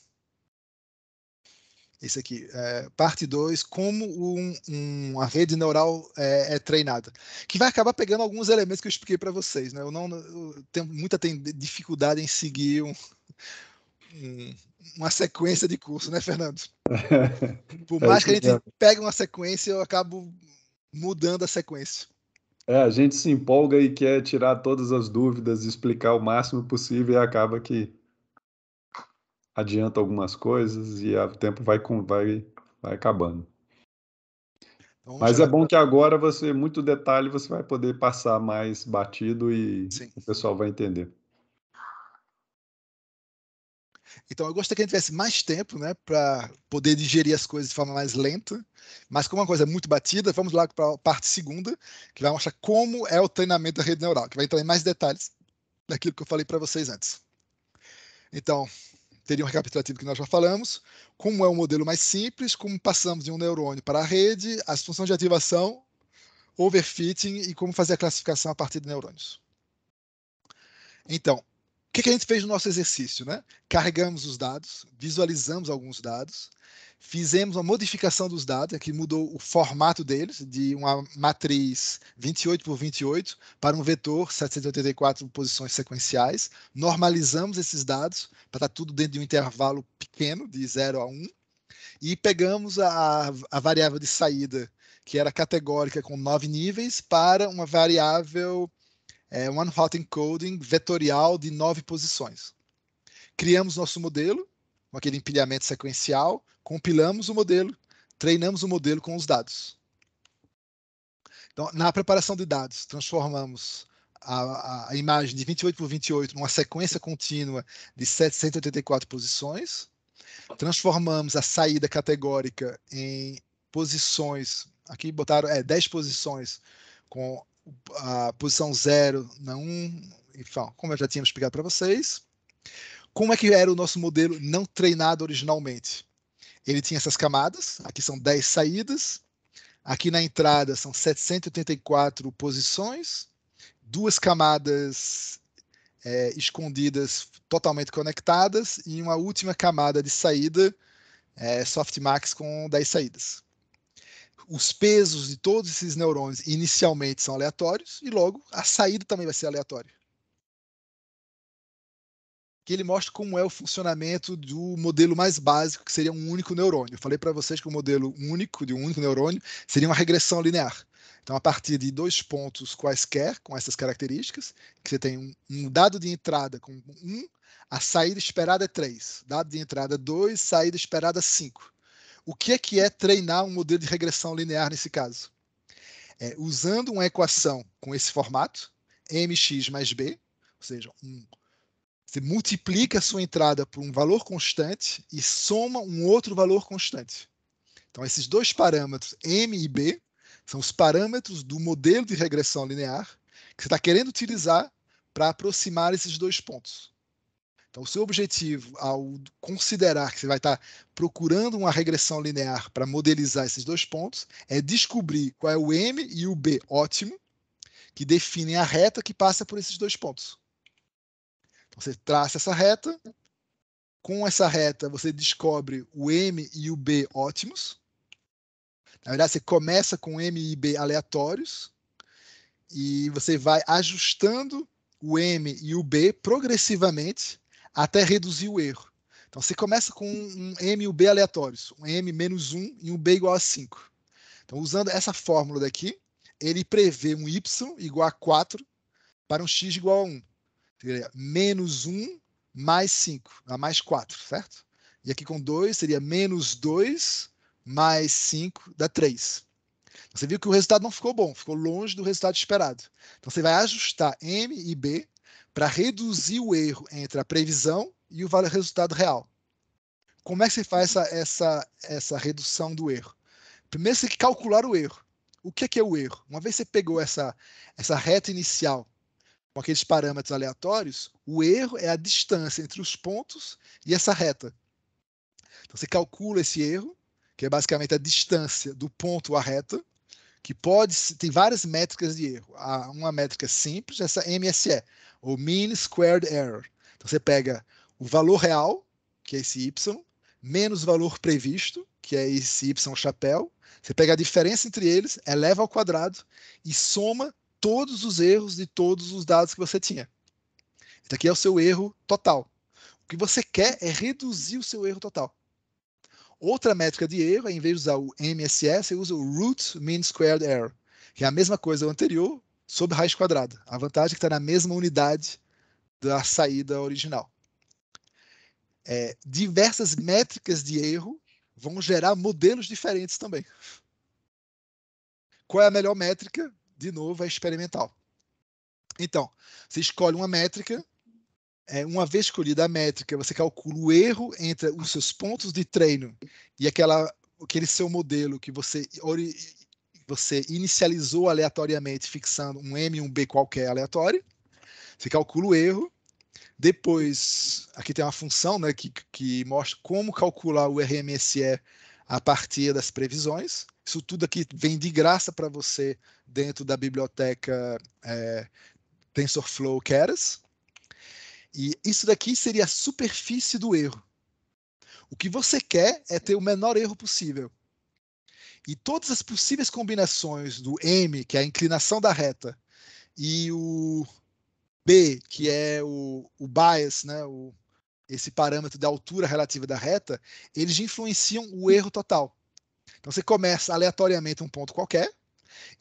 Esse aqui, é, parte 2, como um, um, a rede neural é, é, treinada. Que vai acabar pegando alguns elementos que eu expliquei para vocês. Né? Eu, não, eu tenho muita dificuldade em seguir um, um, uma sequência de curso, né, Fernando? [LAUGHS] Por mais que a é, gente é. pegue uma sequência, eu acabo mudando a sequência. É, a gente se empolga e quer tirar todas as dúvidas, explicar o máximo possível e acaba que adianta algumas coisas e o tempo vai, vai, vai acabando. Então, Mas é bom que agora você, muito detalhe, você vai poder passar mais batido e Sim. o pessoal vai entender. Então eu gostaria que gente tivesse mais tempo, né, para poder digerir as coisas de forma mais lenta. Mas como uma coisa é muito batida, vamos lá para a parte segunda, que vai mostrar como é o treinamento da rede neural, que vai entrar em mais detalhes daquilo que eu falei para vocês antes. Então, teria um recapitulativo que nós já falamos, como é um modelo mais simples, como passamos de um neurônio para a rede, as funções de ativação, overfitting e como fazer a classificação a partir de neurônios. Então, que, que a gente fez no nosso exercício? Né? Carregamos os dados, visualizamos alguns dados, fizemos uma modificação dos dados, é que mudou o formato deles, de uma matriz 28 por 28 para um vetor 784 posições sequenciais. Normalizamos esses dados para estar tá tudo dentro de um intervalo pequeno, de 0 a 1. E pegamos a, a variável de saída, que era categórica com nove níveis, para uma variável é, One Hot Encoding vetorial de nove posições. Criamos nosso modelo, com aquele empilhamento sequencial, compilamos o modelo, treinamos o modelo com os dados. Então, na preparação de dados, transformamos a, a, imagem de 28 por 28 numa sequência contínua de 784 posições, transformamos a saída categórica em posições, aqui botaram é, 10 posições com a posição 0 na 1, um, como eu já tínhamos explicado para vocês. Como é que era o nosso modelo não treinado originalmente? Ele tinha essas camadas, aqui são 10 saídas, aqui na entrada são 784 posições, duas camadas é, escondidas totalmente conectadas e uma última camada de saída é, softmax com 10 saídas os pesos de todos esses neurônios inicialmente são aleatórios e logo a saída também vai ser aleatória. Que ele mostra como é o funcionamento do modelo mais básico, que seria um único neurônio. Eu falei para vocês que o modelo único de um único neurônio seria uma regressão linear. Então, a partir de dois pontos quaisquer, com essas características, que você tem um, um dado de entrada com 1, um, a saída esperada é 3, dado de entrada 2, saída esperada 5. O que é que é treinar um modelo de regressão linear nesse caso? É, usando uma equação com esse formato, mx mais b, ou seja, um, você multiplica a sua entrada por um valor constante e soma um outro valor constante. Então, esses dois parâmetros, m e b, são os parâmetros do modelo de regressão linear que você está querendo utilizar para aproximar esses dois pontos. Então, o seu objetivo ao considerar que você vai estar procurando uma regressão linear para modelizar esses dois pontos é descobrir qual é o M e o B ótimo que definem a reta que passa por esses dois pontos. Então, você traça essa reta, com essa reta você descobre o M e o B ótimos. Na verdade, você começa com M e B aleatórios e você vai ajustando o M e o B progressivamente até reduzir o erro. Então você começa com um M e um B aleatórios, um M menos 1 e um B igual a 5. Então, usando essa fórmula daqui, ele prevê um Y igual a 4 para um X igual a 1. Seria menos 1 mais 5, a mais 4, certo? E aqui com 2 seria menos 2 mais 5 dá 3. Você viu que o resultado não ficou bom, ficou longe do resultado esperado. Então você vai ajustar M e B para reduzir o erro entre a previsão e o resultado real. Como é que se faz essa, essa, essa redução do erro? Primeiro você tem que calcular o erro. O que é, que é o erro? Uma vez que você pegou essa, essa reta inicial com aqueles parâmetros aleatórios, o erro é a distância entre os pontos e essa reta. Então você calcula esse erro, que é basicamente a distância do ponto à reta, que pode tem várias métricas de erro. Há uma métrica é simples, essa MSE, ou Mean Squared Error. Então você pega o valor real, que é esse y, menos o valor previsto, que é esse y chapéu. Você pega a diferença entre eles, eleva ao quadrado e soma todos os erros de todos os dados que você tinha. Isso aqui é o seu erro total. O que você quer é reduzir o seu erro total. Outra métrica de erro, é, em vez de usar o MSS, eu uso o Root Mean Squared Error, que é a mesma coisa do anterior, sob raiz quadrada. A vantagem é que está na mesma unidade da saída original. É, diversas métricas de erro vão gerar modelos diferentes também. Qual é a melhor métrica? De novo, é experimental. Então, você escolhe uma métrica é, uma vez escolhida a métrica, você calcula o erro entre os seus pontos de treino e aquela, aquele seu modelo que você, você inicializou aleatoriamente, fixando um M e um B qualquer aleatório. Você calcula o erro. Depois, aqui tem uma função né, que, que mostra como calcular o RMSE a partir das previsões. Isso tudo aqui vem de graça para você dentro da biblioteca é, TensorFlow Keras. E isso daqui seria a superfície do erro. O que você quer é ter o menor erro possível. E todas as possíveis combinações do M, que é a inclinação da reta, e o B, que é o, o bias, né, o, esse parâmetro da altura relativa da reta, eles influenciam o erro total. Então você começa aleatoriamente um ponto qualquer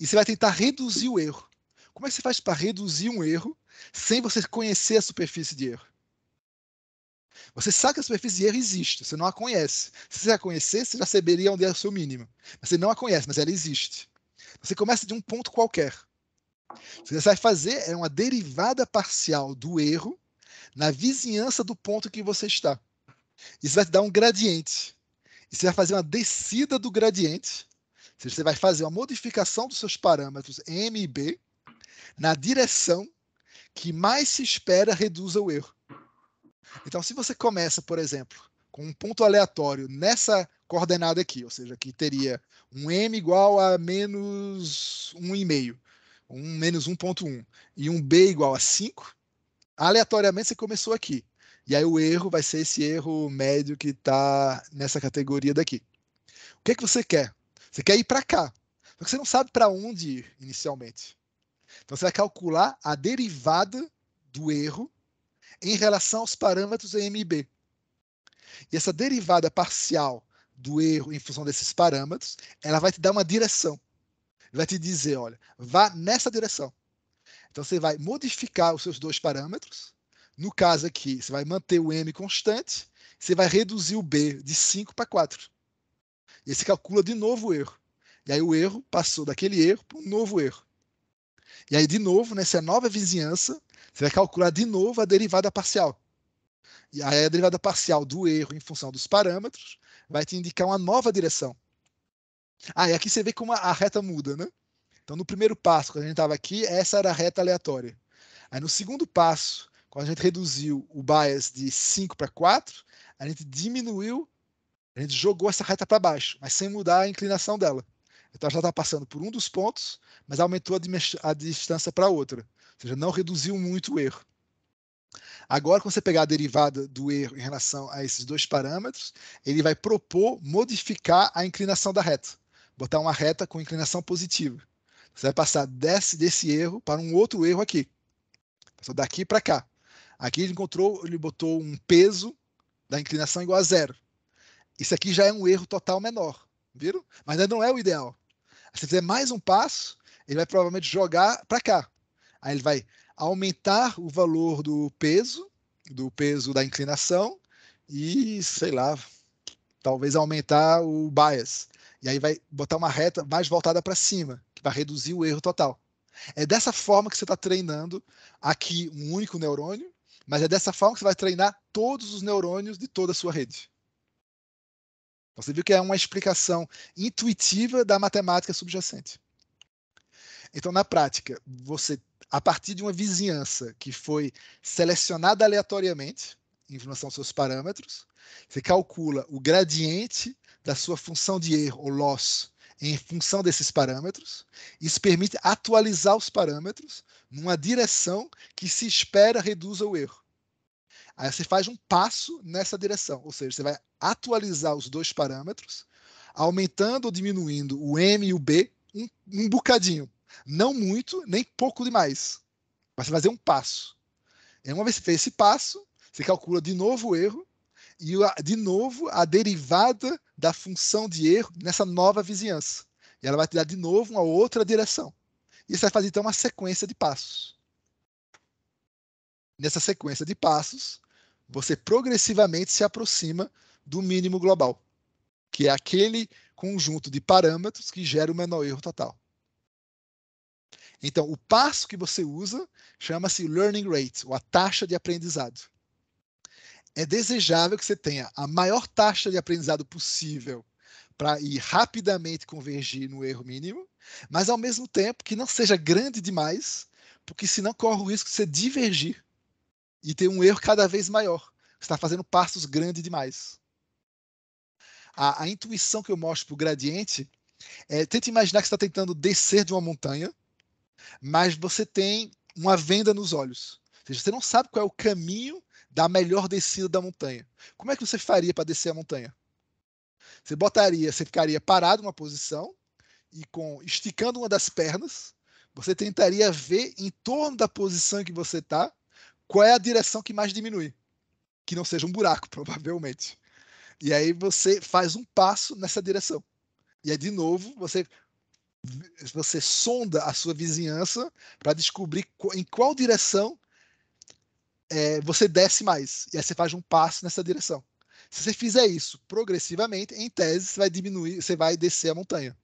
e você vai tentar reduzir o erro. Como é que você faz para reduzir um erro sem você conhecer a superfície de erro? Você sabe que a superfície de erro existe, você não a conhece. Se você a conhecesse, você já saberia onde é o seu mínimo. Mas você não a conhece, mas ela existe. Você começa de um ponto qualquer. O que você vai fazer é uma derivada parcial do erro na vizinhança do ponto que você está. Isso vai te dar um gradiente. E você vai fazer uma descida do gradiente. Ou seja, você vai fazer uma modificação dos seus parâmetros M e B na direção que mais se espera reduza o erro. Então, se você começa, por exemplo, com um ponto aleatório nessa coordenada aqui, ou seja, que teria um m igual a menos 1,5, um menos 1,1, e um b igual a 5, aleatoriamente você começou aqui. E aí o erro vai ser esse erro médio que está nessa categoria daqui. O que é que você quer? Você quer ir para cá, só que você não sabe para onde ir inicialmente. Então, você vai calcular a derivada do erro em relação aos parâmetros EMB. E essa derivada parcial do erro em função desses parâmetros, ela vai te dar uma direção. Vai te dizer, olha, vá nessa direção. Então, você vai modificar os seus dois parâmetros. No caso aqui, você vai manter o M constante, você vai reduzir o B de 5 para 4. E aí você calcula de novo o erro. E aí o erro passou daquele erro para um novo erro. E aí, de novo, nessa né, é nova vizinhança, você vai calcular de novo a derivada parcial. E aí a derivada parcial do erro em função dos parâmetros vai te indicar uma nova direção. Ah, e aqui você vê como a reta muda, né? Então, no primeiro passo, quando a gente estava aqui, essa era a reta aleatória. Aí, no segundo passo, quando a gente reduziu o bias de 5 para 4, a gente diminuiu, a gente jogou essa reta para baixo, mas sem mudar a inclinação dela. Então já está passando por um dos pontos, mas aumentou a, a distância para outra. Ou seja, não reduziu muito o erro. Agora, quando você pegar a derivada do erro em relação a esses dois parâmetros, ele vai propor modificar a inclinação da reta. Botar uma reta com inclinação positiva. Você vai passar desse, desse erro para um outro erro aqui. Passou daqui para cá. Aqui ele encontrou, ele botou um peso da inclinação igual a zero. Isso aqui já é um erro total menor, viram? Mas ainda não é o ideal. Se você fizer mais um passo, ele vai provavelmente jogar para cá. Aí ele vai aumentar o valor do peso, do peso da inclinação e, sei lá, talvez aumentar o bias. E aí vai botar uma reta mais voltada para cima, que vai reduzir o erro total. É dessa forma que você está treinando aqui um único neurônio, mas é dessa forma que você vai treinar todos os neurônios de toda a sua rede. Então, você viu que é uma explicação intuitiva da matemática subjacente. Então, na prática, você, a partir de uma vizinhança que foi selecionada aleatoriamente, em função dos seus parâmetros, você calcula o gradiente da sua função de erro ou loss em função desses parâmetros. Isso permite atualizar os parâmetros numa direção que se espera reduza o erro. Aí você faz um passo nessa direção, ou seja, você vai atualizar os dois parâmetros, aumentando ou diminuindo o M e o B um, um bocadinho. Não muito, nem pouco demais. Mas você vai fazer um passo. E uma vez que você fez esse passo, você calcula de novo o erro e, de novo, a derivada da função de erro nessa nova vizinhança. E ela vai te dar de novo uma outra direção. E você vai fazer, então, uma sequência de passos. Nessa sequência de passos, você progressivamente se aproxima do mínimo global, que é aquele conjunto de parâmetros que gera o menor erro total. Então, o passo que você usa chama-se learning rate, ou a taxa de aprendizado. É desejável que você tenha a maior taxa de aprendizado possível para ir rapidamente convergir no erro mínimo, mas ao mesmo tempo que não seja grande demais, porque senão corre o risco de você divergir e tem um erro cada vez maior. Você está fazendo passos grandes demais. A, a intuição que eu mostro para o gradiente é: tenta imaginar que você está tentando descer de uma montanha, mas você tem uma venda nos olhos. Ou seja, você não sabe qual é o caminho da melhor descida da montanha. Como é que você faria para descer a montanha? Você botaria, você ficaria parado numa posição e com esticando uma das pernas, você tentaria ver em torno da posição que você está qual é a direção que mais diminui? Que não seja um buraco, [LAUGHS] provavelmente. E aí você faz um passo nessa direção. E aí, de novo, você você sonda a sua vizinhança para descobrir em qual direção é, você desce mais. E aí você faz um passo nessa direção. Se você fizer isso progressivamente, em tese, você vai diminuir, você vai descer a montanha.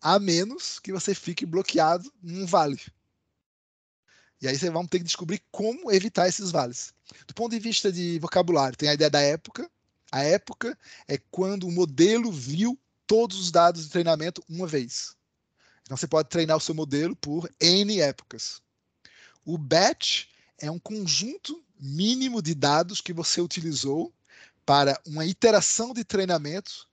A menos que você fique bloqueado num vale. E aí você vai ter que descobrir como evitar esses vales. Do ponto de vista de vocabulário, tem a ideia da época. A época é quando o modelo viu todos os dados de treinamento uma vez. Então você pode treinar o seu modelo por N épocas. O batch é um conjunto mínimo de dados que você utilizou para uma iteração de treinamento,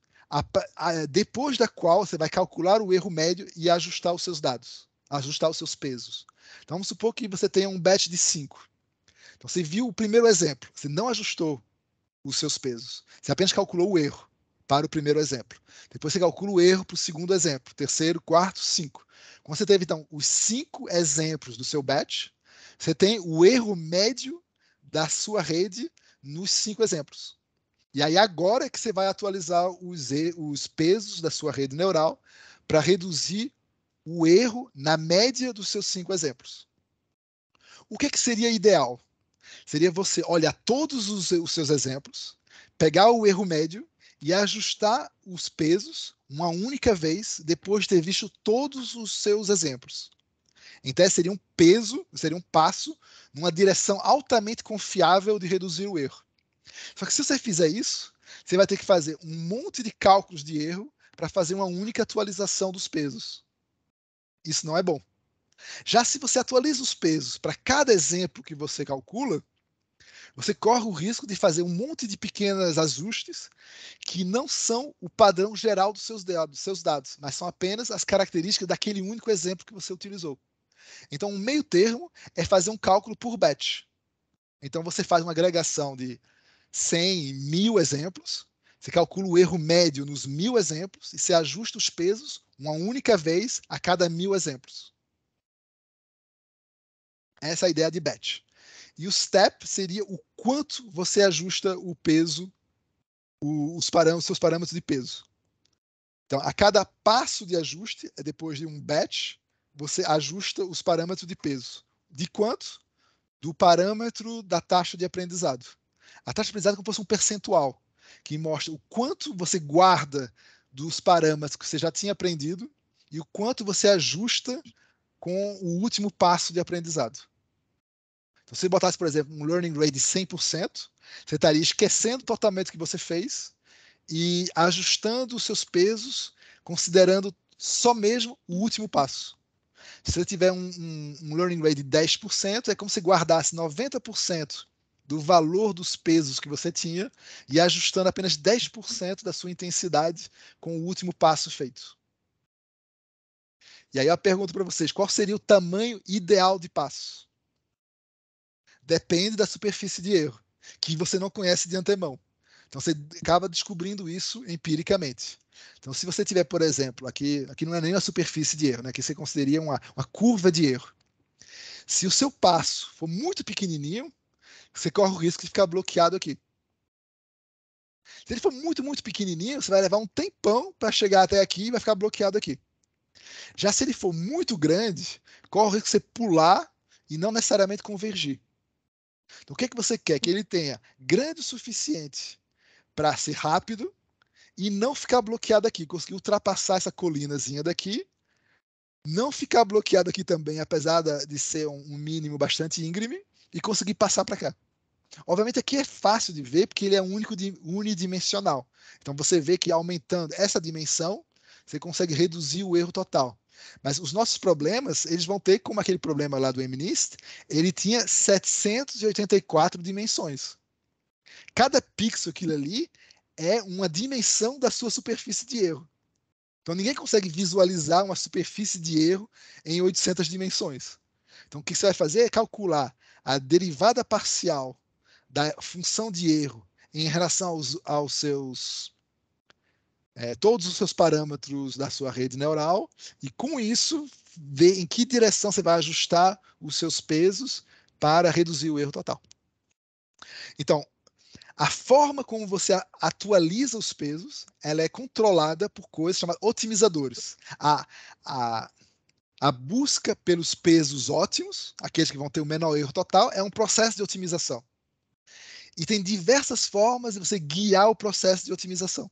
depois da qual você vai calcular o erro médio e ajustar os seus dados ajustar os seus pesos. Então vamos supor que você tenha um batch de 5. Então você viu o primeiro exemplo, você não ajustou os seus pesos. Você apenas calculou o erro para o primeiro exemplo. Depois você calcula o erro para o segundo exemplo, terceiro, quarto, cinco. Quando você teve, então, os cinco exemplos do seu batch, você tem o erro médio da sua rede nos cinco exemplos. E aí agora é que você vai atualizar os, os pesos da sua rede neural para reduzir o erro na média dos seus cinco exemplos. O que, é que seria ideal? Seria você olhar todos os, os seus exemplos, pegar o erro médio e ajustar os pesos uma única vez depois de ter visto todos os seus exemplos. Então seria um peso, seria um passo numa direção altamente confiável de reduzir o erro. Só que se você fizer isso, você vai ter que fazer um monte de cálculos de erro para fazer uma única atualização dos pesos. Isso não é bom. Já se você atualiza os pesos para cada exemplo que você calcula, você corre o risco de fazer um monte de pequenos ajustes que não são o padrão geral dos seus, dados, dos seus dados, mas são apenas as características daquele único exemplo que você utilizou. Então, um meio termo é fazer um cálculo por batch. Então, você faz uma agregação de 100, mil exemplos você calcula o erro médio nos mil exemplos e você ajusta os pesos uma única vez a cada mil exemplos. Essa é a ideia de batch. E o step seria o quanto você ajusta o peso, os parâmetros, seus parâmetros de peso. Então, a cada passo de ajuste, é depois de um batch, você ajusta os parâmetros de peso. De quanto? Do parâmetro da taxa de aprendizado. A taxa de aprendizado é como se fosse um percentual que mostra o quanto você guarda dos parâmetros que você já tinha aprendido e o quanto você ajusta com o último passo de aprendizado. Então, se você botasse, por exemplo, um learning rate de 100%, você estaria esquecendo totalmente o que você fez e ajustando os seus pesos, considerando só mesmo o último passo. Se você tiver um, um, um learning rate de 10%, é como se guardasse 90% do valor dos pesos que você tinha e ajustando apenas 10% da sua intensidade com o último passo feito. E aí eu pergunto para vocês, qual seria o tamanho ideal de passo? Depende da superfície de erro, que você não conhece de antemão. Então você acaba descobrindo isso empiricamente. Então, se você tiver, por exemplo, aqui, aqui não é nem uma superfície de erro, né? aqui você consideraria uma, uma curva de erro. Se o seu passo for muito pequenininho, você corre o risco de ficar bloqueado aqui. Se ele for muito, muito pequenininho, você vai levar um tempão para chegar até aqui e vai ficar bloqueado aqui. Já se ele for muito grande, corre o risco de você pular e não necessariamente convergir. Então, o que, é que você quer? Que ele tenha grande o suficiente para ser rápido e não ficar bloqueado aqui, conseguir ultrapassar essa colinazinha daqui, não ficar bloqueado aqui também, apesar de ser um mínimo bastante íngreme, e conseguir passar para cá. Obviamente aqui é fácil de ver porque ele é único de, unidimensional. Então você vê que aumentando essa dimensão, você consegue reduzir o erro total. Mas os nossos problemas, eles vão ter, como aquele problema lá do MNIST, ele tinha 784 dimensões. Cada pixel aquilo ali é uma dimensão da sua superfície de erro. Então ninguém consegue visualizar uma superfície de erro em 800 dimensões. Então o que você vai fazer é calcular a derivada parcial da função de erro em relação aos, aos seus é, todos os seus parâmetros da sua rede neural e com isso ver em que direção você vai ajustar os seus pesos para reduzir o erro total. Então, a forma como você atualiza os pesos, ela é controlada por coisas chamadas otimizadores. A, a, a busca pelos pesos ótimos, aqueles que vão ter o menor erro total, é um processo de otimização. E tem diversas formas de você guiar o processo de otimização.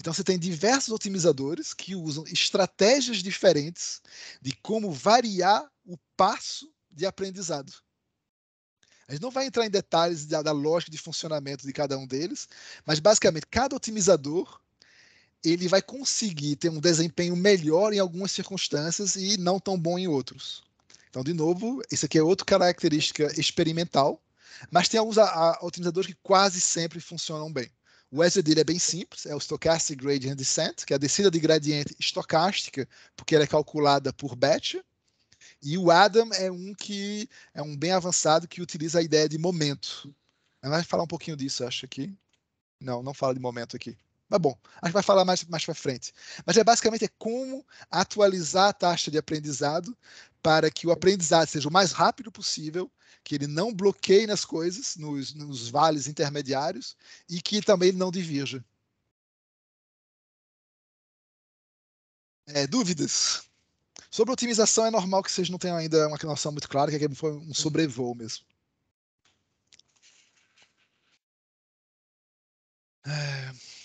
Então você tem diversos otimizadores que usam estratégias diferentes de como variar o passo de aprendizado. A gente não vai entrar em detalhes da, da lógica de funcionamento de cada um deles, mas basicamente cada otimizador ele vai conseguir ter um desempenho melhor em algumas circunstâncias e não tão bom em outros. Então, de novo, isso aqui é outra característica experimental, mas tem alguns otimizadores que quase sempre funcionam bem. O Wesley é bem simples, é o Stochastic Gradient Descent, que é a descida de gradiente estocástica, porque ela é calculada por batch. E o Adam é um que é um bem avançado que utiliza a ideia de momento. Ela vai falar um pouquinho disso, acho que. Não, não fala de momento aqui. Mas bom, a gente vai falar mais, mais para frente. Mas é basicamente é como atualizar a taxa de aprendizado para que o aprendizado seja o mais rápido possível, que ele não bloqueie nas coisas, nos, nos vales intermediários, e que também não divirja. É, dúvidas? Sobre otimização, é normal que vocês não tenham ainda uma noção muito clara, que aqui foi um sobrevoo mesmo. É...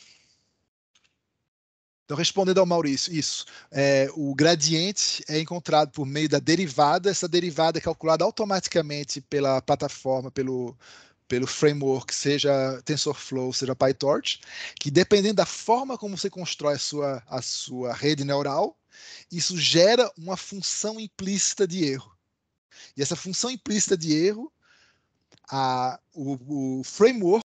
Então, respondendo ao Maurício, isso. É, o gradiente é encontrado por meio da derivada, essa derivada é calculada automaticamente pela plataforma, pelo, pelo framework, seja TensorFlow, seja PyTorch, que dependendo da forma como você constrói a sua, a sua rede neural, isso gera uma função implícita de erro. E essa função implícita de erro, a, o, o framework